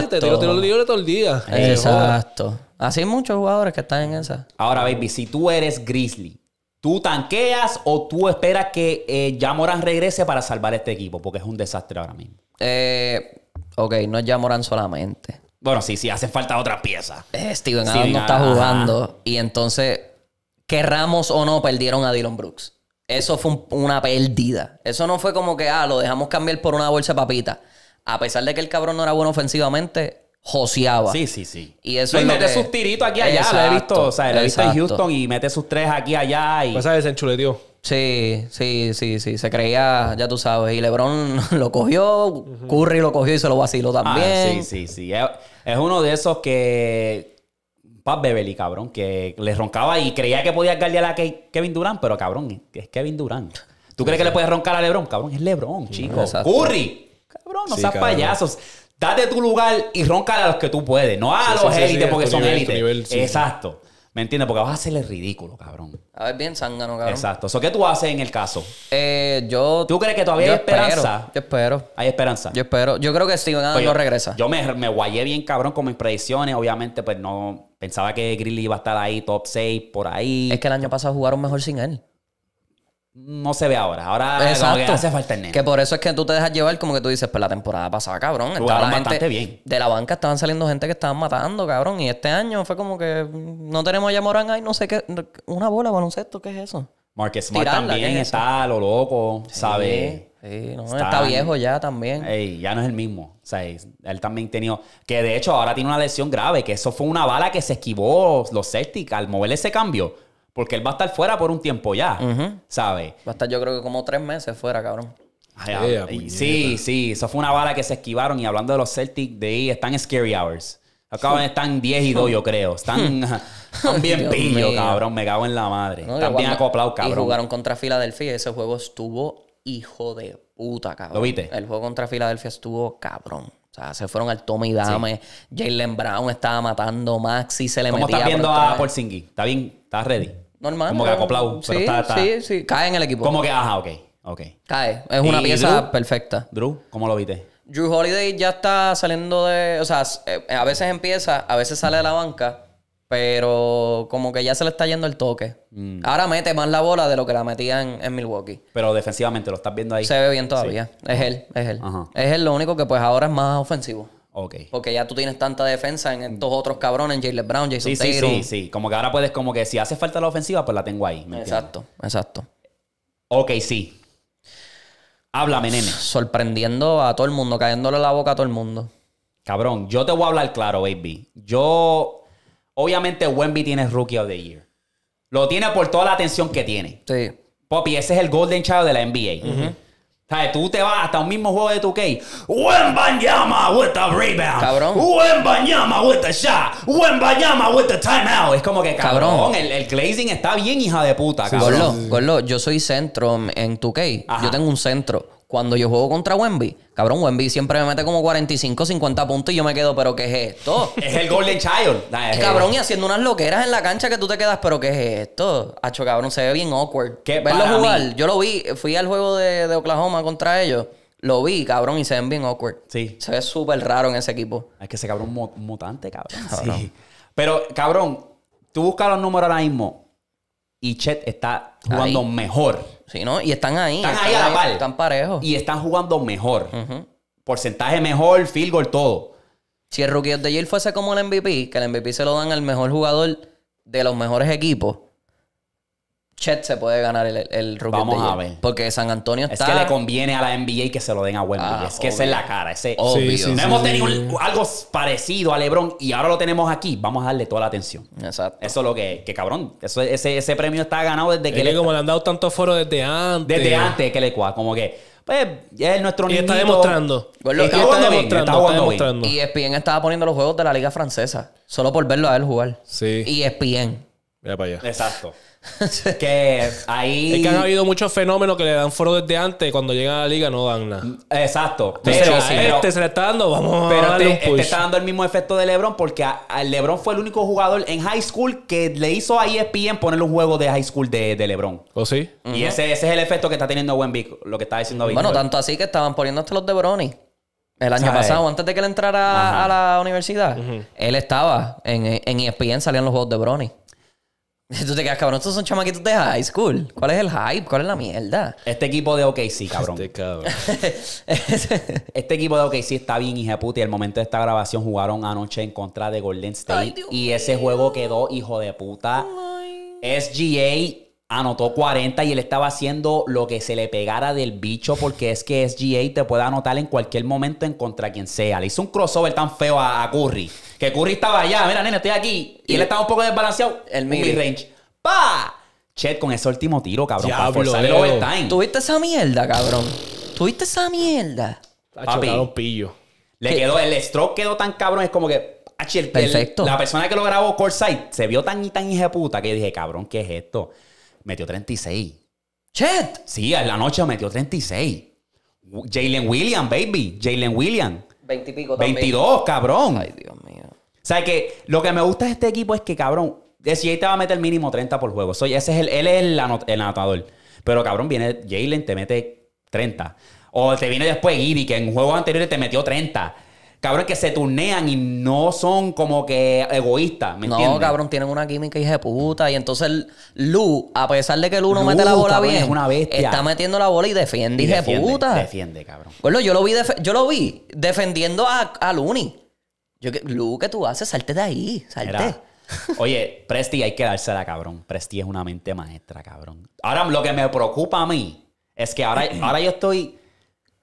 sí, te tiro tiro libre todo el día. Exacto. Así hay muchos jugadores que están en esa. Ahora, baby, si tú eres Grizzly, ¿tú tanqueas o tú esperas que eh, ya regrese para salvar este equipo? Porque es un desastre ahora mismo. Eh Ok, no es Jamoran solamente. Bueno, sí, sí, hace falta otra pieza. Steven Adams no ah, está jugando. Y entonces, querramos o no, perdieron a Dylan Brooks. Eso fue una pérdida. Eso no fue como que, ah, lo dejamos cambiar por una bolsa de papita. A pesar de que el cabrón no era bueno ofensivamente, joseaba. Sí, sí, sí. Y eso y pues mete sus tiritos aquí allá. lo he visto, o sea, lo he visto en Houston y mete sus tres aquí allá. Y... Pues se enchuleteó. Sí, sí, sí, sí. Se creía, ya tú sabes. Y LeBron lo cogió, Curry lo cogió y se lo vaciló ah, también. sí, sí, sí. Es uno de esos que. Paz bebeli cabrón, que le roncaba y creía que podía guardiar a Kevin Durant, pero cabrón, es Kevin Durant. ¿Tú crees que le puedes roncar a LeBron? Cabrón, es LeBron, chico. Curry. Cabrón, no seas payasos date tu lugar y ronca a los que tú puedes, no a los élites porque son élites. Exacto. ¿Me entiendes? Porque vas a hacerle ridículo, cabrón. A ver, bien sangano cabrón. Exacto. qué tú haces en el caso? Eh, yo. ¿Tú crees que todavía hay esperanza? Yo espero. ¿Hay esperanza? Yo espero. Yo creo que sí. Nada, pues no regresa. Yo me, guayé bien, cabrón, con mis predicciones. Obviamente, pues no. Pensaba que Grilly iba a estar ahí, top 6, por ahí. Es que el año pasado jugaron mejor sin él no se ve ahora. Ahora que falta el Que por eso es que tú te dejas llevar, como que tú dices, pues la temporada pasada, cabrón. Estaban bastante bien. De la banca estaban saliendo gente que estaban matando, cabrón. Y este año fue como que no tenemos ya Morán ahí, no sé qué. Una bola baloncesto, ¿qué es eso? marques Smart también está lo loco, Sabe está, viejo ya también. Ey, ya no es el mismo. O sea, él también tenía. Que de hecho ahora tiene una lesión grave, que eso fue una bala que se esquivó los Celtics al mover ese cambio porque él va a estar fuera por un tiempo ya, ¿sabes? Va a estar yo creo que como tres meses fuera, cabrón. Ah, sí, sí, eso fue una bala que se esquivaron. Y hablando de los Celtics, de ahí están Scary Hours. Acaban, están 10 y 2, yo creo. Están, bien pillos, cabrón. Me cago en la madre. También están bien cabrón. Y jugaron contra Filadelfia ese juego estuvo hijo de puta, cabrón. ¿Lo viste? El juego contra Filadelfia estuvo cabrón. O sea, se fueron al Tommy Dame. Jalen Brown estaba matando. Maxi se le ¿Cómo metía. viendo a Porzingi? ¿Está bien? está ready? Normal. Como que acoplado. Sí, pero está, sí, Cae en el equipo. Como que, ajá, ok. Cae. Es una pieza perfecta. Drew, ¿cómo lo viste? Drew Holiday ya está saliendo de. O sea, eh, a veces empieza, a veces sale de la banca, pero como que ya se le está yendo el toque. Mm. Ahora mete más la bola de lo que la metía en, Milwaukee. Pero defensivamente, ¿lo estás viendo ahí? Se ve bien todavía. Es él, es él. Es él lo único que pues ahora es más ofensivo. Ok. Porque ya tú tienes tanta defensa en estos otros cabrones, Jalen Brown, Jason sí, Sí, sí, sí. Como que ahora puedes, como que si hace falta la ofensiva, pues la tengo ahí. exacto, exacto. Ok, sí. Háblame, nene. Sorprendiendo a todo el mundo, cayéndole la boca a todo el mundo. Cabrón, yo te voy a hablar claro, baby. Yo. Obviamente, Wemby tiene Rookie of the Year. Lo tiene por toda la atención que tiene. Sí. Poppy, ese es el Golden Child de la NBA sea, tú te vas hasta un mismo juego de 2K. with the rebound. Cabrón. with the shot. with the timeout. Es como que, cabrón, El, el, glazing está bien, hija de puta, cabrón. Gorlo, Gorlo yo soy centro en 2K. Yo tengo un centro. Cuando yo juego contra Wemby, cabrón, Wemby siempre me mete como 45, 50 puntos y yo me quedo, pero ¿qué es esto? es el Golden Child. cabrón, y haciendo unas loqueras en la cancha que tú te quedas, pero ¿qué es esto? Hacho, cabrón, se ve bien awkward. ¿Qué Verlo jugar, yo lo vi, fui al juego de, Oklahoma contra ellos. Lo vi, cabrón, y se ven bien awkward. Sí. Se ve súper raro en ese equipo. Es que ese cabrón mutante, cabrón. Sí. Pero, cabrón, tú buscas los números ahora mismo y Chet está jugando mejor. Sí, ¿no? Y están ahí. Están, ahí a la par. Están parejos. Y están jugando mejor. Porcentaje mejor, field goal, todo. Si el rookie de year fuese como el MVP, que el MVP se lo dan al mejor jugador de los mejores equipos, Chet se puede ganar el, el Vamos a ver. Porque San Antonio está... Es que le conviene a la NBA que se lo den a Wemby. Ah, es que esa es la cara. Ese... Obvio. No hemos tenido algo parecido a LeBron y ahora lo tenemos aquí. Vamos a darle toda la atención. Exacto. Eso es lo que... Que cabrón. ese, premio está ganado desde que... como le han dado tantos foros desde antes. desde antes que le cua. Como que... Pues es nuestro Y está pues demostrando. Está demostrando, demostrando. Y ESPN estaba poniendo los juegos de la liga francesa. Solo por verlo a él jugar. Sí. Y ESPN. Mira para allá. Exacto. que ahí. Es que han habido muchos fenómenos que le dan foro desde antes cuando llegan a la liga no dan nada. Exacto. pero, este se está dando, vamos este, este está dando el mismo efecto de LeBron porque LeBron fue el único jugador en high school que le hizo a ESPN poner un juego de high school de, LeBron. ¿O sí? Y ese, es el efecto que está teniendo Wemby, lo que está diciendo Bueno, tanto así que estaban poniendo hasta los de Brony. El año pasado, antes de que él entrara a la universidad, él estaba en, en ESPN, salían los juegos de Brony Tú te quedas, cabrón, estos son chamaquitos de high school. ¿Cuál es el hype? ¿Cuál es la mierda? Este equipo de OKC, este cabrón. Este, equipo de OKC está bien, hija puta. Y al momento de esta grabación jugaron anoche en contra de Golden State. y ese juego quedó, hijo de puta. SGA anotó 40 y él estaba haciendo lo que se le pegara del bicho porque es que es SGA te puede anotar en cualquier momento en contra quien sea. Le hizo un crossover tan feo a, Curry que Curry estaba allá, mira, nene, estoy aquí y, él estaba un poco desbalanceado. El mid-range. ¡Pa! Chet con ese último tiro, cabrón, para forzar el overtime. ¿Tuviste esa mierda, cabrón? ¿Tuviste esa mierda? pillo. Le quedó, el stroke quedó tan cabrón, es como que Perfecto. la persona que lo grabó Corsight se vio tan y tan hija puta que dije, cabrón, ¿qué es esto? metió 36. ¡Chet! Sí, en la noche metió 36. Jalen Williams, baby. Jalen Williams. 20 y pico también. 22, cabrón. Ay, Dios mío. O sea, que lo que me gusta de este equipo es que, cabrón, CJ te va a meter mínimo 30 por juego. Soy, ese es el, él es el, anotador. Pero, cabrón, viene Jalen, te mete 30. O te viene después Giri, que en juego anterior te metió 30 cabrón, que se turnean y no son como que egoístas, ¿me entiendes? No, cabrón, tienen una química hija de puta. Y entonces Lu, a pesar de que Lu, no mete la bola bien, está metiendo la bola y defiende, hija de puta. Defiende, cabrón. Bueno, yo lo vi, yo lo vi defendiendo a, Luni. Yo, Lu, ¿qué tú haces? Salte de ahí, salte. Oye, Presti hay que dársela, cabrón. Presti es una mente maestra, cabrón. Ahora, lo que me preocupa a mí es que ahora yo estoy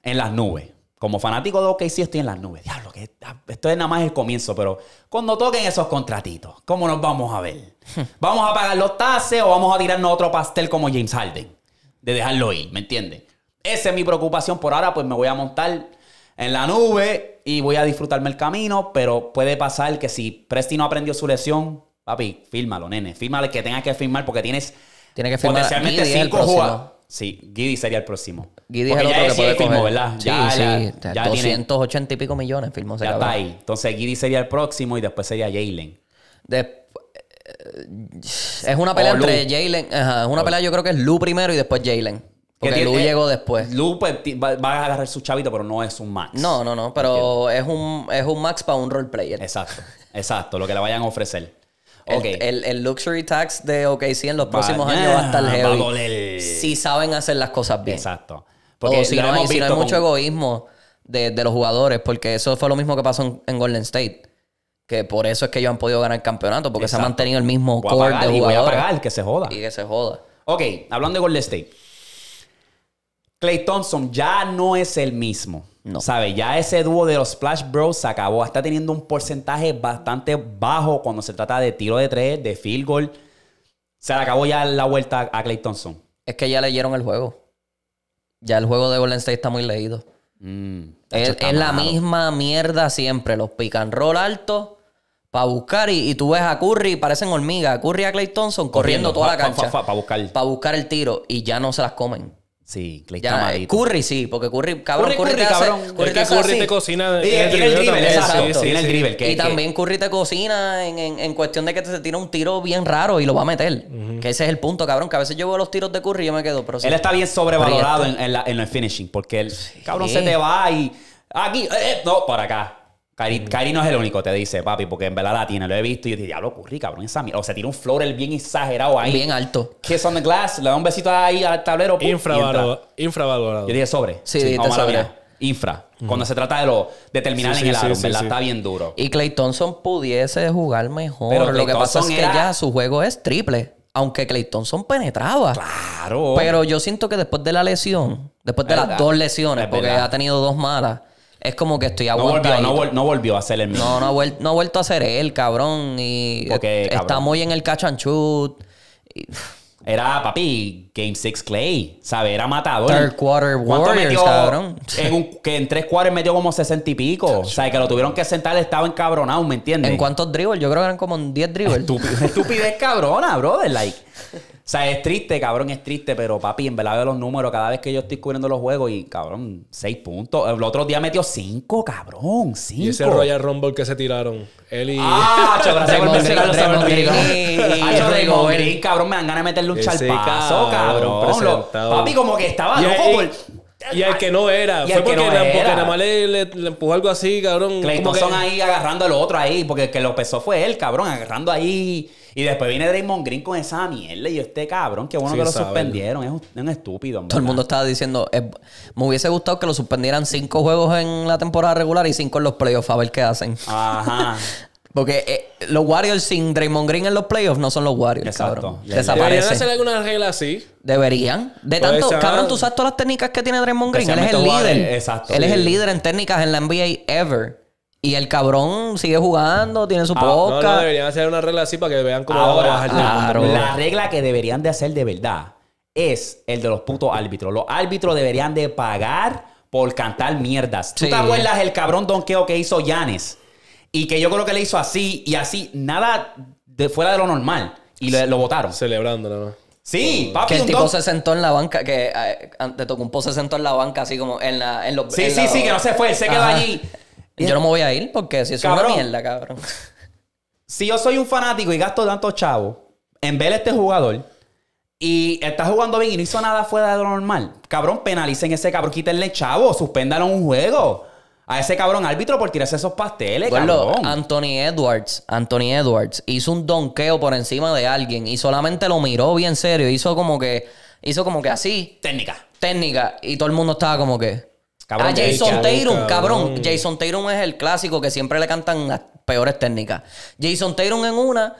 en las nubes como fanático de OKC estoy en las nubes. Diablo, que ah, esto es nada más el comienzo, pero cuando toquen esos contratitos, ¿cómo nos vamos a ver? ¿Vamos a pagar los tases o vamos a tirarnos otro pastel como James Harden? De dejarlo ir, ¿me entiendes? Esa es mi preocupación por ahora, pues me voy a montar en la nube y voy a disfrutarme el camino, pero puede pasar que si Presti no aprendió su lesión, papi, fírmalo, nene, fírmale que tenga que firmar porque tienes Tiene que firmar potencialmente cinco jugadores. Sí, Giddy sería el próximo. Giddy es el otro que puede coger. ¿verdad? ya, tiene Ya, y pico millones filmó. Ya está ahí. Entonces Giddy sería el próximo y después sería Jalen. Eh, es una pelea entre Jalen. es una pelea, yo creo que es Lu primero y después Jalen. Porque Lu eh, llegó después. Lu pues, va, va, a agarrar su chavito, pero no es un max. No, no, no. Pero es un, es un max para un role player. Exacto, exacto. Lo que le vayan a ofrecer. El, luxury tax de OKC en los próximos años va a estar si saben hacer las cosas bien. Exacto. Porque o si, no, hay, mucho egoísmo de, los jugadores, porque eso fue lo mismo que pasó en, Golden State. Que por eso es que ellos han podido ganar el campeonato, porque se ha mantenido el mismo core de jugadores. Y que se joda. Y que se joda. Ok, hablando de Golden State. Clay Thompson ya no es el mismo. No. ¿Sabe? Ya ese dúo de los Splash Bros se acabó. Está teniendo un porcentaje bastante bajo cuando se trata de tiro de tres, de field goal. Se le acabó ya la vuelta a Clay Thompson. Es que ya leyeron el juego. Ya el juego de Golden State está muy leído. Mm. es, la misma mierda siempre. Los pican roll alto para buscar y, tú ves a Curry, parecen hormigas, Curry a Clay Thompson corriendo, toda la cancha. Para Para buscar el tiro y ya no se las comen. Sí, Clay Curry sí, porque Curry, cabrón, Curry, te cabrón. Curry te cocina. Y el, y también Curry te cocina en, cuestión de que te tira un tiro bien raro y lo va a meter. Que ese es el punto, cabrón. Que a veces yo veo los tiros de Curry y yo me quedo. Pero él está bien sobrevalorado en, en, el finishing, porque el cabrón se te va y. Aquí, eh, eh, no, para acá. Kyrie no es el único, te dice, papi, porque en verdad la tiene, lo he visto y yo dije, diablo, curri? cabrón, esa mierda. O sea, tiene un floral bien exagerado ahí. Bien alto. Kiss on the glass, le da un besito ahí al tablero. infravalorado. infravalorado. Yo dije, sobre. Sí, sí. Infra. Cuando se trata de lo de terminar en el álbum, En ¿verdad? Está bien duro. Y Clay Thompson pudiese jugar mejor. Pero lo que pasa es que ya su juego es triple. Aunque Clay Thompson penetraba. Claro. Pero yo siento que después de la lesión, después de las dos lesiones, porque ha tenido dos malas es como que estoy aguantando. No, volvió, no, volvió a ser el mismo. No, no ha, vuelto a ser él, cabrón. Y está muy en el catch shoot. Era, papi, Game 6 Clay, ¿sabes? Era matador. Third quarter Warriors, metió? cabrón. que en tres cuartos metió como 60 y pico. O sea, que lo tuvieron que sentar, estaba encabronado, ¿me entiendes? ¿En cuántos dribbles? Yo creo que eran como 10 dribbles. estupidez cabrona, brother, like... O sea, es triste, cabrón, es triste, pero papi, en verdad veo los números cada vez que yo estoy cubriendo los juegos y, cabrón, seis puntos. El otro día metió cinco, cabrón, cinco. Y ese Royal Rumble que se tiraron. Él y... Ah, cabrón, me dan ganas de meterle un charpazo, cabrón. papi, como que estaba loco Y el que no era. Fue porque, no nada más le, empujó algo así, cabrón. Clayton que... ahí agarrando al otro ahí, porque el que lo pesó fue él, cabrón, agarrando ahí y después viene Draymond Green con esa mierda y yo, este cabrón, que bueno que lo suspendieron. Es un, estúpido. Todo el mundo estaba diciendo, me hubiese gustado que lo suspendieran cinco juegos en la temporada regular y cinco en los playoffs, a ver qué hacen. Ajá. Porque eh, los Warriors sin Draymond Green en los playoffs no son los Warriors, cabrón. Deberían hacer alguna regla así. Deberían. De pues tanto, cabrón, tú sabes todas las técnicas que tiene Draymond Green. Él es el líder. Él es el líder en técnicas en la NBA ever. Y el cabrón sigue jugando, tiene su poca. Ah, no, deberían hacer una regla así para que vean cómo Ahora, La regla que deberían de hacer de verdad es el de los putos árbitros. Los árbitros deberían de pagar por cantar mierdas. ¿Tú te acuerdas el cabrón donqueo que hizo Yanes? Y que yo creo que le hizo así y así, nada de fuera de lo normal. Y lo votaron. Celebrando, nada más. Sí, papi. Que el tipo se sentó en la banca, que eh, tocó un Tocumpo se sentó en la banca, así como en, la, en los. Sí, sí, sí, que no se fue, se quedó allí. yo no me voy a ir porque si es una mierda, cabrón. Si yo soy un fanático y gasto tanto chavo en ver a este jugador y está jugando bien y no hizo nada fuera de lo normal, cabrón, penalicen ese cabrón, quítenle chavo, suspéndalo un juego. A ese cabrón árbitro por tirarse esos pasteles, Anthony Edwards, Anthony Edwards hizo un donqueo por encima de alguien y solamente lo miró bien serio, hizo como que hizo como que así, Técnica. técnica y todo el mundo estaba como que Ah, a Jason Tatum, cabrón. Jason Tatum es el clásico que siempre le cantan las peores técnicas. Jason Tatum en una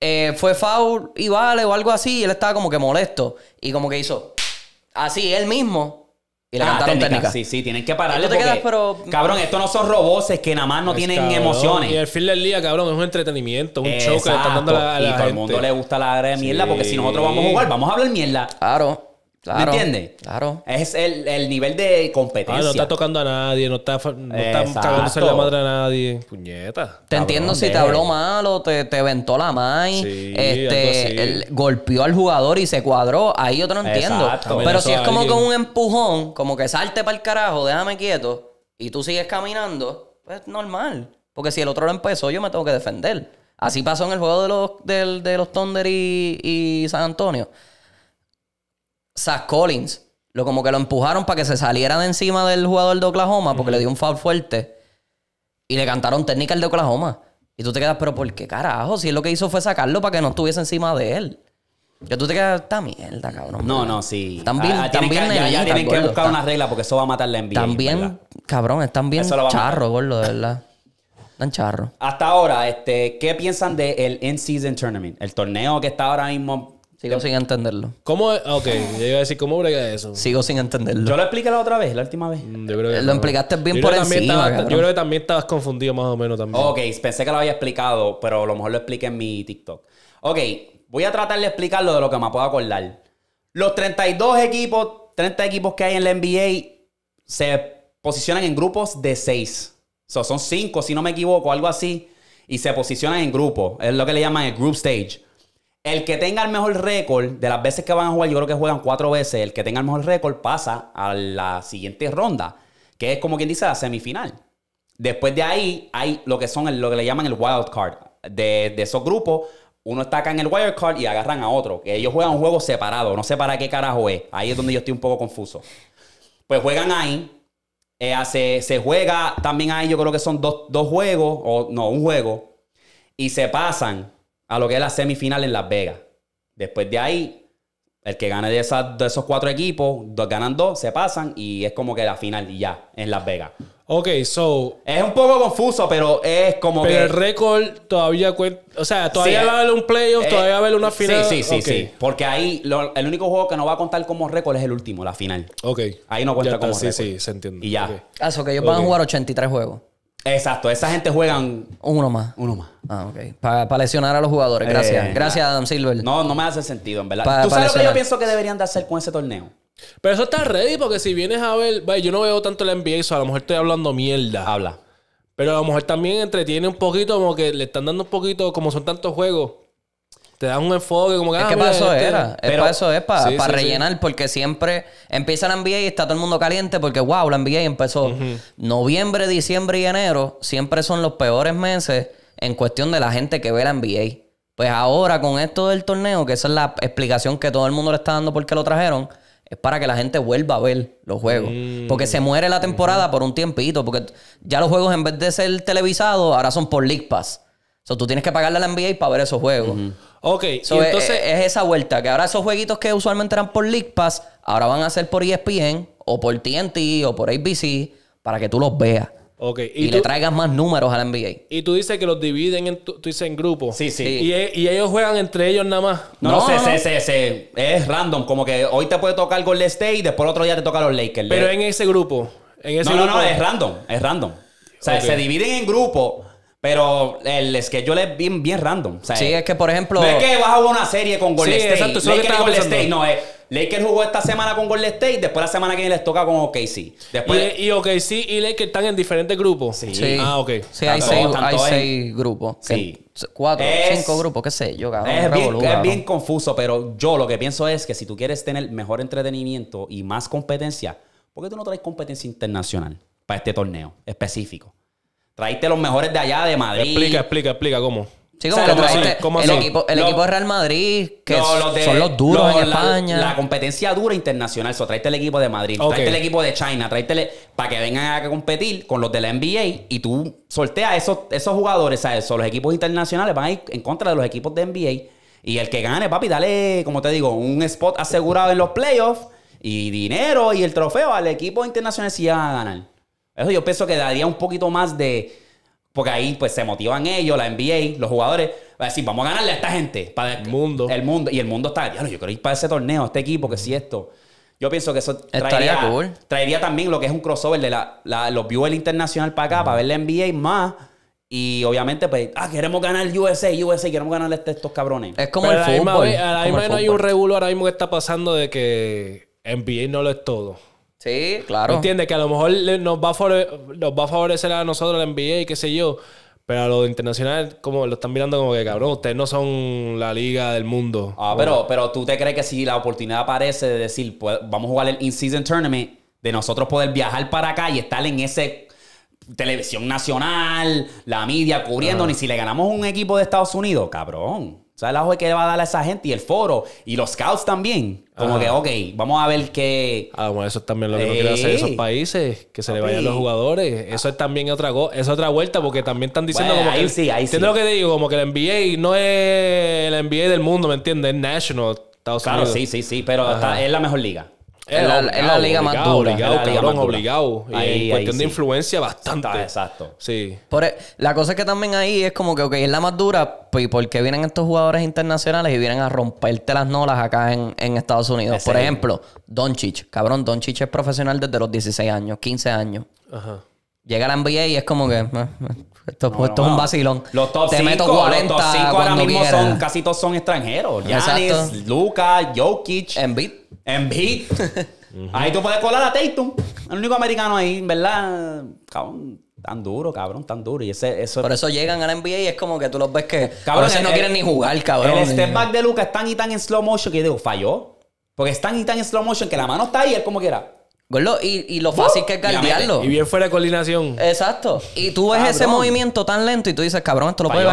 eh, fue foul y vale o algo así. Y él estaba como que molesto. Y como que hizo así él mismo. Y le ah, cantaron técnicas. Sí, sí, tienen que pararle Cabrón, estos no son robots que nada más no pues, tienen emociones. Y el fin del día, cabrón, es un entretenimiento, un a Y mundo le gusta la mierda porque si nosotros vamos a jugar, vamos a hablar mierda. Claro. ¿Me entiendes? Claro. Es el, nivel de ah, competencia. no está tocando a nadie, no está, no cagándose la madre a nadie. Puñeta. Te entiendo si te habló malo, te, te ventó la main, este, golpeó al jugador y se cuadró. Ahí yo te lo entiendo. Pero si es como con un empujón, como que salte para el carajo, déjame quieto, y tú sigues caminando, pues normal. Porque si el otro lo empezó, yo me tengo que defender. Así pasó en el juego de los, los Thunder y, y San Antonio. Zach Collins. Lo, como que lo empujaron para que se saliera de encima del jugador de Oklahoma porque le dio un foul fuerte. Y le cantaron técnica al de Oklahoma. Y tú te quedas, pero ¿por qué carajo? Si él lo que hizo fue sacarlo para que no estuviese encima de él. Yo tú te quedas, esta mierda, cabrón. No, no, sí. También, ah, bien ah, también ya, tienen que buscar una regla porque eso va a matar la envidia. También, cabrón, están bien charro, gordo, de verdad. Están charro. Hasta ahora, este, ¿qué piensan del in-season tournament? El torneo que está ahora mismo Sigo em, sin entenderlo. ¿Cómo? Ah, ok, yo iba a decir, ¿cómo brega eso? Sigo sin entenderlo. Yo lo expliqué la otra vez, la última vez. Mm, lo explicaste bien por encima. yo creo que también estabas confundido más o menos también. Ok, pensé que lo había explicado, pero a lo mejor lo expliqué en mi TikTok. Ok, voy a tratar de explicarlo de lo que me puedo acordar. Los 32 equipos, 30 equipos que hay en la NBA se posicionan en grupos de 6. O son 5, si no me equivoco, algo así. Y se posicionan en grupos. Es lo que le llaman el group stage. El que tenga el mejor récord de las veces que van a jugar, yo creo que juegan cuatro veces. El que tenga el mejor récord pasa a la siguiente ronda, que es como quien dice la semifinal. Después de ahí hay lo que son lo que le llaman el wild card. De, esos grupos, uno está acá en el wild card y agarran a otro. Que ellos juegan un juego separado. No sé para qué carajo es. Ahí es donde yo estoy un poco confuso. Pues juegan ahí. Eh, se, juega también ahí, yo creo que son dos, dos juegos, o no, un juego. Y se pasan a lo que es la semifinal en Las Vegas. Después de ahí, el que gane de, esos cuatro equipos, ganan dos, se pasan y es como que la final ya, en Las Vegas. Ok, so. Es un poco confuso, pero es como pero el récord todavía cuenta. O sea, todavía va a haber un playoff, eh, todavía va a haber una final. Sí, sí, sí. sí. Porque ahí el único juego que no va a contar como récord es el último, la final. Ok. Ahí no cuenta como récord. Sí, sí, se entiende. Y ya. Ah, que ellos van a jugar 83 juegos. Exacto, esa gente juegan. Uno más. Uno más. Ah, ok. Para lesionar a los jugadores. Eh, gracias. Gracias, Adam Silver. No, no me hace sentido, en verdad. ¿Tú sabes lo que yo pienso que deberían de hacer con ese torneo? Pero eso está ready, porque si vienes a ver. yo no veo tanto la NBA, eso a lo mejor estoy hablando mierda. Habla. Pero a lo mejor también entretiene un poquito, como que le están dando un poquito, como son tantos juegos te dan un enfoque como que. Es ah, que para eso este era. Es para eso es, para, rellenar, porque siempre empieza la NBA y está todo el mundo caliente, porque wow, la NBA empezó noviembre, diciembre y enero, siempre son los peores meses en cuestión de la gente que ve la NBA. Pues ahora, con esto del torneo, que esa es la explicación que todo el mundo le está dando porque lo trajeron, es para que la gente vuelva a ver los juegos. Mm. Porque se muere la temporada por un tiempito, porque ya los juegos en vez de ser televisados, ahora son por League Pass. O tú tienes que pagarle a la NBA para ver esos juegos. Ok, entonces. Eh, es, esa vuelta, que ahora esos jueguitos que usualmente eran por League Pass, ahora van a ser por ESPN, o por TNT, o por ABC, para que tú los veas. Ok. Y, le traigas más números a la NBA. Y tú dices que los dividen en, tú dices en grupos. Sí, sí. Y, ellos juegan entre ellos nada más. No, es random. Como que hoy te puede tocar el Golden State y después otro día te toca los Lakers. Pero en ese grupo. En ese no, no, no, es random. Es random. O sea, se dividen en grupos pero el schedule es bien, bien random. sí, es que por ejemplo. No es que vas a jugar una serie con Golden sí, State. Exacto, eso que State. No, es. Eh, Lakers jugó esta semana con Golden State, después la semana que viene les toca con OKC. Después... Y, OKC y Lakers están en diferentes grupos. Sí. Ah, ok. Sí, hay, seis, grupos. Sí. cuatro, cinco grupos, qué sé yo, Es, bien, es bien confuso, pero yo lo que pienso es que si tú quieres tener mejor entretenimiento y más competencia, ¿por qué tú no traes competencia internacional para este torneo específico? traíste los mejores de allá, de Madrid. Explica, explica, explica cómo. Sí, como el, equipo, el Real Madrid, que son los duros en España. La, competencia dura internacional. So, Traíste el equipo de Madrid, okay. el equipo de China, traiste e- para que vengan a competir con los de la NBA y tú sorteas esos, esos jugadores a eso. Los equipos internacionales van a ir en contra de los equipos de NBA. Y el que gane, papi, dale, como te digo, un spot asegurado en los playoffs y dinero y el trofeo al equipo internacional si va a ganar. Eso yo pienso que daría un poquito más de. Porque ahí pues se motivan ellos, la NBA, los jugadores. a decir, vamos a ganarle a esta gente. Para el mundo. El mundo. Y el mundo está, yo quiero ir para ese torneo, este equipo, que si esto. Yo pienso que eso traería, traería también lo que es un crossover de la, la los viewers internacional para acá, para ver la NBA más. Y obviamente, pues, ah, queremos ganar el USA, USA, queremos ganarle a estos cabrones. Es como el fútbol. hay un regulo ahora mismo que está pasando de que NBA no lo es todo. Sí, claro. ¿Entiendes? Que a lo mejor nos va, a va a favorecer a nosotros la NBA y qué sé yo. Pero a lo internacional como lo están mirando como que, cabrón, ustedes no son la liga del mundo. Ah, pero, pero tú te crees que si la oportunidad aparece de decir, pues, vamos a jugar el in-season tournament, de nosotros poder viajar para acá y estar en ese televisión nacional, la media cubriendo, ni si le ganamos un equipo de Estados Unidos, cabrón. ¿Sabes la que le va a dar a esa gente? Y el foro. Y los scouts también. Como que, ok, vamos a ver qué. Ah, bueno, eso es también lo que no quieren hacer esos países. Que se le vayan los jugadores. Eso es también otra es otra vuelta, porque también están diciendo como ahí que. Sí, ahí sí. lo que digo? Como que el NBA no es el NBA del mundo, ¿me entiendes? Es national. Estados claro, sí, sí, sí. Pero es la mejor liga. Es la, liga más dura. Obligado, obligado. Y ahí, cuestión de influencia, bastante. exacto. Sí. Por, e, la cosa es que también ahí es como que, ok, es la más dura, pues, por porque vienen estos jugadores internacionales y vienen a romperte las nolas acá en, Estados Unidos. Por ejemplo, Chich Cabrón, Doncic es profesional desde los 16 años, 15 años. Ajá. Llega la NBA y es como que. Eh, eh, esto, es un vacilón. Los top 5 ahora mismo son, casi todos son extranjeros. Yanis, Lucas, Jokic. Embiid. Embiid. ahí tú puedes colar a Tatum. El único americano ahí, ¿verdad? Cabrón, tan duro, cabrón, tan duro. Y ese, eso... Por eso llegan a la NBA y es como que tú los ves que. Cabrón, el, no quieren ni jugar, cabrón. El step back de Lucas es tan y tan en slow motion que yo digo, falló. Porque es tan y tan en slow motion que la mano está ahí, él como quiera y, lo ¡Oh! fácil que es galdearlo. Y bien fuera de coordinación. Exacto. Y tú ves ese movimiento tan lento y tú dices, cabrón, esto lo puede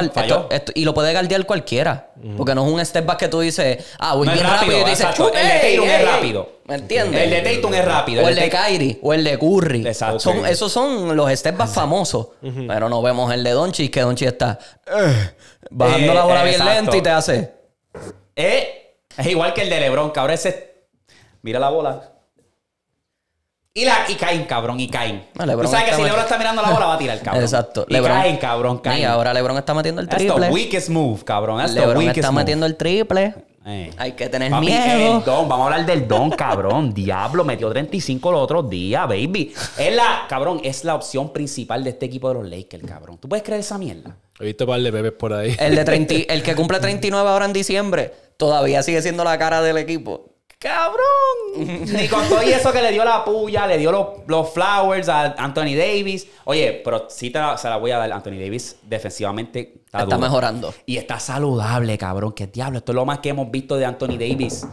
y lo puede gardear cualquiera. Porque no es un step back que tú dices, ah, voy bien rápido, y dices, El de es rápido. ¿Me entiendes? El de Tatum es rápido. O el de Kyrie, o el de Curry. Exacto. Esos son los step back famosos. Pero no vemos el de Doncic, que Donchi está eh, bajando eh, la bola bien lento y te hace... Eh, es igual que el de LeBron, cabrón. Ese. Mira la bola. Y, la, y caen, cabrón, y caen. No, Tú sabes que si Lebron está mirando la bola, va a tirar, el cabrón. Exacto. Y caen, cabrón, caen. Y ahora Lebron está metiendo el triple. weakest move, cabrón. That's Lebron está move. metiendo el triple. Eh. Hay que tener miedo. Vamos a hablar del don, cabrón. Diablo, metió 35 los otros días, baby. Es la, cabrón, es la opción principal de este equipo de los Lakers, cabrón. ¿Tú puedes creer esa mierda? He visto un par de bebés por ahí. El, de 30, el que cumple 39 ahora en diciembre todavía sigue siendo la cara del equipo. ¡Cabrón! Ni con eso que le dio la puya, le dio los, flowers a Anthony Davis. Oye, pero si te se la voy a dar. Anthony Davis defensivamente está, mejorando. Y está saludable, cabrón. ¡Qué diablo! Esto es lo más que hemos visto de Anthony Davis.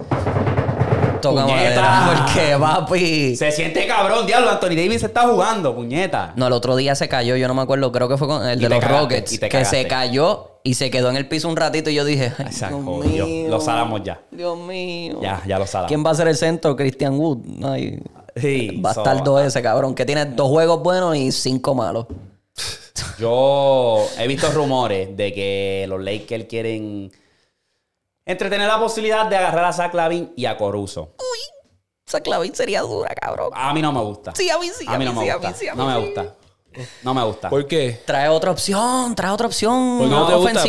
porque papi. Se siente cabrón, diablo. Anthony Davis se está jugando, puñeta. No, el otro día se cayó, yo no me acuerdo, creo que fue con el de los Rockets. que se cayó y se quedó en el piso un ratito y yo dije, Dios mío, lo salamos ya. Dios mío. Ya, ya lo salamos. ¿Quién va a ser el centro? Christian Wood. va a estar dos ah. ese cabrón, que tiene dos juegos buenos y cinco malos. Yo he visto rumores de que los Lakers quieren entretener la posibilidad de agarrar a Zach y a Coruso. Uy, Zach sería dura, cabrón. A mí no me gusta. Sí, a mí sí. A, mí, no me gusta. no me gusta. No me gusta. ¿Por qué? Trae otra opción, trae otra opción. no, te gusta?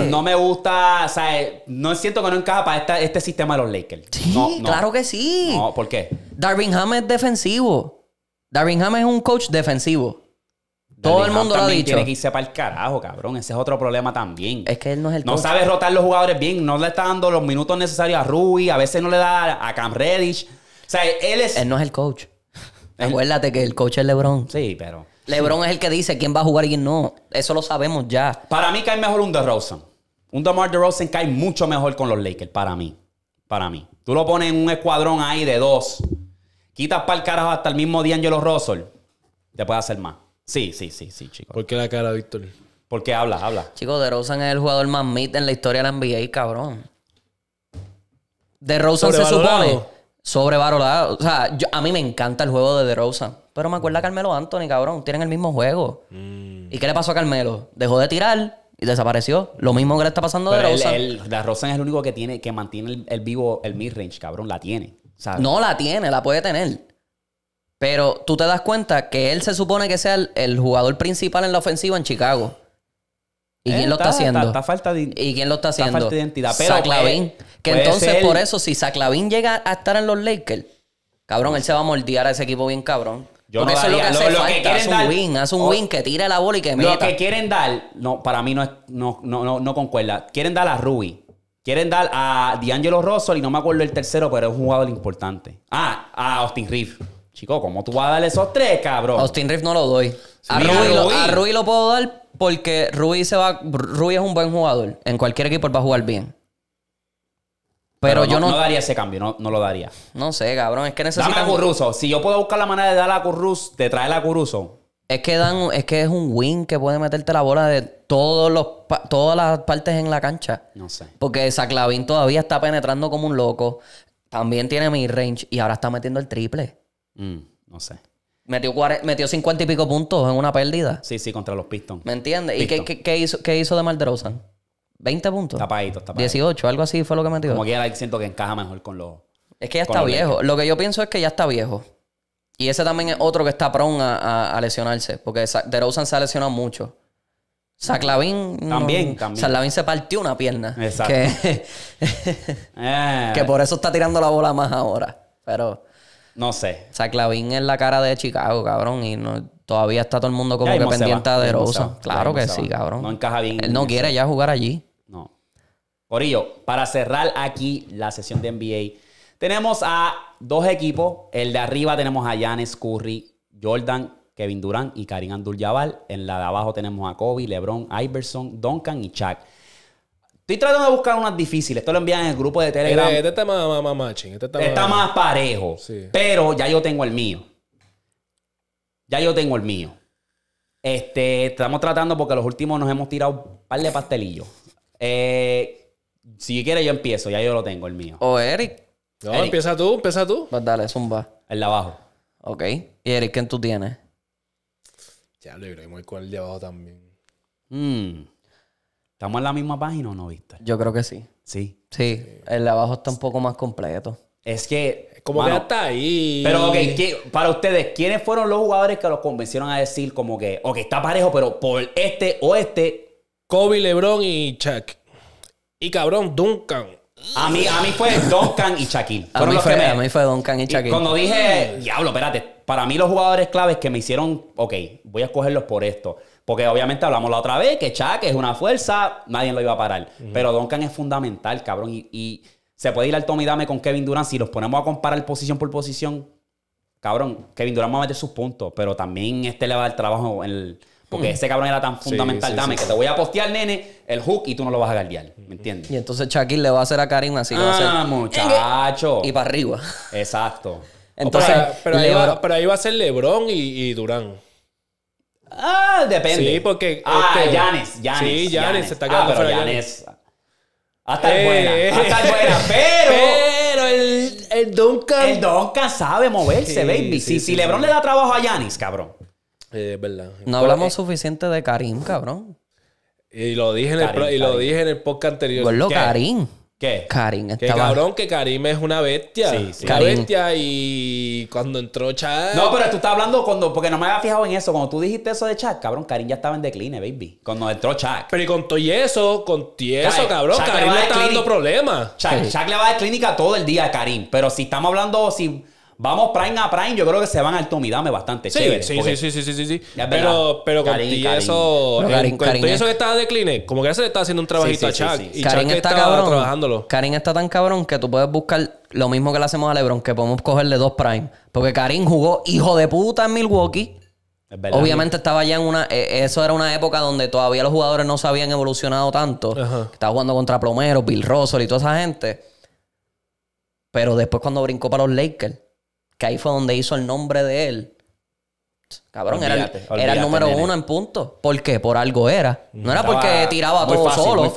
no, me gusta, o sea, eh, no siento que no encaja para este sistema de los Lakers. Sí, claro que sí. No, ¿por qué? Darvin Ham es defensivo. Darwin Ham es un coach defensivo. Todo el mundo lo ha dicho. Tiene que irse para el carajo, cabrón. Ese es otro problema también. Es que él no es el No sabe rotar los jugadores bien. No le está dando los minutos necesarios a Rui. A veces no le da a Cam Reddish. O sea, él es. Él no es el coach. Acuérdate que el coach es LeBron. Sí, pero. LeBron es el que dice quién va a jugar y quién no. Eso lo sabemos ya. Para mí cae mejor un DeRozan. Un DeMar DeRozan cae mucho mejor con los Lakers, para mí. Para mí. Tú lo pones en un escuadrón ahí de dos. Quitas para el carajo hasta el mismo D'Angelo Russell. Te puede hacer más. Sí, sí, sí, sí, chicos. ¿Por qué la cara, Víctor? Porque habla, habla. Chicos, DeRozan es el jugador más mit en la historia de la NBA, cabrón. DeRozan se supone sobrevalorado. O sea, a mí me encanta el juego de Rosa. Pero me acuerda a mm. Carmelo Anthony, cabrón. Tienen el mismo juego. Mm. ¿Y qué le pasó a Carmelo? Dejó de tirar y desapareció. Lo mismo que le está pasando a The rosa Rosa es el único que tiene, que mantiene el, vivo, el mid-range, cabrón. La tiene. No la tiene, la puede tener. Pero tú te das cuenta que él se supone que sea el, jugador principal en la ofensiva en Chicago. ¿Y eh, quién lo está, haciendo? falta ¿Y quién lo está haciendo? falta identidad. Que entonces, por eso, si saclavín llega a estar en los Lakers, cabrón, él se va a moldear a ese equipo bien cabrón. Yo no eso es lo que hace un win, hace un win que tire la bola y que Lo que quieren dar, no, para mí no, no, no, no, concuerda. Quieren dar a Ruby. Quieren dar a D'Angelo Rosso, y no me acuerdo el tercero, pero es un jugador importante. Ah, a Austin Riff. Chico, ¿cómo tú vas a darle esos tres, cabrón? Austin Reeves no lo doy. A lo, puedo dar porque Ruby se Rui es un buen jugador. En cualquier equipo él va a jugar bien. Pero, yo no, daría ese cambio, no, no, lo daría. No sé, cabrón. Es que necesitan... a Curruso. Si yo puedo buscar la manera de dar a Curruso, de traer a curuso. Es que, dan, es que es un win que puede meterte la bola de todos los, todas las partes en la cancha. No sé. Porque Saclavin todavía está penetrando como un loco. También tiene mi range y ahora está metiendo el triple. Mm, no sé. Metió, metió 50 y pico puntos en una pérdida. Sí, sí, contra los Pistons. ¿Me entiendes? ¿Y qué, qué, hizo, qué hizo de Maldrosa? 20 puntos. Tapaditos, tapaditos. 18, algo así fue lo que metió. Como que ya siento que encaja mejor con los. Es que ya está viejo. Lo que yo pienso es que ya está viejo. Y ese también es otro que está pronto a, lesionarse. Porque DeRozan se ha lesionado mucho. Saclavín. También, se partió una pierna. Exacto. Eh. Que, por eso está tirando la bola más ahora. Pero. No sé. Saclavín es la cara de Chicago, cabrón. Y todavía está todo el mundo como que pendiente de DeRozan. Claro que sí, cabrón. No encaja bien. Él no quiere ya jugar allí. Corillo, para cerrar aquí la sesión de NBA, tenemos a dos equipos. El de arriba tenemos a Janes Curry, Jordan, Kevin Durant y Karim andur jabbar En la de abajo tenemos a Kobe, LeBron, Iverson, Duncan y Chuck. Estoy tratando de buscar unas difíciles. Esto lo envían en el grupo de Telegram. Este, está más, matching. Este está, más, parejo. Pero ya yo tengo el mío. Ya yo tengo el mío. Este, estamos tratando porque los últimos nos hemos tirado un par de pastelillos. Eh, si quieres, yo empiezo, ya yo lo tengo, el mío. O oh, Eric. No, empieza tú, empieza tú. Pues dale, zumba. El de abajo. Ok. ¿Y Eric, quién tú tienes? Ya lo iremos con el de abajo también. Hmm. ¿Estamos en la misma página o no, viste? Yo creo que sí. Sí. Sí, el de abajo está un poco más completo. Es que. Como que hasta ahí. Pero, ok, para ustedes, ¿quiénes fueron los jugadores que los convencieron a decir, como que, ok, está parejo, pero por este o este. Kobe, LeBron y Chuck. Y cabrón, Duncan. A mí, a mí fue Duncan y Shaquille. A mí, fue, Duncan y Shaquille. cuando dije, diablo, espérate, para mí los jugadores claves que me hicieron, ok, voy a escogerlos por esto. Porque obviamente hablamos la otra vez que Shaq es una fuerza, nadie lo iba a parar. Pero Duncan es fundamental, cabrón. Y, se puede ir al Tommy Dame con Kevin Durant. Si los ponemos a comparar posición por posición, cabrón, Kevin Durant va a meter sus puntos, pero también este le va a trabajo en el porque ese cabrón era tan fundamental. Dame, que te voy a postear, nene, el hook y tú no lo vas a guardiar. ¿Me entiendes? Y entonces Shaquille le va a hacer a Karim así. Ah, muchacho. Y para arriba. Exacto. Entonces, pero, ahí va, a ser LeBron y, Durán. Ah, depende. Sí, porque. Ah, este, Giannis, Giannis Sí, Yannis. se está quedando ah, pero Hasta el eh. buena. hasta el buena. Pero. Pero el, el Duncan. El Duncan sabe moverse, baby. si, Lebrón LeBron le da trabajo a Giannis, cabrón. Eh, verdad. No hablamos eh, suficiente de Karim, cabrón. Y lo dije, en, el, dije en el podcast anterior. con lo Karim. ¿Qué? Karim cabrón, que Karim es una bestia. Sí, sí. Una bestia y cuando entró Chad... No, pero tú estás hablando cuando... Porque no me había fijado en eso. Cuando tú dijiste eso de Chad, cabrón, Karim ya estaba en decline, baby. Cuando entró Chad. Pero y con todo eso, con eso, cabrón, Karim le, está dando problemas. Chad, le va de clínica todo el día a Karim. Pero si estamos hablando... si Vamos prime a prime. Yo creo que se van al tomidame bastante sí, chévere. Sí, sí, sí, sí, sí, Pero, pero eso. Pero eso que estaba de como que ya se le está haciendo un trabajito a Chuck. Y está, trabajándolo. está tan cabrón que tú puedes buscar lo mismo que le hacemos a LeBron, que podemos cogerle dos prime. Porque Karim jugó hijo de puta en Milwaukee. Obviamente estaba ya en una. E, eso era una época donde todavía los jugadores no se habían evolucionado tanto. Estaba jugando contra Plomero, Bill Russell y toda esa gente. Pero después, cuando brincó para los Lakers, que ahí fue donde hizo el nombre de él. Cabrón, era, el número uno en punto. ¿Por qué? Por algo era. No era porque tiraba todo solo.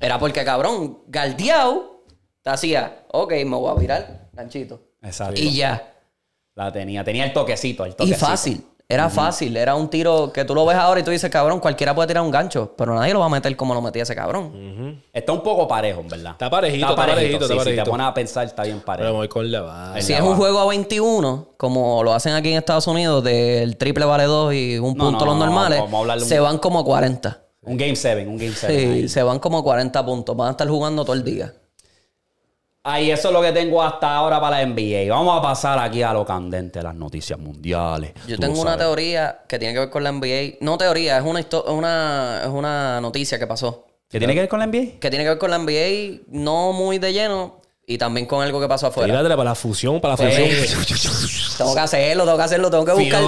Era porque, cabrón, Galdiao te hacía, ok, me voy a virar, ganchito. Y ya. La tenía, tenía el toquecito, el toquecito. Y fácil. Era fácil, era un tiro que tú lo ves ahora y tú dices, cabrón, cualquiera puede tirar un gancho, pero nadie lo va a meter como lo metía ese cabrón. Está un poco parejo, en verdad. Está parejito, está parejito. Si te pones a pensar, está bien parejo. Si es un juego a 21, como lo hacen aquí en Estados Unidos, del triple vale 2 y un punto los normales, se van como 40. Un Game 7, un Game 7. Sí, se van como 40 puntos. Van a estar jugando todo el día. Ahí eso es lo que tengo hasta ahora para la NBA. Vamos a pasar aquí a lo candente, las noticias mundiales. Yo tengo una teoría que tiene que ver con la NBA. No teoría, es una, una, es una noticia que pasó. ¿Qué tiene que ver con la NBA? Que tiene que ver con la NBA, no muy de lleno, y también con algo que pasó afuera. Tírate para la fusión, para la fusión. Tengo que hacerlo, tengo que hacerlo, tengo que buscar.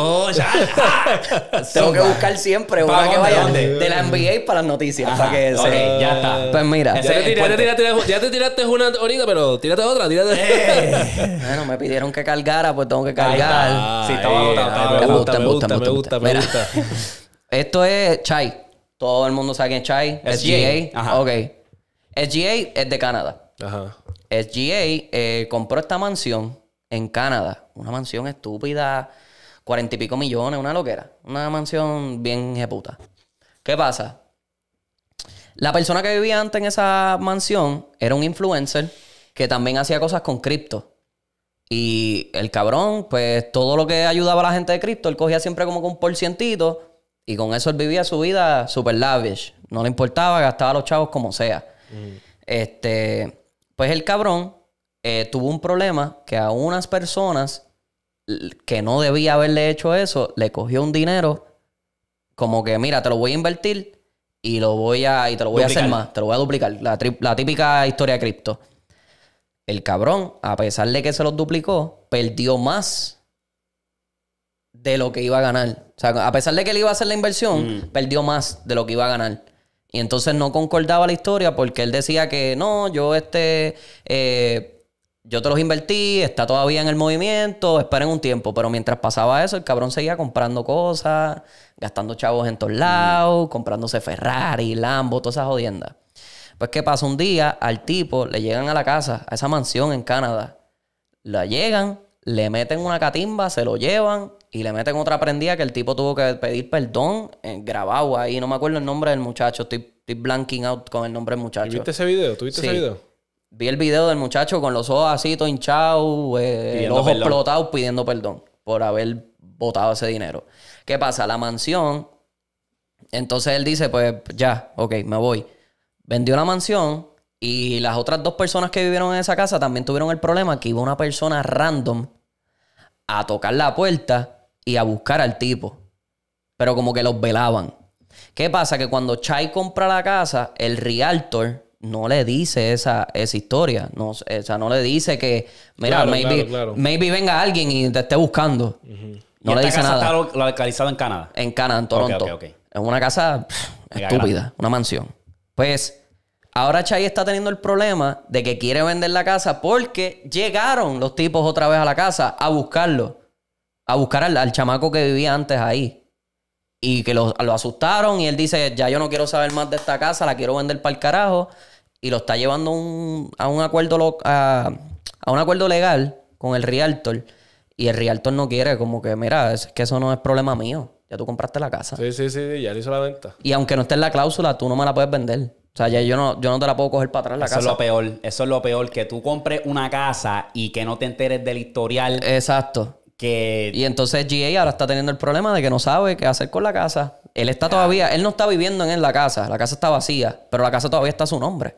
tengo que buscar siempre una que vaya de la NBA para las noticias. ya está. Pues mira. Ya te, tiraste una ahorita, pero tírate otra, tírate. Eh. bueno, me pidieron que cargara, pues tengo que cargar. Sí, estaba agotado. Me, gusta, me gusta, me gusta, me gusta. Esto es Chai. Todo el mundo sabe quién es Chai. SGA. GA. Ajá. Ok. SGA es de Canadá. Ajá. SGA eh, compró esta mansión en Canadá. Una mansión estúpida, cuarenta y pico millones, una loquera. Una mansión bien puta. ¿Qué pasa? La persona que vivía antes en esa mansión era un influencer que también hacía cosas con cripto. Y el cabrón, pues todo lo que ayudaba a la gente de cripto, él cogía siempre como con un porcientito y con eso él vivía su vida super lavish. No le importaba, gastaba a los chavos como sea. Mm. Este. Pues el cabrón eh, tuvo un problema que a unas personas que no debía haberle hecho eso, le cogió un dinero como que, mira, te lo voy a invertir y lo voy a te lo voy a hacer más, te lo voy a duplicar, la, típica historia de cripto. El cabrón, a pesar de que se los duplicó, perdió más de lo que iba a ganar. O sea, a pesar de que le iba a hacer la inversión, mm. perdió más de lo que iba a ganar. Y entonces no concordaba la historia porque él decía que no, yo este, eh, yo te los invertí, está todavía en el movimiento, esperen un tiempo. Pero mientras pasaba eso, el cabrón seguía comprando cosas, gastando chavos en todos lados, comprándose Ferrari, Lambo, todas esas jodiendas. Pues que pasa, un día al tipo le llegan a la casa, a esa mansión en Canadá, la llegan, le meten una catimba, se lo llevan, y le meten otra prendida que el tipo tuvo que pedir perdón eh, grabado ahí. No me acuerdo el nombre del muchacho. Estoy, blanking out con el nombre del muchacho. ¿Viste ese video? ¿Tuviste ese video? Vi el video del muchacho con los ojos así, todo hinchado, eh, los ojos explotados pidiendo perdón por haber botado ese dinero. ¿Qué pasa? La mansión. Entonces él dice, pues ya, ok, me voy. Vendió la mansión y las otras dos personas que vivieron en esa casa también tuvieron el problema que iba una persona random a tocar la puerta y a buscar al tipo. Pero como que los velaban. ¿Qué pasa? Que cuando Chai compra la casa, el realtor no le dice esa, esa historia. No, o sea, no le dice que, mira, maybe, venga alguien y te esté buscando. No le dice casa nada. Está localizado en Canadá. En Canadá, en Toronto. Es una casa estúpida, una mansión. Pues ahora Chai está teniendo el problema de que quiere vender la casa porque llegaron los tipos otra vez a la casa a buscarlo a buscar al, chamaco que vivía antes ahí. Y que lo, lo, asustaron y él dice, ya yo no quiero saber más de esta casa, la quiero vender para el carajo. Y lo está llevando a, un acuerdo a, un acuerdo legal con el realtor. Y el realtor no quiere, como que, mira, es que eso no es problema mío. Ya tú compraste la casa. Sí, sí, sí, ya le hizo la venta. Y aunque no esté en la cláusula, tú no me la puedes vender. O sea, ya yo no, yo no te la puedo coger para atrás la casa. Eso es lo peor. Eso es lo peor. Que tú compres una casa y que no te enteres del historial. Exacto. Y entonces GA ahora está teniendo el problema de que no sabe qué hacer con la casa. Él está todavía, él no está viviendo en la casa, la casa está vacía, pero la casa todavía está a su nombre.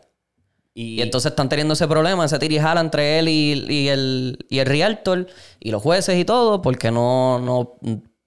Y, entonces están teniendo ese problema, ese tira entre él y, el, y el realtor y los jueces y todo, porque no, no,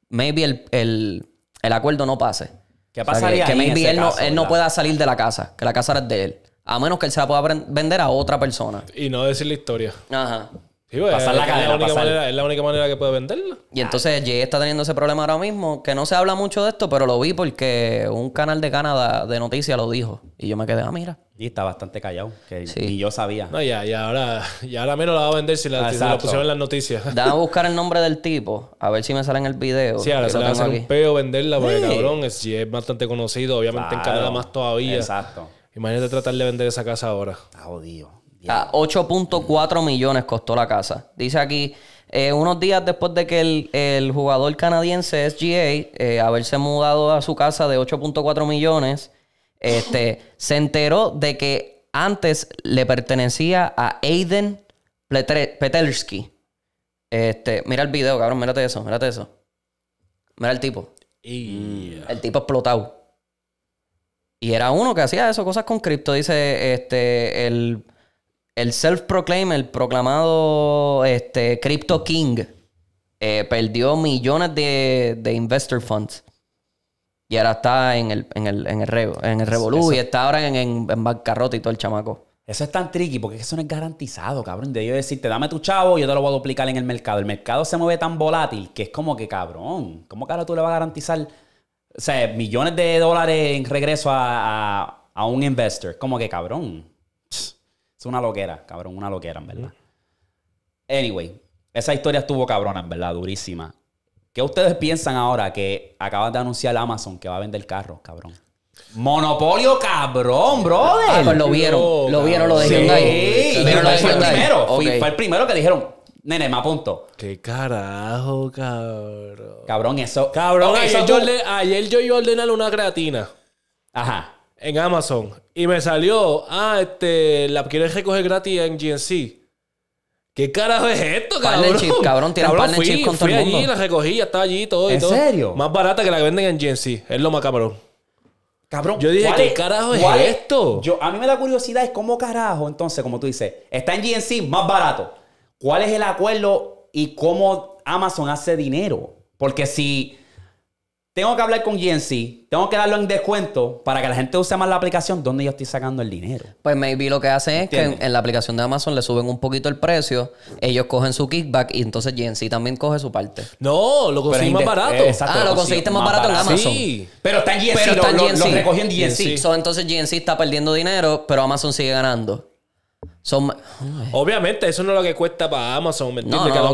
maybe el, acuerdo no pase. Que pasaría? que, maybe él, no, él no pueda salir de la casa, que la casa era de él. A menos que él se la pueda vender a otra persona. Y no decir la historia. Ajá es, La única Manera, que puede venderla. Y entonces Jay está teniendo ese problema ahora mismo, que no se habla mucho de esto, pero lo vi porque un canal de Canadá de noticias lo dijo. Y yo me quedé, ah, mira. Y está bastante callado, que ni yo sabía. No, ya, ahora, ya ahora menos la va a vender si, la, pusieron en las noticias. Dame a buscar el nombre del tipo, a ver si me sale en el video. Sí, ahora se le va a hacer un peo venderla, porque cabrón, es, si es bastante conocido, obviamente en Canadá más todavía. Exacto. Imagínate tratar de vender esa casa ahora. Está a 8.4 millones costó la casa. Dice aquí, eh, unos días después de que el, jugador canadiense SGA eh, haberse mudado a su casa de 8.4 millones, este, se enteró de que antes le pertenecía a Aiden Petersky. Este, mira el video, cabrón, mírate eso, mírate eso. Mira el tipo. Mm. El tipo explotado. Y era uno que hacía eso, cosas con cripto. Dice, este, el el self-proclaim, el proclamado este, Crypto King, eh, perdió millones de, de, investor funds. Y ahora está en el, en el, en el, y está ahora en, bancarrota y todo el chamaco. Eso es tan tricky porque eso no es garantizado, cabrón. De ellos decirte, dame tu chavo y yo te lo voy a duplicar en el mercado. El mercado se mueve tan volátil que es como que, cabrón, ¿cómo cara tú le vas a garantizar o sea, millones de dólares en regreso a, a un investor? Como que, cabrón una loquera, cabrón, una loquera, en verdad. Anyway, esa historia estuvo cabrona, en verdad, durísima. ¿Qué ustedes piensan ahora que acaban de anunciar Amazon que va a vender el carro cabrón? Monopolio cabrón, ah, brother. Pues lo vieron. lo vieron, lo dijeron ahí. Sí, fue el primero. Fue, el primero que dijeron, nene, me apunto. Qué carajo, cabrón. Cabrón, eso. Cabrón, ayer, eso yo yo iba a una creatina. Ajá en Amazon y me salió, ah, este, la quieres recoger gratis en GNC. ¿Qué carajo es esto, cabrón? chip, cabrón, tiene partnership chip con todo el mundo. allí, la recogí, estaba allí todo y todo. ¿En serio? Más barata que la que venden en GNC. Es lo más cabrón. Cabrón, yo dije, ¿qué carajo es, esto? Yo, a mí me da curiosidad, es cómo carajo, entonces, como tú dices, está en GNC más barato. ¿Cuál es el acuerdo y cómo Amazon hace dinero? Porque si tengo que hablar con GNC, tengo que darlo en descuento para que la gente use más la aplicación donde yo estoy sacando el dinero. Pues maybe lo que hace es que en, la aplicación de Amazon le suben un poquito el precio, ellos cogen su kickback y entonces GNC también coge su parte. No, lo conseguí más barato. Eh, ah, lo, conseguiste más, barato, en Amazon. Pero está en GNC, pero Lo, entonces GNC está perdiendo dinero, pero Amazon sigue ganando. Obviamente, eso no es lo que cuesta para Amazon, ¿me entiendes? que a lo,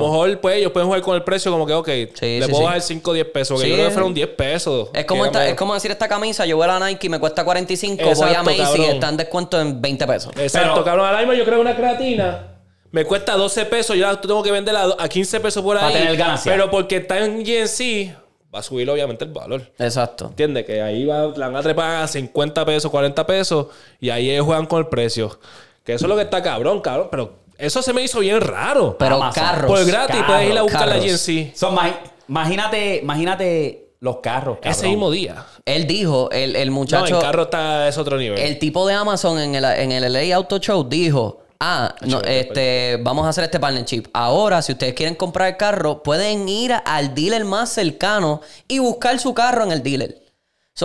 mejor, pues, ellos pueden jugar con el precio como que, ok, le puedo dar 5 o 10 pesos, Porque yo creo que fueron 10 pesos. Es como, decir esta camisa, yo voy a la Nike y me cuesta 45, voy a Macy y está en descuento en 20 pesos. Exacto, Pero, cabrón, ahora mismo yo creo una creatina me cuesta 12 pesos, yo la tengo que venderla a 15 pesos por ahí. Pero porque está en GNC, va a subir obviamente el valor. Exacto. entiende Que ahí va, la van a 50 pesos, 40 pesos y ahí ellos juegan con el precio. Que eso es lo que está cabrón, cabrón, pero eso se me hizo bien raro. Pero carros. Por gratis puedes ir a buscar la en sí. imagínate, imagínate los carros. Ese mismo día. Él dijo, el, muchacho. No, el carro está, es otro nivel. El tipo de Amazon en el, en el LA Auto Show dijo: Ah, no, este, vamos a hacer este partnership. Ahora, si ustedes quieren comprar el carro, pueden ir al dealer más cercano y buscar su carro en el dealer.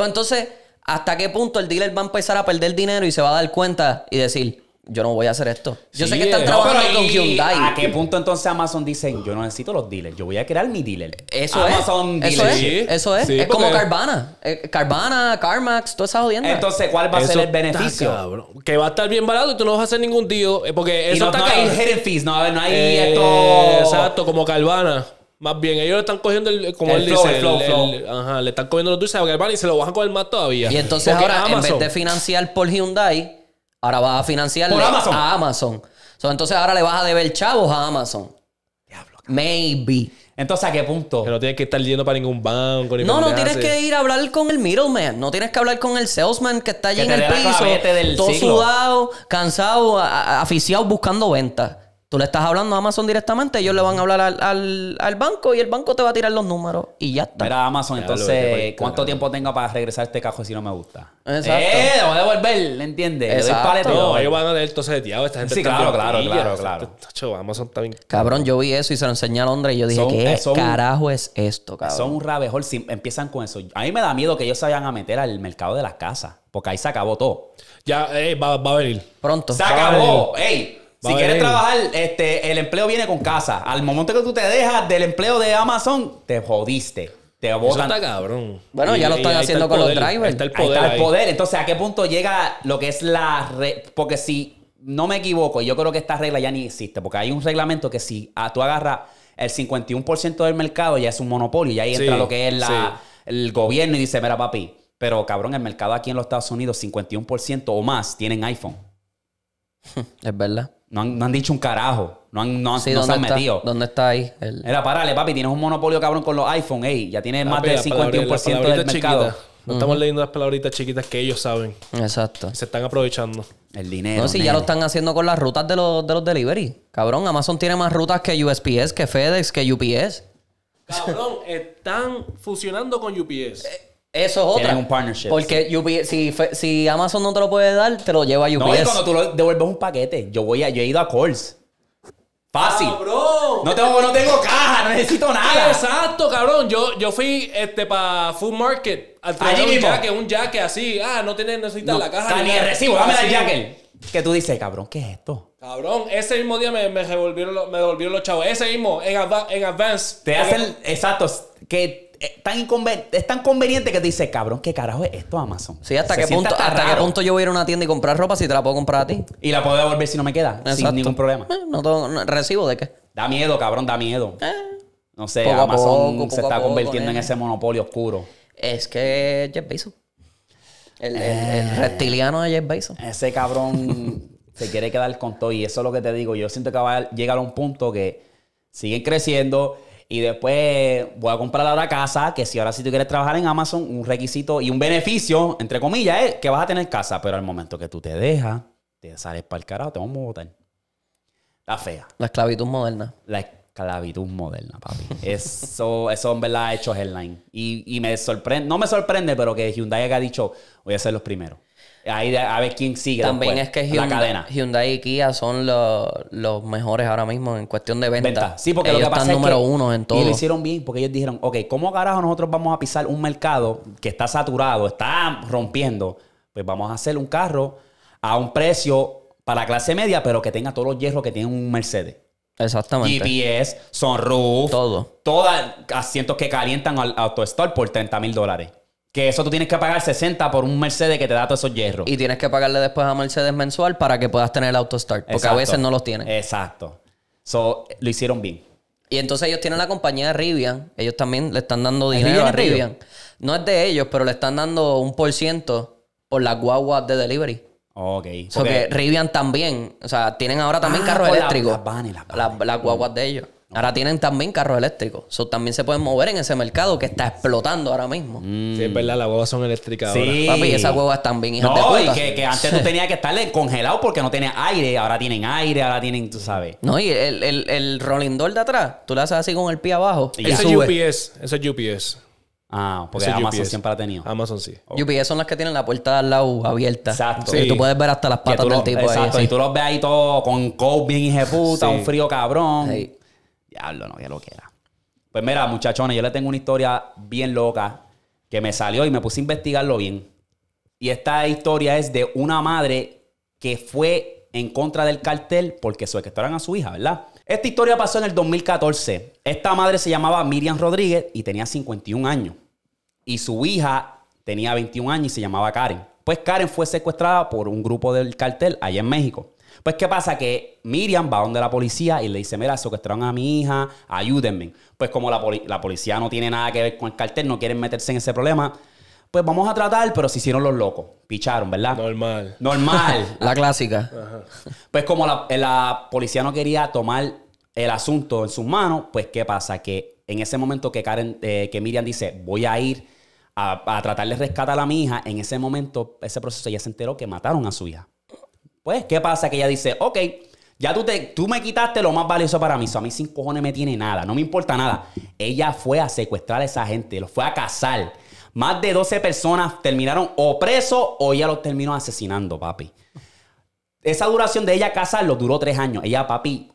entonces, ¿hasta qué punto el dealer va a empezar a perder dinero y se va a dar cuenta y decir, yo no voy a hacer esto. Yo sé que están trabajando con Hyundai. ¿A qué punto entonces Amazon dice, yo no necesito los dealers, yo voy a crear mi dealer? Eso Amazon es. Dealer. Eso es. eso es. es como Carvana. Eh, Carvana, CarMax, toda esa jodienda. Entonces, ¿cuál va a ser el beneficio? que va a estar bien barato y tú no vas a hacer ningún tío. Eh, porque eso y no, está no hay hidden fees, no, no hay eh, esto. Exacto, como Carvana. Más bien, ellos le están cogiendo el, como él dice, el ajá, le están cogiendo los dulces a Carvana y se lo van a coger más todavía. Y entonces ahora, en vez de financiar por Hyundai, Ahora vas a financiarle a Amazon. entonces ahora le vas a deber chavos a Amazon. Diablo. Maybe. Entonces, ¿a qué punto? Que no tienes que estar yendo para ningún banco. no, no tienes que ir a hablar con el middleman. No tienes que hablar con el salesman que está allí en el piso. todo sudado, cansado, aficiado, buscando ventas. Tú le estás hablando a Amazon directamente, ellos le van a hablar al, banco y el banco te va a tirar los números y ya está. Mira, Amazon, entonces, pues, ¿cuánto tiempo tengo para regresar este cajón si no me gusta? Exacto. ¡Eh! voy a devolver, ¿le entiendes? Exacto. Yo paleto. No, ellos van a leer todo ese ah, Esta gente sí, claro, claro, claro, claro, claro. Amazon también. Cabrón, yo vi eso y se lo enseñé a Londres y yo dije, ¿qué carajo es esto, cabrón? Son un rabejol si empiezan con eso. A mí me da miedo que ellos se vayan a meter al mercado de las casas, porque ahí se acabó todo. Ya, eh, va, va a venir. Pronto. ¡Se acabó! ¡Ey! Si quieres trabajar, este, el empleo viene con casa. Al momento que tú te dejas del empleo de Amazon, te jodiste. Te botan. cabrón. Bueno, ya lo estás haciendo con los drivers. Está el poder. está el poder. Entonces, ¿a qué punto llega lo que es la. Porque si no me equivoco, yo creo que esta regla ya ni existe. Porque hay un reglamento que si ah, tú agarras el 51% del mercado, ya es un monopolio. Y ahí entra lo que es el gobierno y dice: Mira, papi, pero cabrón, el mercado aquí en los Estados Unidos, 51% o más tienen iPhone. es verdad. No han, dicho un carajo. No, han, no, han metido. ¿Dónde está ahí? Era, parale, papi, tienes un monopolio cabrón con los iPhone, ey. Ya tienes más del 51% del mercado. No estamos leyendo las palabritas chiquitas que ellos saben. Exacto. Se están aprovechando. El dinero. No, si ya lo están haciendo con las rutas de los, de los delivery. Cabrón, Amazon tiene más rutas que USPS, que FedEx, que UPS. Cabrón, están fusionando con UPS. Eh, eso es otra. Porque si, si, Amazon no te lo puede dar, te lo lleva a UPS. No, cuando tú lo devuelves un paquete, yo voy a, yo he ido a Coles. Fácil. Cabrón. No tengo, no tengo caja, no necesito nada. Ah, exacto, cabrón. Yo, yo fui este para Food Market al mismo. un jacket, un jacket así. Ah, no necesitas la caja. Ni, ni el recibo, dame el jacket. Que tú dices, cabrón, ¿qué es esto? Cabrón, ese mismo día me, me, me devolvieron los chavos. Ese mismo, en, en advance. Te hacen, exacto, que eh, es tan, tan conveniente que te dice, cabrón, ¿qué carajo es esto Amazon? Sí, ¿hasta, qué punto, punto yo voy a ir a una tienda y comprar ropa si te la puedo comprar a ti? Y la puedo devolver si no me queda, sin ningún problema. Eh, no, ¿Recibo de qué? Da miedo, cabrón, da miedo. Eh, no sé, Amazon se está convirtiendo en ese monopolio oscuro. Es que Jeff Bezos. El, el reptiliano de Jeff Bezos. Ese cabrón se quiere quedar con todo. Y eso es lo que te digo. Yo siento que va a llegar a un punto que siguen creciendo. Y después voy a comprar la casa, que si ahora si tú quieres trabajar en Amazon, un requisito y un beneficio, entre comillas, es que vas a tener casa. Pero al momento que tú te dejas, te sales para el carajo, te vamos a votar. Está fea. La esclavitud moderna. La esclavitud moderna, papi. Eso, eso en verdad ha hecho headline. Y, y me sorprende, no me sorprende, pero que Hyundai haya dicho, voy a ser los primeros ahí a ver quién sigue. También es que Hyundai, y Kia son los, mejores ahora mismo en cuestión de venta. Sí, porque ellos lo que pasa están número uno en todo. Y lo hicieron bien porque ellos dijeron, ok, ¿cómo carajo nosotros vamos a pisar un mercado que está saturado, está rompiendo? Pues vamos a hacer un carro a un precio para clase media, pero que tenga todos los hierros que tiene un Mercedes. Exactamente. GPS, sunroof. Todo. Todas asientos que calientan al AutoStore por 30 mil dólares. Que eso tú tienes que pagar 60 por un Mercedes que te da todos esos hierros. Y tienes que pagarle después a Mercedes mensual para que puedas tener el auto Porque a veces no los tienen. Exacto. So, lo hicieron bien. Y entonces ellos tienen la compañía de Rivian. Ellos también le están dando dinero a Rivian. No es de ellos, pero le están dando un por ciento por las guaguas de delivery. Ok. Porque Rivian también. O sea, tienen ahora ah, también carros eléctricos. las guaguas de ellos. Ahora tienen también carros eléctricos. So, también se pueden mover en ese mercado que está explotando ahora mismo. Mm. Sí, es verdad, las huevas son eléctricas sí. ahora. Papi, esas huevas también bien no, de puta. y que, antes tú tenías que estarle congelado porque no tenía aire. Ahora tienen aire, ahora tienen, tú sabes. No, y el, el, el rolling door de atrás, tú lo haces así con el pie abajo. Y es UPS. ese UPS. Ah, porque Amazon siempre ha tenido. Amazon sí. UPS son las que tienen la puerta de al lado abierta. Exacto. Y tú puedes ver hasta las patas del tipo exacto, ahí. Exacto. Y tú los ves ahí todos con cold bien je puta un frío cabrón no ya lo que Pues mira, muchachones, yo le tengo una historia bien loca que me salió y me puse a investigarlo bien. Y esta historia es de una madre que fue en contra del cartel porque secuestraron a su hija, ¿verdad? Esta historia pasó en el 2014. Esta madre se llamaba Miriam Rodríguez y tenía 51 años. Y su hija tenía 21 años y se llamaba Karen. Pues Karen fue secuestrada por un grupo del cartel allá en México. Pues, ¿qué pasa? Que Miriam va donde la policía y le dice: Mira, secuestraron a mi hija, ayúdenme. Pues, como la, policía no tiene nada que ver con el cartel, no quieren meterse en ese problema, pues vamos a tratar, pero se hicieron los locos. Picharon, ¿verdad? Normal. Normal. la clásica. Pues como la, policía no quería tomar el asunto en sus manos, pues ¿qué pasa? Que en ese momento que Karen, eh, que Miriam dice, voy a ir a, tratar de rescatar a mi hija, en ese momento, ese proceso, ya se enteró que mataron a su hija. Pues, ¿qué pasa? Que ella dice, ok, ya tú, te, tú me quitaste lo más valioso para mí. So, a mí sin cojones me tiene nada, no me importa nada. Ella fue a secuestrar a esa gente, los fue a casar. Más de 12 personas terminaron o presos o ella los terminó asesinando, papi. Esa duración de ella lo duró tres años. Ella, papi,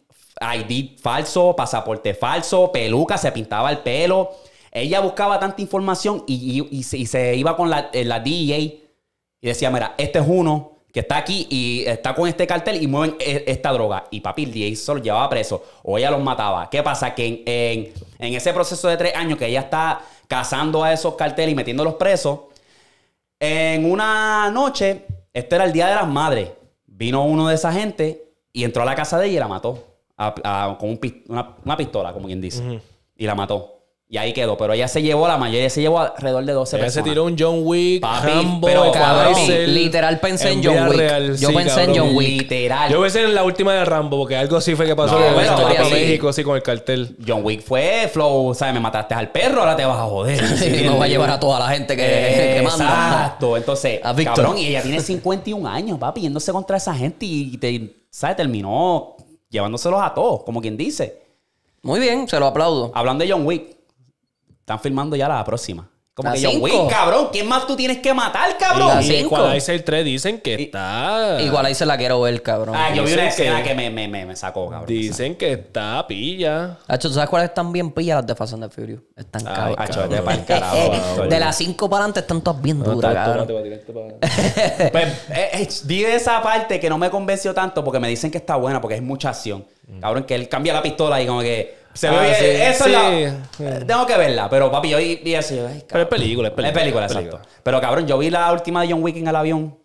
ID falso, pasaporte falso, peluca, se pintaba el pelo. Ella buscaba tanta información y, se, iba con la, eh, la DEA y decía, mira, este es uno, que está aquí y está con este cartel y mueven e, esta droga. Y papi, el DJ solo llevaba preso o ella los mataba. ¿Qué pasa? Que en, ese proceso de tres años que ella está cazando a esos carteles y metiéndolos presos, en una noche, este era el Día de las Madres, vino uno de esa gente y entró a la casa de ella y la mató con una, pistola, como quien dice, y la mató. Y ahí quedó. Pero ella se llevó la mayoría, se llevó alrededor de 12 ella personas. se tiró un John Wick, Rambo, pero literal pensé en, John Wick. yo pensé en John Wick. Literal. Yo pensé en la última de Rambo, porque algo así fue que pasó en México, así con el cartel. John Wick fue flow, ¿sabes? Me mataste al perro, ahora te vas a joder. Sí, sí va a llevar a toda la gente que, manda. Exacto. Entonces, a cabrón, y ella tiene 51 años, va pidiéndose contra esa gente y, ¿sabes? Terminó llevándoselos a todos, como quien dice. Muy bien, se lo aplaudo. Hablando de John Wick, están filmando ya la próxima. Como que yo, cabrón, ¿quién más tú tienes que matar, cabrón? Y el 3 dicen que está. se la quiero ver, cabrón. Ah, yo vi una escena que, me, me, me, sacó, cabrón. Dicen que está pilla. Hacho, ¿tú sabes cuáles están bien pillas las de Fast and the Furious? Están ah, cabrón. de, eh, eh, carajo, eh, de las 5 para adelante están todas bien duras, no, cabrón. Para... pues, eh, di esa parte que no me convenció tanto porque me dicen que está buena porque es mucha acción. Mm. Cabrón, que él cambia la pistola y como que. Se ah, ve bien. Eso la. Eh, tengo que verla, pero papi, yo vi, pero es película, es película. Es película, exacto. Pero cabrón, yo vi la última de John Wick en el avión.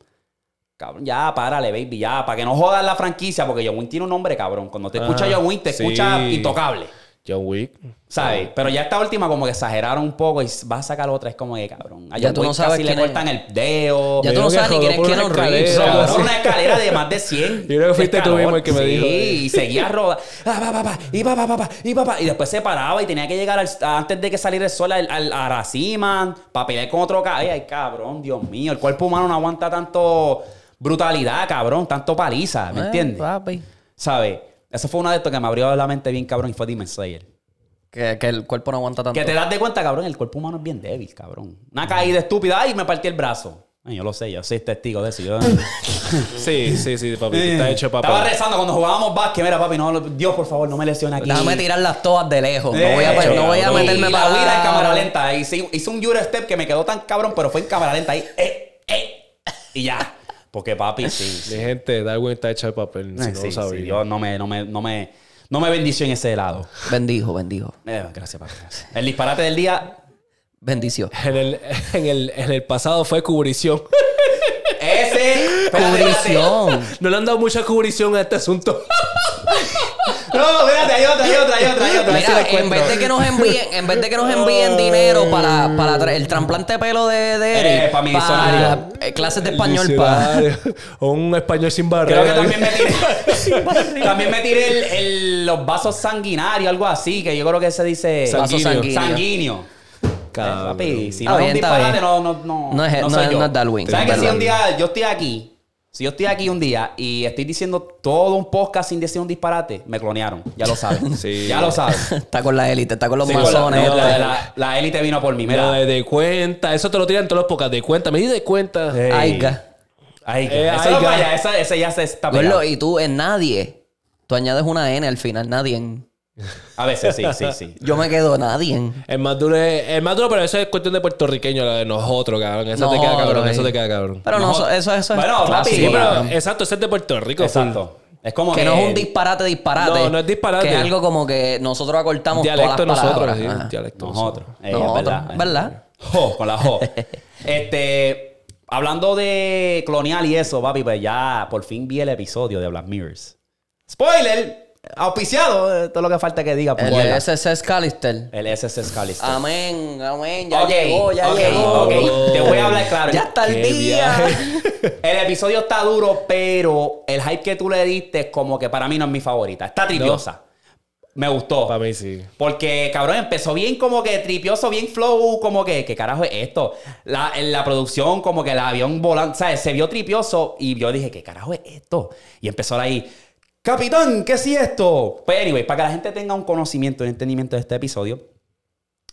Cabrón, ya, párale, baby, ya, para que no jodas la franquicia, porque John Wick tiene un nombre, cabrón. Cuando te escucha John Wick, te escucha intocable. John Wick. Mm. ¿Sabes? Pero ya esta última como que exageraron un poco y vas a sacar otra. Es como que, cabrón. A ya tú no sabes si le cortan el dedo. Ya tú no sabes ni quién es Keanu Reeves. una escalera de más de 100. Yo creo que fuiste tú mismo el que me dijo. Sí, y seguía rodando. Ah, y después se paraba y tenía que llegar antes de que saliera el sol al, a Raciman para pelear con otro. Ay, cabrón, Dios mío. El cuerpo humano no aguanta tanto brutalidad, cabrón. Tanto paliza, ¿me eh, entiendes? ¿Sabes? Eso fue una de estos que me abrió la mente bien cabrón y fue Demon Slayer. Que, que el cuerpo no aguanta tanto. Que te das de cuenta, cabrón, el cuerpo humano es bien débil, cabrón. Una caída estúpida y me partí el brazo. yo lo sé, yo soy testigo de eso. sí, sí, sí, papi. Está hecho papá. Estaba rezando cuando jugábamos básquet. Mira, papi, no, Dios, por favor, no me lesione aquí. Déjame tirar las todas de lejos. no voy a, meterme para la vida en cámara lenta. Hice, un Euro Step que me quedó tan cabrón, pero fue en cámara lenta. Ahí, eh, eh, y ya. Porque papi, sí. sí. gente, da está hecho de papel. no Dios no me, no me, bendició en ese lado. Bendijo, bendijo. Eh, gracias, papi. El disparate del día. Bendición. En el, en el pasado fue cubrición. Ese. Cubrición. No le han dado mucha cubrición a este asunto. No, espérate, hay otra, hay otra, hay otra, hay otra. en vez de que nos envíen, en vez de que nos envíen oh. dinero para, para el trasplante de pelo de, eh, para eh, clases de español, para... O un español sin barrera. Creo que también me tiré, también me los vasos sanguinarios, algo así, que yo creo que se dice... Sanguíneo. si no es un no, no, es, no, es Darwin. ¿Sabes que si un día yo estoy aquí si yo estoy aquí un día y estoy diciendo todo un podcast sin decir un disparate, me clonearon. Ya lo saben. Sí. Ya lo saben. está con la élite, está con los masones. la, élite vino por mí. Mira. De, cuenta. Eso te lo tiran todos los podcasts. De cuenta. Me di de cuenta. Hey. Aiga. Aiga. Eh, ya se está Pero, y tú en nadie. Tú añades una N al final. Nadie en... A veces sí, sí, sí. Yo me quedo nadie. El más duro es, el más duro, pero eso es cuestión de puertorriqueño, la de nosotros, cabrón. Eso te queda cabrón, eso te queda cabrón. Pero no, eso, eso, es. Bueno, clásico, sí, pero exacto, ese es de Puerto Rico. Exacto. Es como que, no es un disparate, disparate. No, no es disparate. Que es algo como que nosotros acortamos dialecto todas las palabras. nosotros, dialecto nosotros. nosotros. ¿Verdad? ¿Verdad? Jo, con la jo. este, hablando de colonial y eso, papi, pues ya por fin vi el episodio de Black Mirrors. ¡Spoiler! Auspiciado, eh, todo lo que falta que diga. el SS Callister. El SS Callister. Amén, amén. Ya llegó, ya llegó. Te voy a hablar claro. ya está el día. el episodio está duro, pero el hype que tú le diste como que para mí no es mi favorita. Está tripiosa. Me gustó. Para mí sí. Porque, cabrón, empezó bien como que tripioso, bien flow, como que, ¿qué carajo es esto? La, la producción, como que el avión volando, sea, Se vio tripioso y yo dije, ¿qué carajo es esto? Y empezó ahí. Capitán, ¿qué es esto? Pues anyway, para que la gente tenga un conocimiento y entendimiento de este episodio,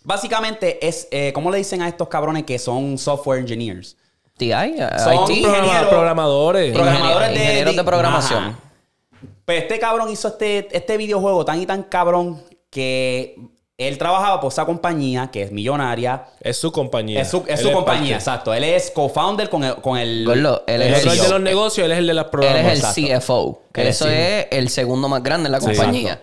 básicamente es, eh, ¿cómo le dicen a estos cabrones que son software engineers? TI, eh, IT, programadores. Programadores, de, ingenieros de programación. Pues este cabrón hizo este, este videojuego tan y tan cabrón que él trabajaba por esa compañía que es millonaria. Es su compañía. Es su, es su compañía, exacto. Él es co-founder con el. Con el él es el, de e los negocios, él es el de las programas. Él es el CFO. Que eso e es el segundo más grande en la compañía.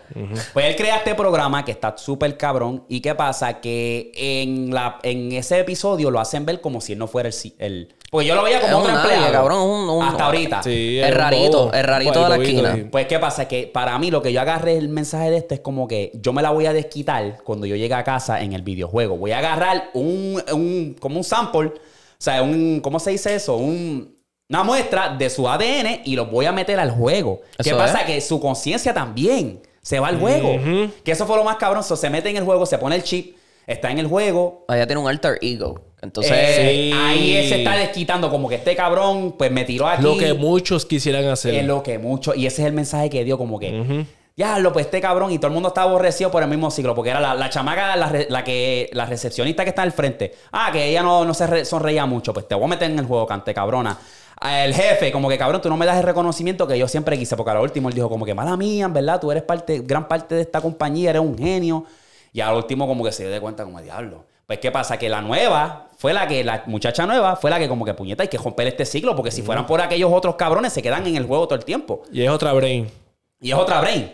Pues él crea este programa que está súper cabrón. ¿Y qué pasa? Que en, la, en ese episodio lo hacen ver como si él no fuera el, el porque yo lo veía eh, como un cabrón, un, hasta ahorita. Sí, es, rarito, es rarito de la esquina. Pues, ¿qué pasa? Que para mí lo que yo agarré el mensaje de este es como que yo me la voy a desquitar cuando yo llegue a casa en el videojuego. Voy a agarrar un, como un sample, o sea, un, ¿cómo se dice eso? una muestra de su ADN y lo voy a meter al juego. ¿Qué pasa? Que su conciencia también se va al juego. Que eso fue lo más cabrón. se mete en el juego, se pone el chip, está en el juego. Allá tiene un alter ego. Entonces, eh, ahí se está desquitando, como que este cabrón, pues me tiró aquí. Lo que muchos quisieran hacer. Es lo que muchos. Y ese es el mensaje que dio, como que. Ya, lo pues este cabrón. Y todo el mundo estaba aborrecido por el mismo ciclo. Porque era la, chamaca, la, que, la recepcionista que está al frente. Ah, que ella no, no se sonreía mucho. Pues te voy a meter en el juego, cante cabrona el jefe, como que cabrón, tú no me das el reconocimiento que yo siempre quise, porque a lo último él dijo como que mala mía, en verdad, tú eres parte, gran parte de esta compañía, eres un genio. Y al último como que se dio cuenta como diablo. Pues, ¿qué pasa? Que la nueva fue la que, la muchacha nueva fue la que como que puñeta, hay que romper este ciclo, porque si fueran por aquellos otros cabrones, se quedan en el juego todo el tiempo. Y es otra brain. Y es otra brain.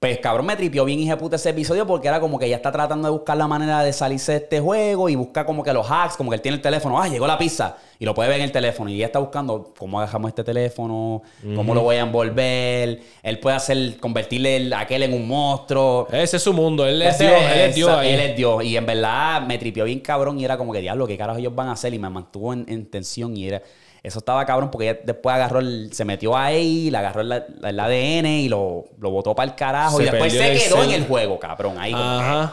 Pues cabrón, me tripió bien y puta ese episodio porque era como que ella está tratando de buscar la manera de salirse de este juego y buscar como que los hacks, como que él tiene el teléfono, ah, llegó la pizza y lo puede ver en el teléfono y ella está buscando cómo dejamos este teléfono, cómo lo voy a envolver, él puede hacer, convertirle a aquel en un monstruo. Ese es su mundo, él, es, pues Dios, él es Dios. Él es Dios. Y en verdad me tripió bien cabrón y era como que diablo, ¿qué carajo ellos van a hacer? Y me mantuvo en tensión y era... Eso estaba cabrón porque después agarró, el, se metió ahí, le agarró el, ADN y lo, lo botó para el carajo. y después se quedó en el juego, cabrón. Ahí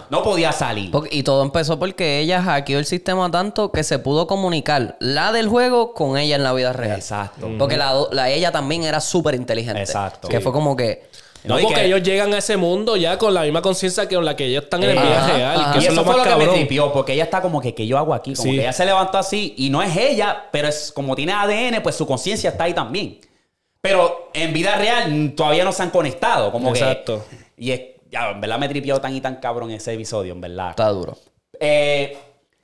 no podía salir. y todo empezó porque ella hackeó el sistema tanto que se pudo comunicar la del juego con ella en la vida real. Exacto. Porque la, ella también era súper inteligente. Exacto. Que fue como que no, porque ellos llegan a ese mundo ya con la misma conciencia que con la que ellos están en el real. y eso, lo que me tripió, porque ella está como que, que yo hago aquí? Como que ella se levantó así y no es ella, pero es como tiene ADN, pues su conciencia está ahí también. Pero en vida real todavía no se han conectado. Como Exacto. y es, ya, en verdad me tripió tan y tan cabrón ese episodio, en verdad. Está duro. Eh,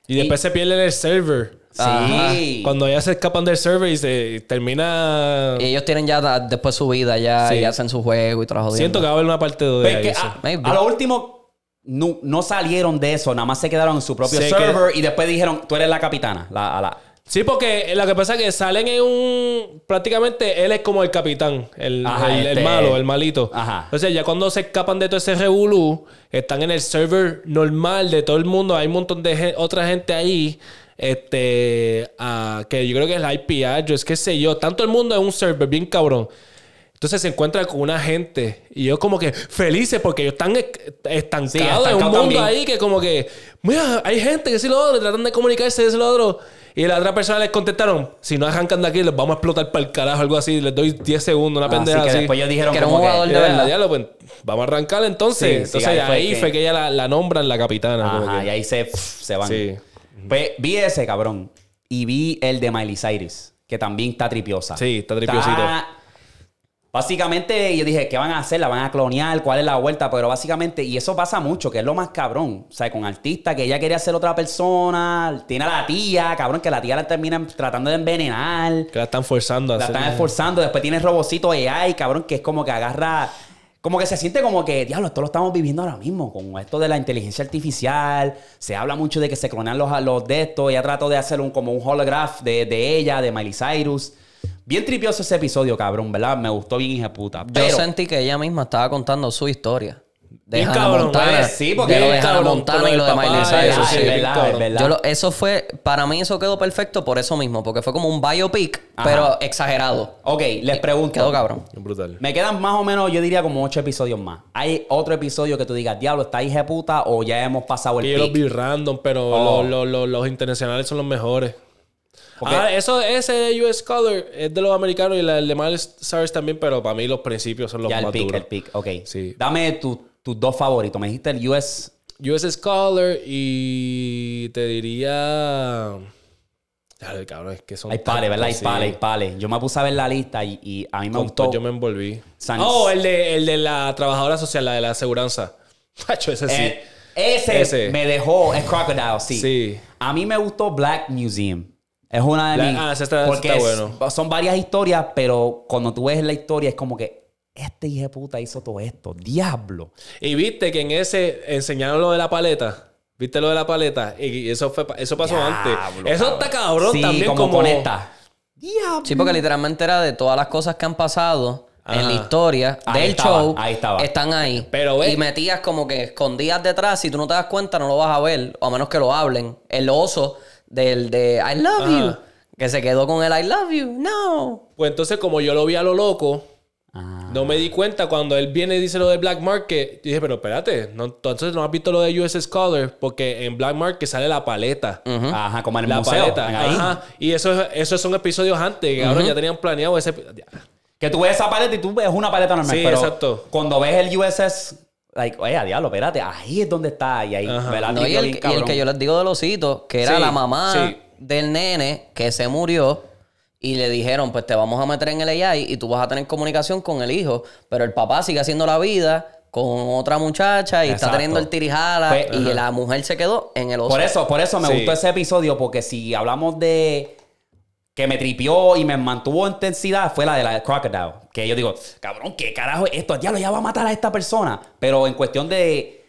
y después se pierde el server. Sí. Cuando ya se escapan del server y se termina. Y ellos tienen ya después su vida ya hacen su juego y todo eso. Siento que va a haber una parte de a- lo último no, salieron de eso, nada más se quedaron en su propio server y después dijeron, tú eres la capitana. La, Sí, porque lo que pasa es que salen en un. Prácticamente él es como el capitán, el, este. malo, el malito. Ajá. sea ya cuando se escapan de todo ese revolú, están en el server normal de todo el mundo. Hay un montón de otra gente ahí este, que yo creo que es la IP es que sé yo. Tanto el mundo es un server bien cabrón. Entonces se encuentra con una gente y yo como que felices porque ellos están e-, estancados en un mundo ahí que como que, mira, hay gente que sí lo otro, tratan de comunicarse, es lo otro. Y la otra persona les contestaron, si no arrancan de aquí, les vamos a explotar para el carajo, algo así, les doy 10 segundos, una ah, pendeja así. Que después ellos dijeron que era un jugador que, de verdad. Pues, vamos a arrancar entonces. entonces ahí, fue, que... ella la, la nombran la capitana. Ajá, y ahí se, se van. Sí. Pues, vi ese, cabrón. Y vi el de Miley Cyrus, que también está tripiosa. Sí, está tripiosito. Básicamente, yo dije, ¿qué van a hacer? ¿La van a clonear? ¿Cuál es la vuelta? Pero básicamente, y eso pasa mucho, que es lo más cabrón. O sea, con artistas que ella quería ser otra persona, tiene a la tía, cabrón, que la tía la terminan tratando de envenenar. Que la están forzando a La están esforzando. Después tiene robocito AI, cabrón, que es como que agarra como que se siente como que, diablo, esto lo estamos viviendo ahora mismo, con esto de la inteligencia artificial, se habla mucho de que se clonan los, los de esto, ya trato de hacer un, como un holograph de, ella, de Miley Cyrus. Bien tripioso ese episodio, cabrón, ¿verdad? Me gustó bien, hija puta. Yo sentí que ella misma estaba contando su historia. ¿eh? Sí, porque lo y lo de Eso, es eso fue, para mí eso quedó perfecto por eso mismo, porque fue como un biopic, pero exagerado. Ok, les pregunto. Quedó cabrón. Brutal. Me quedan más o menos, yo diría como ocho episodios más. ¿Hay otro episodio que tú digas, diablo, está hija puta o ya hemos pasado el Yo los vi random, pero oh. los, internacionales son los mejores. Ah, eso, ese US Color es de los americanos y el de Miles también, pero para mí los principios son los ya el pick, el pick, ok. Dame tu tus dos favoritos. Me dijiste el US. US Scholar y te diría. Dale, cabrón, es que son. Hay pale, ¿verdad? Hay pales, hay pales. Yo me puse a ver la lista y, a mí me Con gustó. Pues yo me envolví. Oh, el de, el de la trabajadora social, la de la aseguranza. Macho, ese sí. Eh, ese, me dejó. Es Crocodile, sí. Sí. A mí me gustó Black Museum. Es una de mis. Ah, está, porque bueno. son varias historias, pero cuando tú ves la historia es como que este hijo puta hizo todo esto, diablo. Y viste que en ese enseñaron lo de la paleta. ¿Viste lo de la paleta? Y eso, fue, eso pasó antes. Eso está cabrón también como, neta. Sí, porque literalmente era de todas las cosas que han pasado. en la historia del show están ahí. Pero y metías como que escondidas detrás, si tú no te das cuenta no lo vas a ver, o a menos que lo hablen. El oso del de I love you, que se quedó con el I love you, no. Pues entonces como yo lo vi a lo loco, Ah. No me di cuenta cuando él viene y dice lo de Black Market. Dije, pero espérate, entonces no has visto lo de USS color porque en Black Market sale la paleta. Ajá, como en el la museo. Ajá. Y eso, esos son episodios antes, que ahora ya tenían planeado ese. Que tú ves esa paleta y tú ves una paleta normal. Sí, exacto. Cuando ves el USS Like, oye, a diablo, espérate, ahí es donde está. Y ahí, y, el, que yo les digo de los hitos, que era la mamá del nene que se murió y le dijeron, pues te vamos a meter en el AI y tú vas a tener comunicación con el hijo, pero el papá sigue haciendo la vida con otra muchacha y está teniendo el tirijada pues, y la mujer se quedó en el oso. Por eso, por eso me gustó ese episodio porque si hablamos de que me tripió y me mantuvo en intensidad fue la de la Crocodile, que yo digo, cabrón, qué carajo esto esto, Ya ya va a matar a esta persona, pero en cuestión de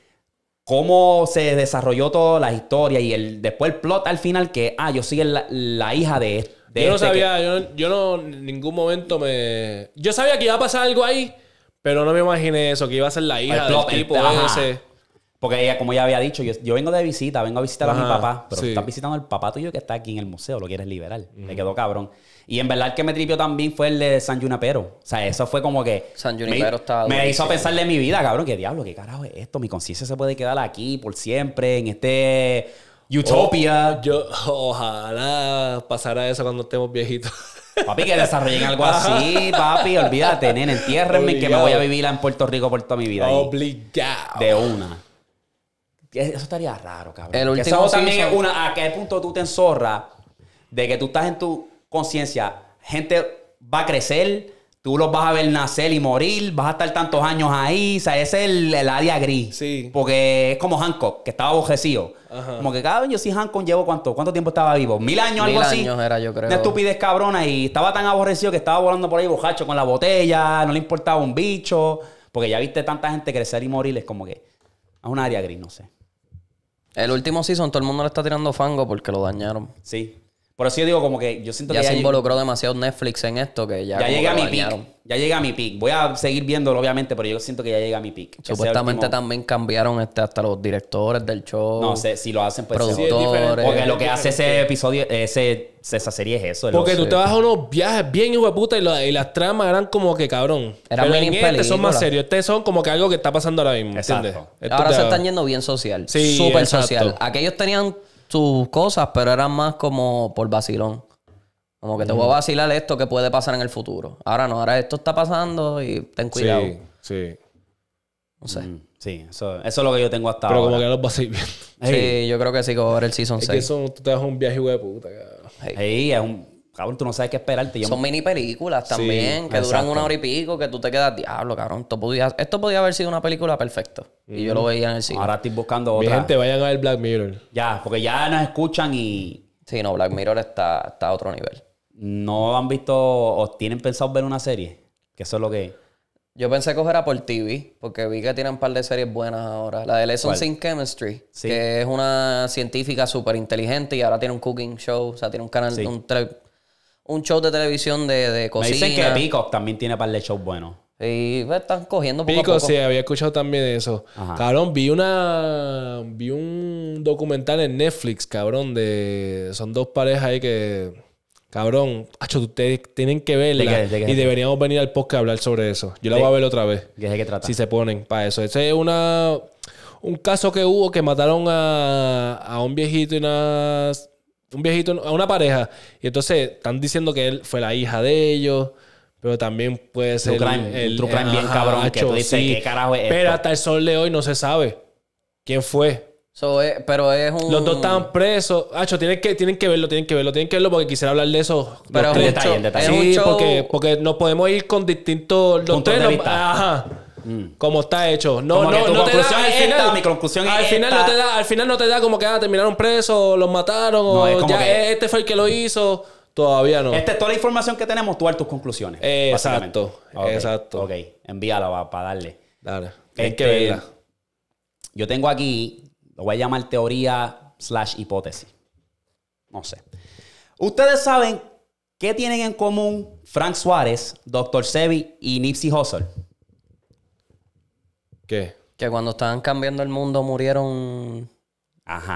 cómo se desarrolló toda la historia y el después el plot al final que ah, yo soy la, la hija de esto yo no este sabía, yo, no, yo no, en ningún momento me. Yo sabía que iba a pasar algo ahí, pero no me imaginé eso, que iba a ser la hija del tipo ese. Porque ella, como ya había dicho, yo, vengo de visita, vengo a visitar a mi papá, pero estás visitando al papá tuyo que está aquí en el museo, lo quieres liberar. Me quedó cabrón. Y en verdad el que me tripió también fue el de San Junipero. O sea, eso fue como que. San Junipero estaba. Me hizo pensar de mi vida, cabrón, qué diablo, qué carajo es esto. Mi conciencia se puede quedar aquí por siempre, en este Utopia. Oh, yo, ojalá pasara eso cuando estemos viejitos. Papi, que desarrollen algo así, papi. Olvídate, nene. Entiérrenme que me voy a vivir en Puerto Rico por toda mi vida. Obligado. De una. Eso estaría raro, cabrón. El último eso también es una. ¿A qué punto tú te enzorras de que tú estás en tu conciencia? Gente va a crecer, tú los vas a ver nacer y morir, vas a estar tantos años ahí, o sea, ese es el, área gris. Sí. Porque es como Hancock, que estaba Ajá. Como que cada año si Hancock llevo cuánto, cuánto tiempo estaba vivo, mil años, algo así. años era, yo creo. Una estupidez cabrona y estaba tan aborrecido que estaba volando por ahí bojacho con la botella, no le importaba un bicho, porque ya viste tanta gente crecer y morir, es como que es un área gris, no sé. El último season todo el mundo le está tirando fango porque lo dañaron. Sí. Por eso yo digo como que yo siento que... Ya se involucró demasiado Netflix en esto que ya... Ya llega a mi Ya llega a mi peak. Voy a seguir viéndolo, obviamente, pero yo siento que ya llega a mi peak. Supuestamente también cambiaron este, hasta los directores del show. No sé, si lo hacen, pues... Productores. porque lo que hace ese episodio, ese, esa serie es eso. Porque tú te vas a unos viajes bien hijo de puta y, las tramas eran como que cabrón. Eran pero en este son más serios. Este son como que algo que está pasando ahora mismo, ¿entiendes? Ahora se están yendo bien social. Sí, Súper social. Aquellos tenían sus cosas, pero eran más como por vacilón. Como que te voy a vacilar esto que puede pasar en el futuro. Ahora no, ahora esto está pasando y ten cuidado. Sí, sí. No sé. sí, eso, eso, es lo que yo tengo hasta ahora. Pero como que los vas Sí, yo creo que sí, que va el Season es 6. Que te un viaje, de puta. Hey. es un, cabrón, tú no sabes qué esperarte. Son mini películas también, que duran una hora y pico, que tú te quedas, diablo, cabrón. Esto podía, haber sido una película perfecta. Y yo lo veía en el cine. Ahora estoy buscando otra. Mi gente, vayan a ver Black Mirror. Ya, porque ya nos escuchan y. Sí, no, Black Mirror está, está a otro nivel. ¿No han visto o tienen pensado ver una serie? Que eso es lo que. Yo pensé coger a por TV, porque vi que tienen un par de series buenas ahora. La de Lessons in Chemistry, que es una científica súper inteligente y ahora tiene un cooking show, o sea, tiene un canal, de un un show de televisión de, de cocina. Me dicen que Peacock también tiene par de shows buenos. Y pues, están cogiendo poco Pico, sí, había escuchado también eso. Cabrón, vi una. Vi un documental en Netflix, cabrón, de. Son dos parejas ahí que. Cabrón, hacho, ustedes tienen que verla. y deberíamos venir al podcast a hablar sobre eso. Yo la voy a ver otra vez. ¿De Si se ponen para eso. Ese es una. Un caso que hubo que mataron a un viejito y unas un viejito, a una pareja. Y entonces están diciendo que él fue la hija de ellos. Pero también puede ser. el, el, bien cabrón. que Pero hasta el sol de hoy no se sabe quién fue. Eh, pero es un... Los dos estaban presos. acho tienen que, tienen que verlo, tienen que verlo, tienen que verlo porque quisiera hablar de eso. Pero detalle, detalle. Sí, porque, porque nos podemos ir con distintos... Los Puntos de Ajá. Mm. Como está hecho. No, no, no te da. mi conclusión al final no te da, al final no te da como que ah, terminaron presos, los mataron, o ya e-, este fue el que lo hizo. Todavía no. Esta es toda la información que tenemos, tú tus conclusiones. exacto. Ok, envíala para darle. Dale. Este, que Yo tengo aquí, lo voy a llamar teoría slash hipótesis. No sé. Ustedes saben qué tienen en común Frank Suárez, Dr. Sebi y Nipsey Hussle. Que cuando estaban cambiando el mundo murieron.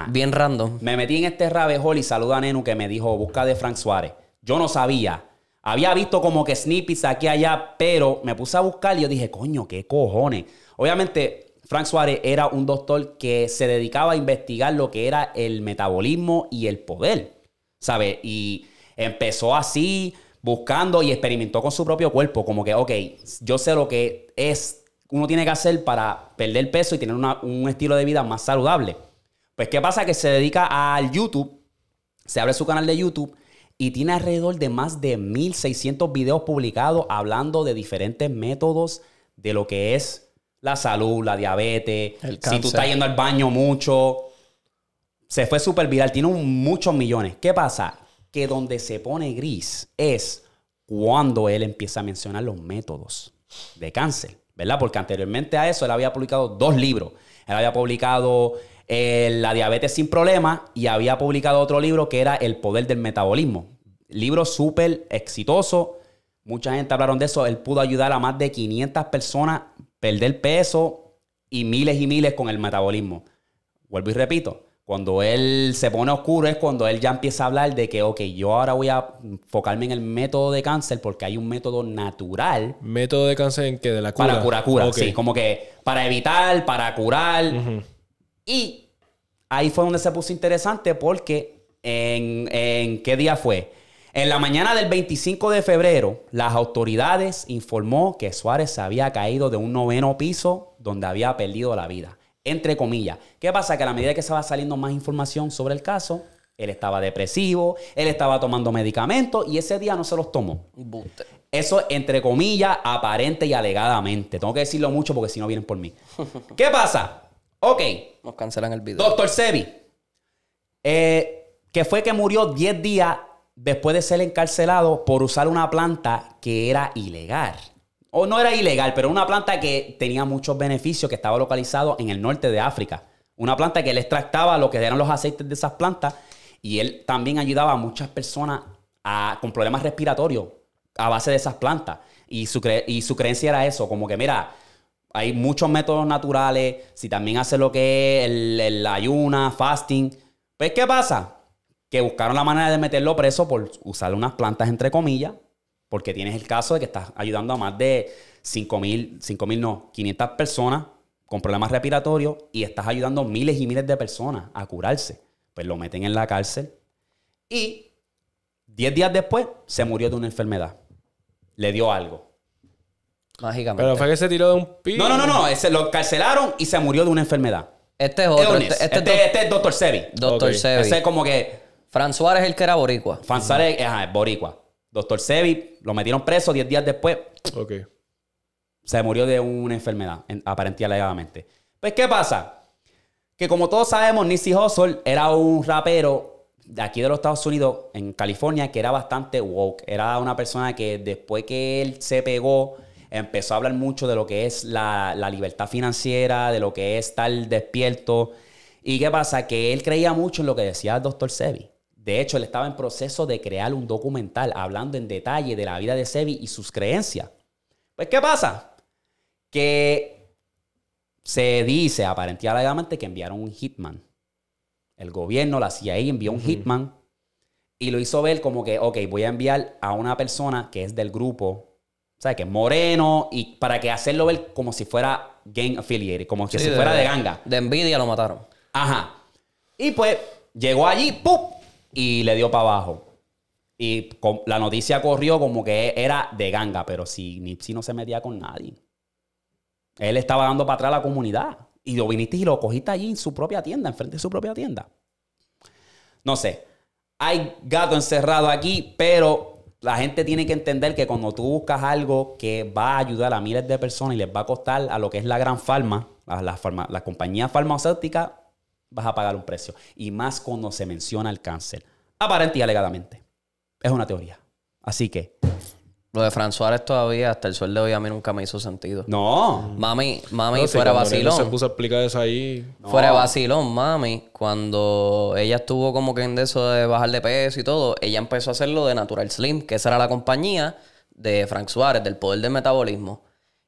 Bien random. Me metí en este rabejol y saludo a Nenu que me dijo: busca de Frank Suárez. Yo no sabía. Había visto como que snippets aquí y allá, pero me puse a buscar y yo dije, coño, qué cojones. Obviamente, Frank Suárez era un doctor que se dedicaba a investigar lo que era el metabolismo y el poder, ¿sabes? Y empezó así, buscando y experimentó con su propio cuerpo, como que, ok, yo sé lo que es uno tiene que hacer para perder peso y tener un estilo de vida más saludable. Pues, ¿qué pasa? Que se dedica al YouTube, se abre su canal de YouTube y tiene alrededor de más de 1600 videos publicados hablando de diferentes métodos de lo que es la salud, la diabetes, El si tú estás yendo al baño mucho. Se fue súper viral, tiene muchos millones. ¿Qué pasa? Que donde se pone gris es cuando él empieza a mencionar los métodos de cáncer. ¿verdad? Porque anteriormente a eso él había publicado dos libros. Él había publicado eh, La diabetes sin problemas y había publicado otro libro que era El poder del metabolismo. Libro súper exitoso. Mucha gente hablaron de eso. Él pudo ayudar a más de 500 personas a perder peso y miles y miles con el metabolismo. Vuelvo y repito, cuando él se pone oscuro es cuando él ya empieza a hablar de que, ok, yo ahora voy a enfocarme en el método de cáncer porque hay un método natural. ¿Método de cáncer en que De la cura. Para curar cura, sí. Como que para evitar, para curar. Y ahí fue donde se puso interesante porque en, qué día fue. En la mañana del 25 de febrero, las autoridades informó que Suárez había caído de un noveno piso donde había perdido la vida entre comillas. ¿Qué pasa? Que a la medida que se va saliendo más información sobre el caso, él estaba depresivo, él estaba tomando medicamentos y ese día no se los tomó. Eso entre comillas, aparente y alegadamente. Tengo que decirlo mucho porque si no vienen por mí. ¿Qué pasa? Ok. Nos cancelan el video. Doctor Sebi, eh, que fue que murió 10 días después de ser encarcelado por usar una planta que era ilegal o no era ilegal, pero una planta que tenía muchos beneficios, que estaba localizado en el norte de África. Una planta que él extractaba lo que eran los aceites de esas plantas y él también ayudaba a muchas personas con problemas respiratorios a base de esas plantas. Y su, creencia era eso, como que mira, hay muchos métodos naturales, si también hace lo que es el, el ayuna, fasting, pues ¿qué pasa? Que buscaron la manera de meterlo preso por usar unas plantas entre comillas porque tienes el caso de que estás ayudando a más de 5.000, 5.000 no, 500 personas con problemas respiratorios y estás ayudando a miles y miles de personas a curarse. Pues lo meten en la cárcel y 10 días después se murió de una enfermedad. Le dio algo. Mágicamente. Pero fue que se tiró de un piso. No, no, no, no. lo carcelaron y se murió de una enfermedad. Este es otro. Este, es este Dr. Este Sebi. Dr. Ese es como que. Fran Suárez es el que era boricua. Fran Suárez ajá, es boricua. Doctor Sevi lo metieron preso 10 días después. Ok. Se murió de una enfermedad, aparentemente alegadamente. Pues, ¿qué pasa? Que como todos sabemos, Nipsey Hussle era un rapero de aquí de los Estados Unidos, en California, que era bastante woke. Era una persona que después que él se pegó, empezó a hablar mucho de lo que es la, la libertad financiera, de lo que es estar despierto. ¿Y qué pasa? Que él creía mucho en lo que decía el doctor Sevi. De hecho, él estaba en proceso de crear un documental hablando en detalle de la vida de Sebi y sus creencias. Pues, ¿qué pasa? Que se dice aparentemente que enviaron un hitman. El gobierno, la CIA, envió un hitman y lo hizo ver como que, ok, voy a enviar a una persona que es del grupo o sea, que es moreno y para que hacerlo ver como si fuera gang affiliated, como que si fuera de ganga. De envidia lo mataron. Ajá. Y pues llegó allí, ¡pum! y le dio para abajo. Y la noticia corrió como que era de ganga, pero si Nipsey no se metía con nadie. Él estaba dando para atrás a la comunidad. Y lo viniste y lo cogiste allí en su propia tienda, enfrente de su propia tienda. No sé. Hay gato encerrado aquí, pero la gente tiene que entender que cuando tú buscas algo que va a ayudar a miles de personas y les va a costar a lo que es la gran farma, las la, la compañías farmacéuticas, vas a pagar un precio. Y más cuando se menciona el cáncer. Aparente y alegadamente. Es una teoría. Así que. Lo de Fran Suárez todavía, hasta el sueldo de hoy, a mí nunca me hizo sentido. No. Mami, mami, no, fuera vacilón. Se puso a explicar eso ahí. Fuera vacilón, mami. Cuando ella estuvo como que en eso de bajar de peso y todo, ella empezó a hacerlo de Natural Slim, que esa era la compañía de Frank Suárez, del poder del metabolismo.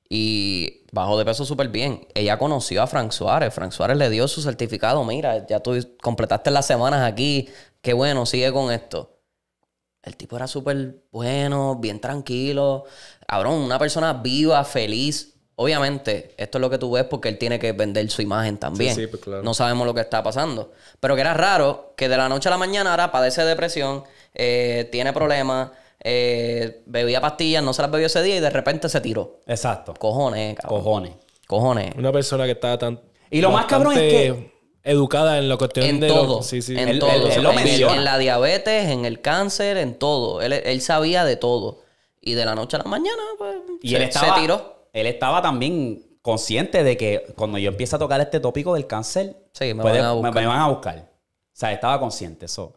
Y Bajó de peso súper bien. Ella conoció a Frank Suárez. Frank Suárez le dio su certificado. Mira, ya tú completaste las semanas aquí. Qué bueno, sigue con esto. El tipo era súper bueno, bien tranquilo. Cabrón, una persona viva, feliz. Obviamente, esto es lo que tú ves porque él tiene que vender su imagen también. Pues no sabemos lo que está pasando. Pero que era raro que de la noche a la mañana ahora padece depresión, eh, tiene problemas, eh, bebía pastillas, no se las bebió ese día y de repente se tiró. Exacto. Cojones, cabrón. Cojones. Cojones. Una persona que estaba tan. Y lo más cabrón es que. Educada en la cuestión en de. Todo. En todo. En, la diabetes, en el cáncer, en todo. Él, sabía de todo. Y de la noche a la mañana, pues, Y se, él tiró. Él estaba también consciente de que cuando yo empiece a tocar este tópico del cáncer, sí, me van a buscar. O sea, estaba consciente. Eso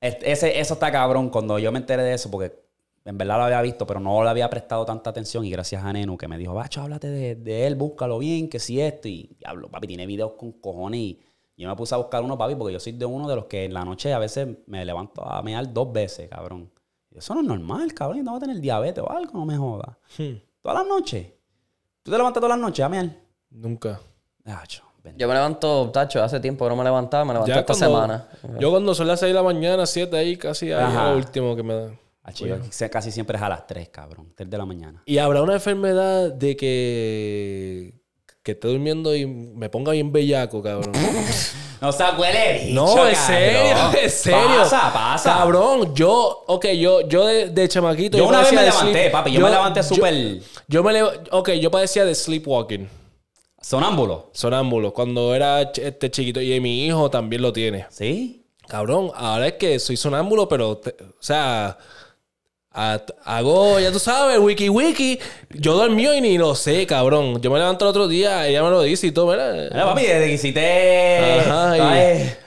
eso está cabrón. Cuando yo me enteré de eso, porque en verdad lo había visto, pero no le había prestado tanta atención. Y gracias a Nenu, que me dijo, Bacho, háblate de, él, búscalo bien, que si esto. Y hablo papi, tiene videos con cojones. Y yo me puse a buscar uno, papi, porque yo soy de uno de los que en la noche a veces me levanto a mear dos veces, cabrón. eso no es normal, cabrón. Yo no va a tener diabetes o algo, no me jodas. Hmm. Todas las noches. ¿Tú te levantas todas las noches a mear? Nunca. Bacho. Yo me levanto, tacho, hace tiempo que no me levantaba, me levanté esta semana. Yo cuando son las 6 de la mañana, 7 ahí, casi Es lo último que me da. Ah, casi siempre es a las 3, cabrón, 3 de la mañana. Y habrá una enfermedad de que que esté durmiendo y me ponga bien bellaco, cabrón. no o se huele bicho, No, en serio, en serio. Pasa, pasa. Cabrón, yo, ok, yo, yo de, chamaquito. Yo, una vez me levanté, papi, yo, me levanté súper. Yo, me levanté, ok, yo padecía de sleepwalking. Sonámbulo. Sonámbulo. Cuando era este chiquito y mi hijo también lo tiene. ¿Sí? Cabrón, ahora es que soy sonámbulo, pero, o sea, hago, ya tú sabes, wiki wiki. Yo dormí y ni lo sé, cabrón. Yo me levanto el otro día, ya me lo dice y todo, ¿verdad?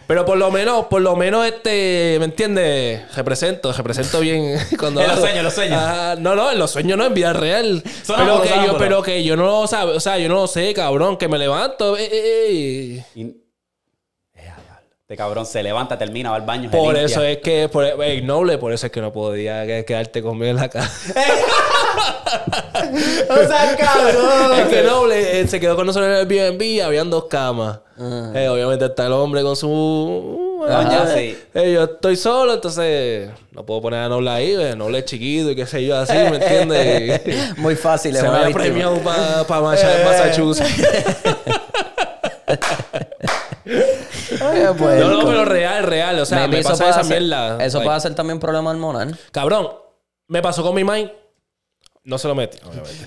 Pero por lo menos, por lo menos, este, ¿me entiendes? Represento, represento bien cuando. en los sueños, los sueños. no, no, en los sueños no, en vida real. pero, que yo, pero que yo no lo sabe, o sea, yo no sé, cabrón, que me levanto. Eh, eh, eh, este cabrón se levanta, termina, va al baño. Por eso es que, por, noble, por eso es que no podía quedarte conmigo en la casa. o sea, cabrón. Es que noble eh, se quedó con nosotros en el Airbnb, habían dos camas. Ah. Eh, obviamente está el hombre con su. Uh, ah, ah, eh, yo estoy solo, entonces no puedo poner a Noble ahí, Noble es chiquito y qué sé yo, así, ¿me entiendes? Muy fácil, Se me ha premiado para pa Massachusetts. no No, pero real, real. O sea, me, esa Eso puede ser también problema hormonal. Cabrón, me pasó con mi mind. No se lo metí, eh,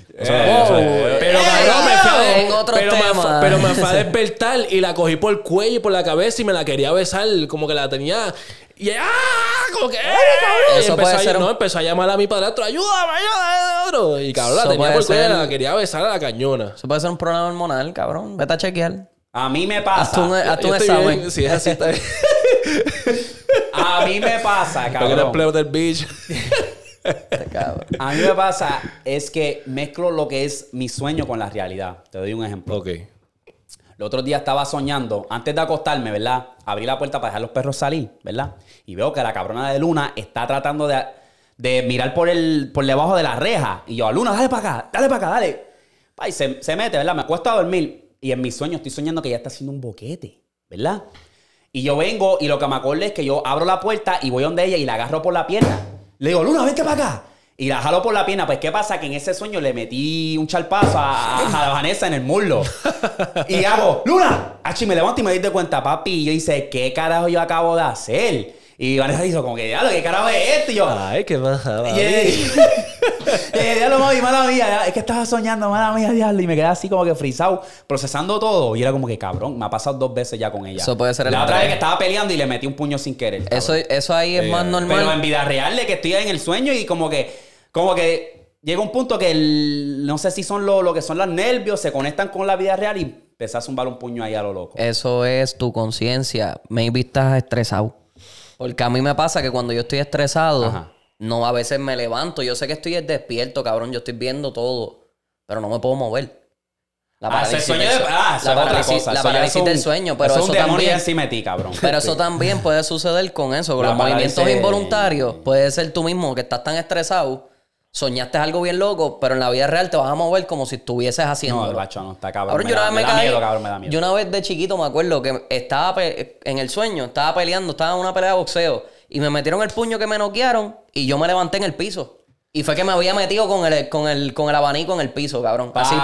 pero eh, cabrón, me fue, pero, Me, a despertar y la cogí por el cuello y por la cabeza y me la quería besar. Como que la tenía. Y ¡ah! Como que. Eh, eso empezó, a, no, empezó a llamar a mi padrastro. ¡Ayúdame, ayúdame! Y cabrón, la tenía por el cuello y la quería besar a la cañona. Eso puede ser un problema hormonal, cabrón. Vete a chequear. A mí me pasa. A e- tú si es así, A mí me pasa, cabrón. Porque del A mí me pasa es que mezclo lo que es mi sueño con la realidad. Te doy un ejemplo. Ok. El otro día estaba soñando, antes de acostarme, ¿verdad? Abrí la puerta para dejar los perros salir, ¿verdad? Y veo que la cabrona de Luna está tratando de, de mirar por, el, por debajo de la reja. Y yo, Luna, dale para acá, dale para acá, dale. y se, se mete, ¿verdad? Me acuesto a dormir. Y en mis sueños estoy soñando que ella está haciendo un boquete, ¿verdad? Y yo vengo y lo que me acuerdo es que yo abro la puerta y voy donde ella y la agarro por la pierna. Le digo, Luna, vente para acá. Y la jalo por la pierna. Pues, ¿qué pasa? Que en ese sueño le metí un charpazo a, la Vanessa en el mulo y hago, ¡Luna! Achi, me levanto y me doy de cuenta, papi. Y yo dice, ¿qué carajo yo acabo de hacer? Y Vanessa hizo como que, diablo, ¿qué carajo es esto? Y yo, ay, qué mala Y ya eh, lo mami, mala mía. Es que estaba soñando, mala mía, diablo. Y me quedé así como que frisado, procesando todo. Y era como que, cabrón, me ha pasado dos veces ya con ella. Eso puede ser el La otra vez que estaba peleando y le metí un puño sin querer. Eso, eso ahí es más normal. Pero en vida real, de que estoy en el sueño y como que, como que llega un punto que no sé si son lo, que son los nervios, se conectan con la vida real y empezás a zumbar un puño ahí a lo loco. Eso es tu conciencia. Maybe estás estresado. Porque a mí me pasa que cuando yo estoy estresado, no a veces me levanto. Yo sé que estoy despierto, cabrón. Yo estoy viendo todo, pero no me puedo mover. La parálisis, del, sueño, pero eso también. cabrón. Pero eso también puede suceder con eso, con los movimientos involuntarios. Puede ser tú mismo que estás tan estresado soñaste algo bien loco, pero en la vida real te vas a mover como si estuvieses haciendo. No, bacho no, está cabrón. Ahora, yo una vez me, cabrón, me da miedo. Yo una vez de chiquito me acuerdo que estaba en el sueño, estaba peleando, estaba en una pelea de boxeo y me metieron el puño que me noquearon y yo me levanté en el piso. Y fue que me había metido con el, con el, con el abanico en el piso, cabrón. Así,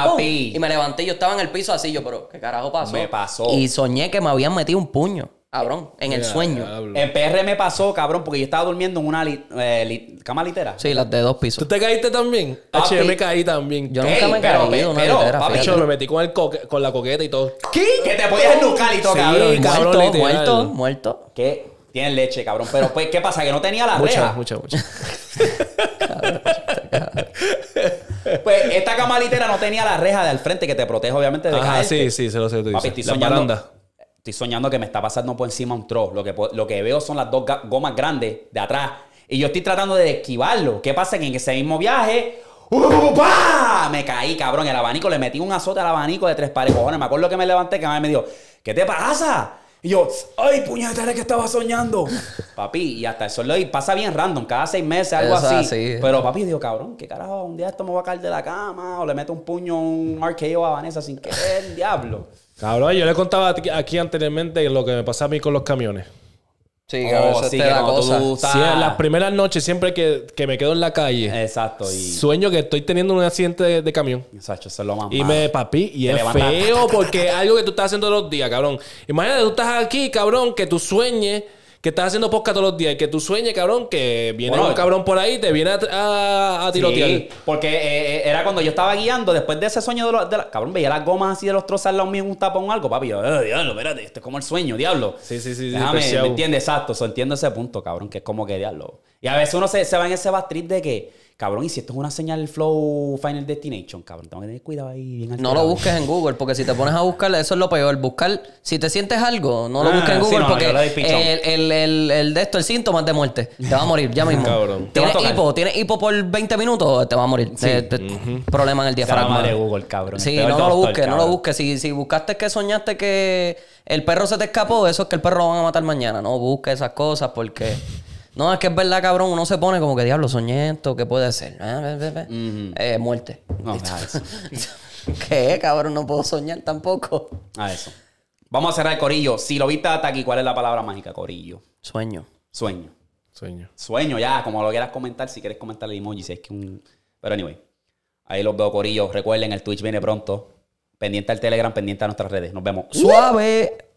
Y me levanté, yo estaba en el piso así, yo, pero ¿qué carajo pasó? Me pasó. Y soñé que me habían metido un puño. Cabrón, en el sueño. En PR me pasó, cabrón, porque yo estaba durmiendo en una eh, cama litera. Sí, las de dos pisos. ¿Tú te caíste también? yo me caí también. Yo nunca me he caído en una pero, litera, papi, yo me metí con, el con la coqueta y todo. ¿Qué? Que te podías ennucar y todo, Sí, cabrón. Muerto, muerto, muerto. tienen leche, cabrón. Pero pues, ¿qué pasa? Que no tenía la reja. mucha, mucha. Pues esta cama litera no tenía la reja de al frente que te protege, obviamente, de Ah, caerte. sí, sí, se lo sé. Tú Papi, estoy La soñando estoy soñando que me está pasando por encima un trozo. Lo que, lo que veo son las dos gomas grandes de atrás. Y yo estoy tratando de esquivarlo. ¿Qué pasa? Que en ese mismo viaje. ¡uh, Me caí, cabrón. El abanico, le metí un azote al abanico de tres pares. Cojones, me acuerdo que me levanté, que me dijo, ¿qué te pasa? Y yo, ¡ay, puñetales, que estaba soñando! papi, y hasta eso lo pasa bien random, cada seis meses, algo así. Pero papi dijo, cabrón, ¿qué carajo? Un día esto me va a caer de la cama, o le meto un puño, un arqueo a Vanessa sin querer, el diablo. Cabrón, yo le contaba aquí anteriormente lo que me pasa a mí con los camiones. Sí, oh, cabrón, sí, cosa. Sí, las primeras noches, siempre que, me quedo en la calle. Exacto. Sueño que estoy teniendo un accidente de, camión. Exacto, eso es lo más Y me papi, y es feo porque es algo que tú estás haciendo todos los días, cabrón. Imagínate, tú estás aquí, cabrón, que tú sueñes que estás haciendo posca todos los días y que tú sueñes, cabrón, que viene un cabrón por ahí y te viene a, a, tirotear. porque eh, eh, era cuando yo estaba guiando, después de ese sueño de, los... cabrón, veía las gomas así de los trozos al lado mío un tapón o algo, papi. Eh, diablo, espérate, esto es como el sueño, diablo. Sí, sí, sí. Déjame, ¿me entiendes? Exacto, entiendo ese punto, cabrón, que es como que diablo. Y a veces uno se, se va en ese bastriz de que Cabrón, y si esto es una señal flow Final Destination, cabrón, tengo que tener cuidado ahí. Bien no lo busques en Google, porque si te pones a buscar, eso es lo peor. Buscar, si te sientes algo, no lo ah, busques en Google, porque el, el, el, de esto, el síntoma de muerte. Te va a morir ya mismo. cabrón. Tienes hipo, tienes hipo por 20 minutos, te va a morir. Eh, problema en el diafragma. Google, cabrón. Sí, este no, lo busques, no lo busques. Si, si buscaste que soñaste que el perro se te escapó, eso es que el perro lo van a matar mañana. No busques esas cosas porque... No, es que es verdad, cabrón. Uno se pone como que diablo, soñé esto, ¿qué puede ser? Ah, eh, muerte. No, ¿Qué, cabrón? No puedo soñar tampoco. A eso. Vamos a cerrar el corillo. Si lo viste hasta aquí, ¿cuál es la palabra mágica, corillo? Sueño. Sueño. Sueño. Sueño, ya, como lo quieras comentar, si quieres comentar el emoji, si es que un. Pero anyway. Ahí los veo, corillo. Recuerden, el Twitch viene pronto. Pendiente al Telegram, pendiente a nuestras redes. Nos vemos. ¡Suave!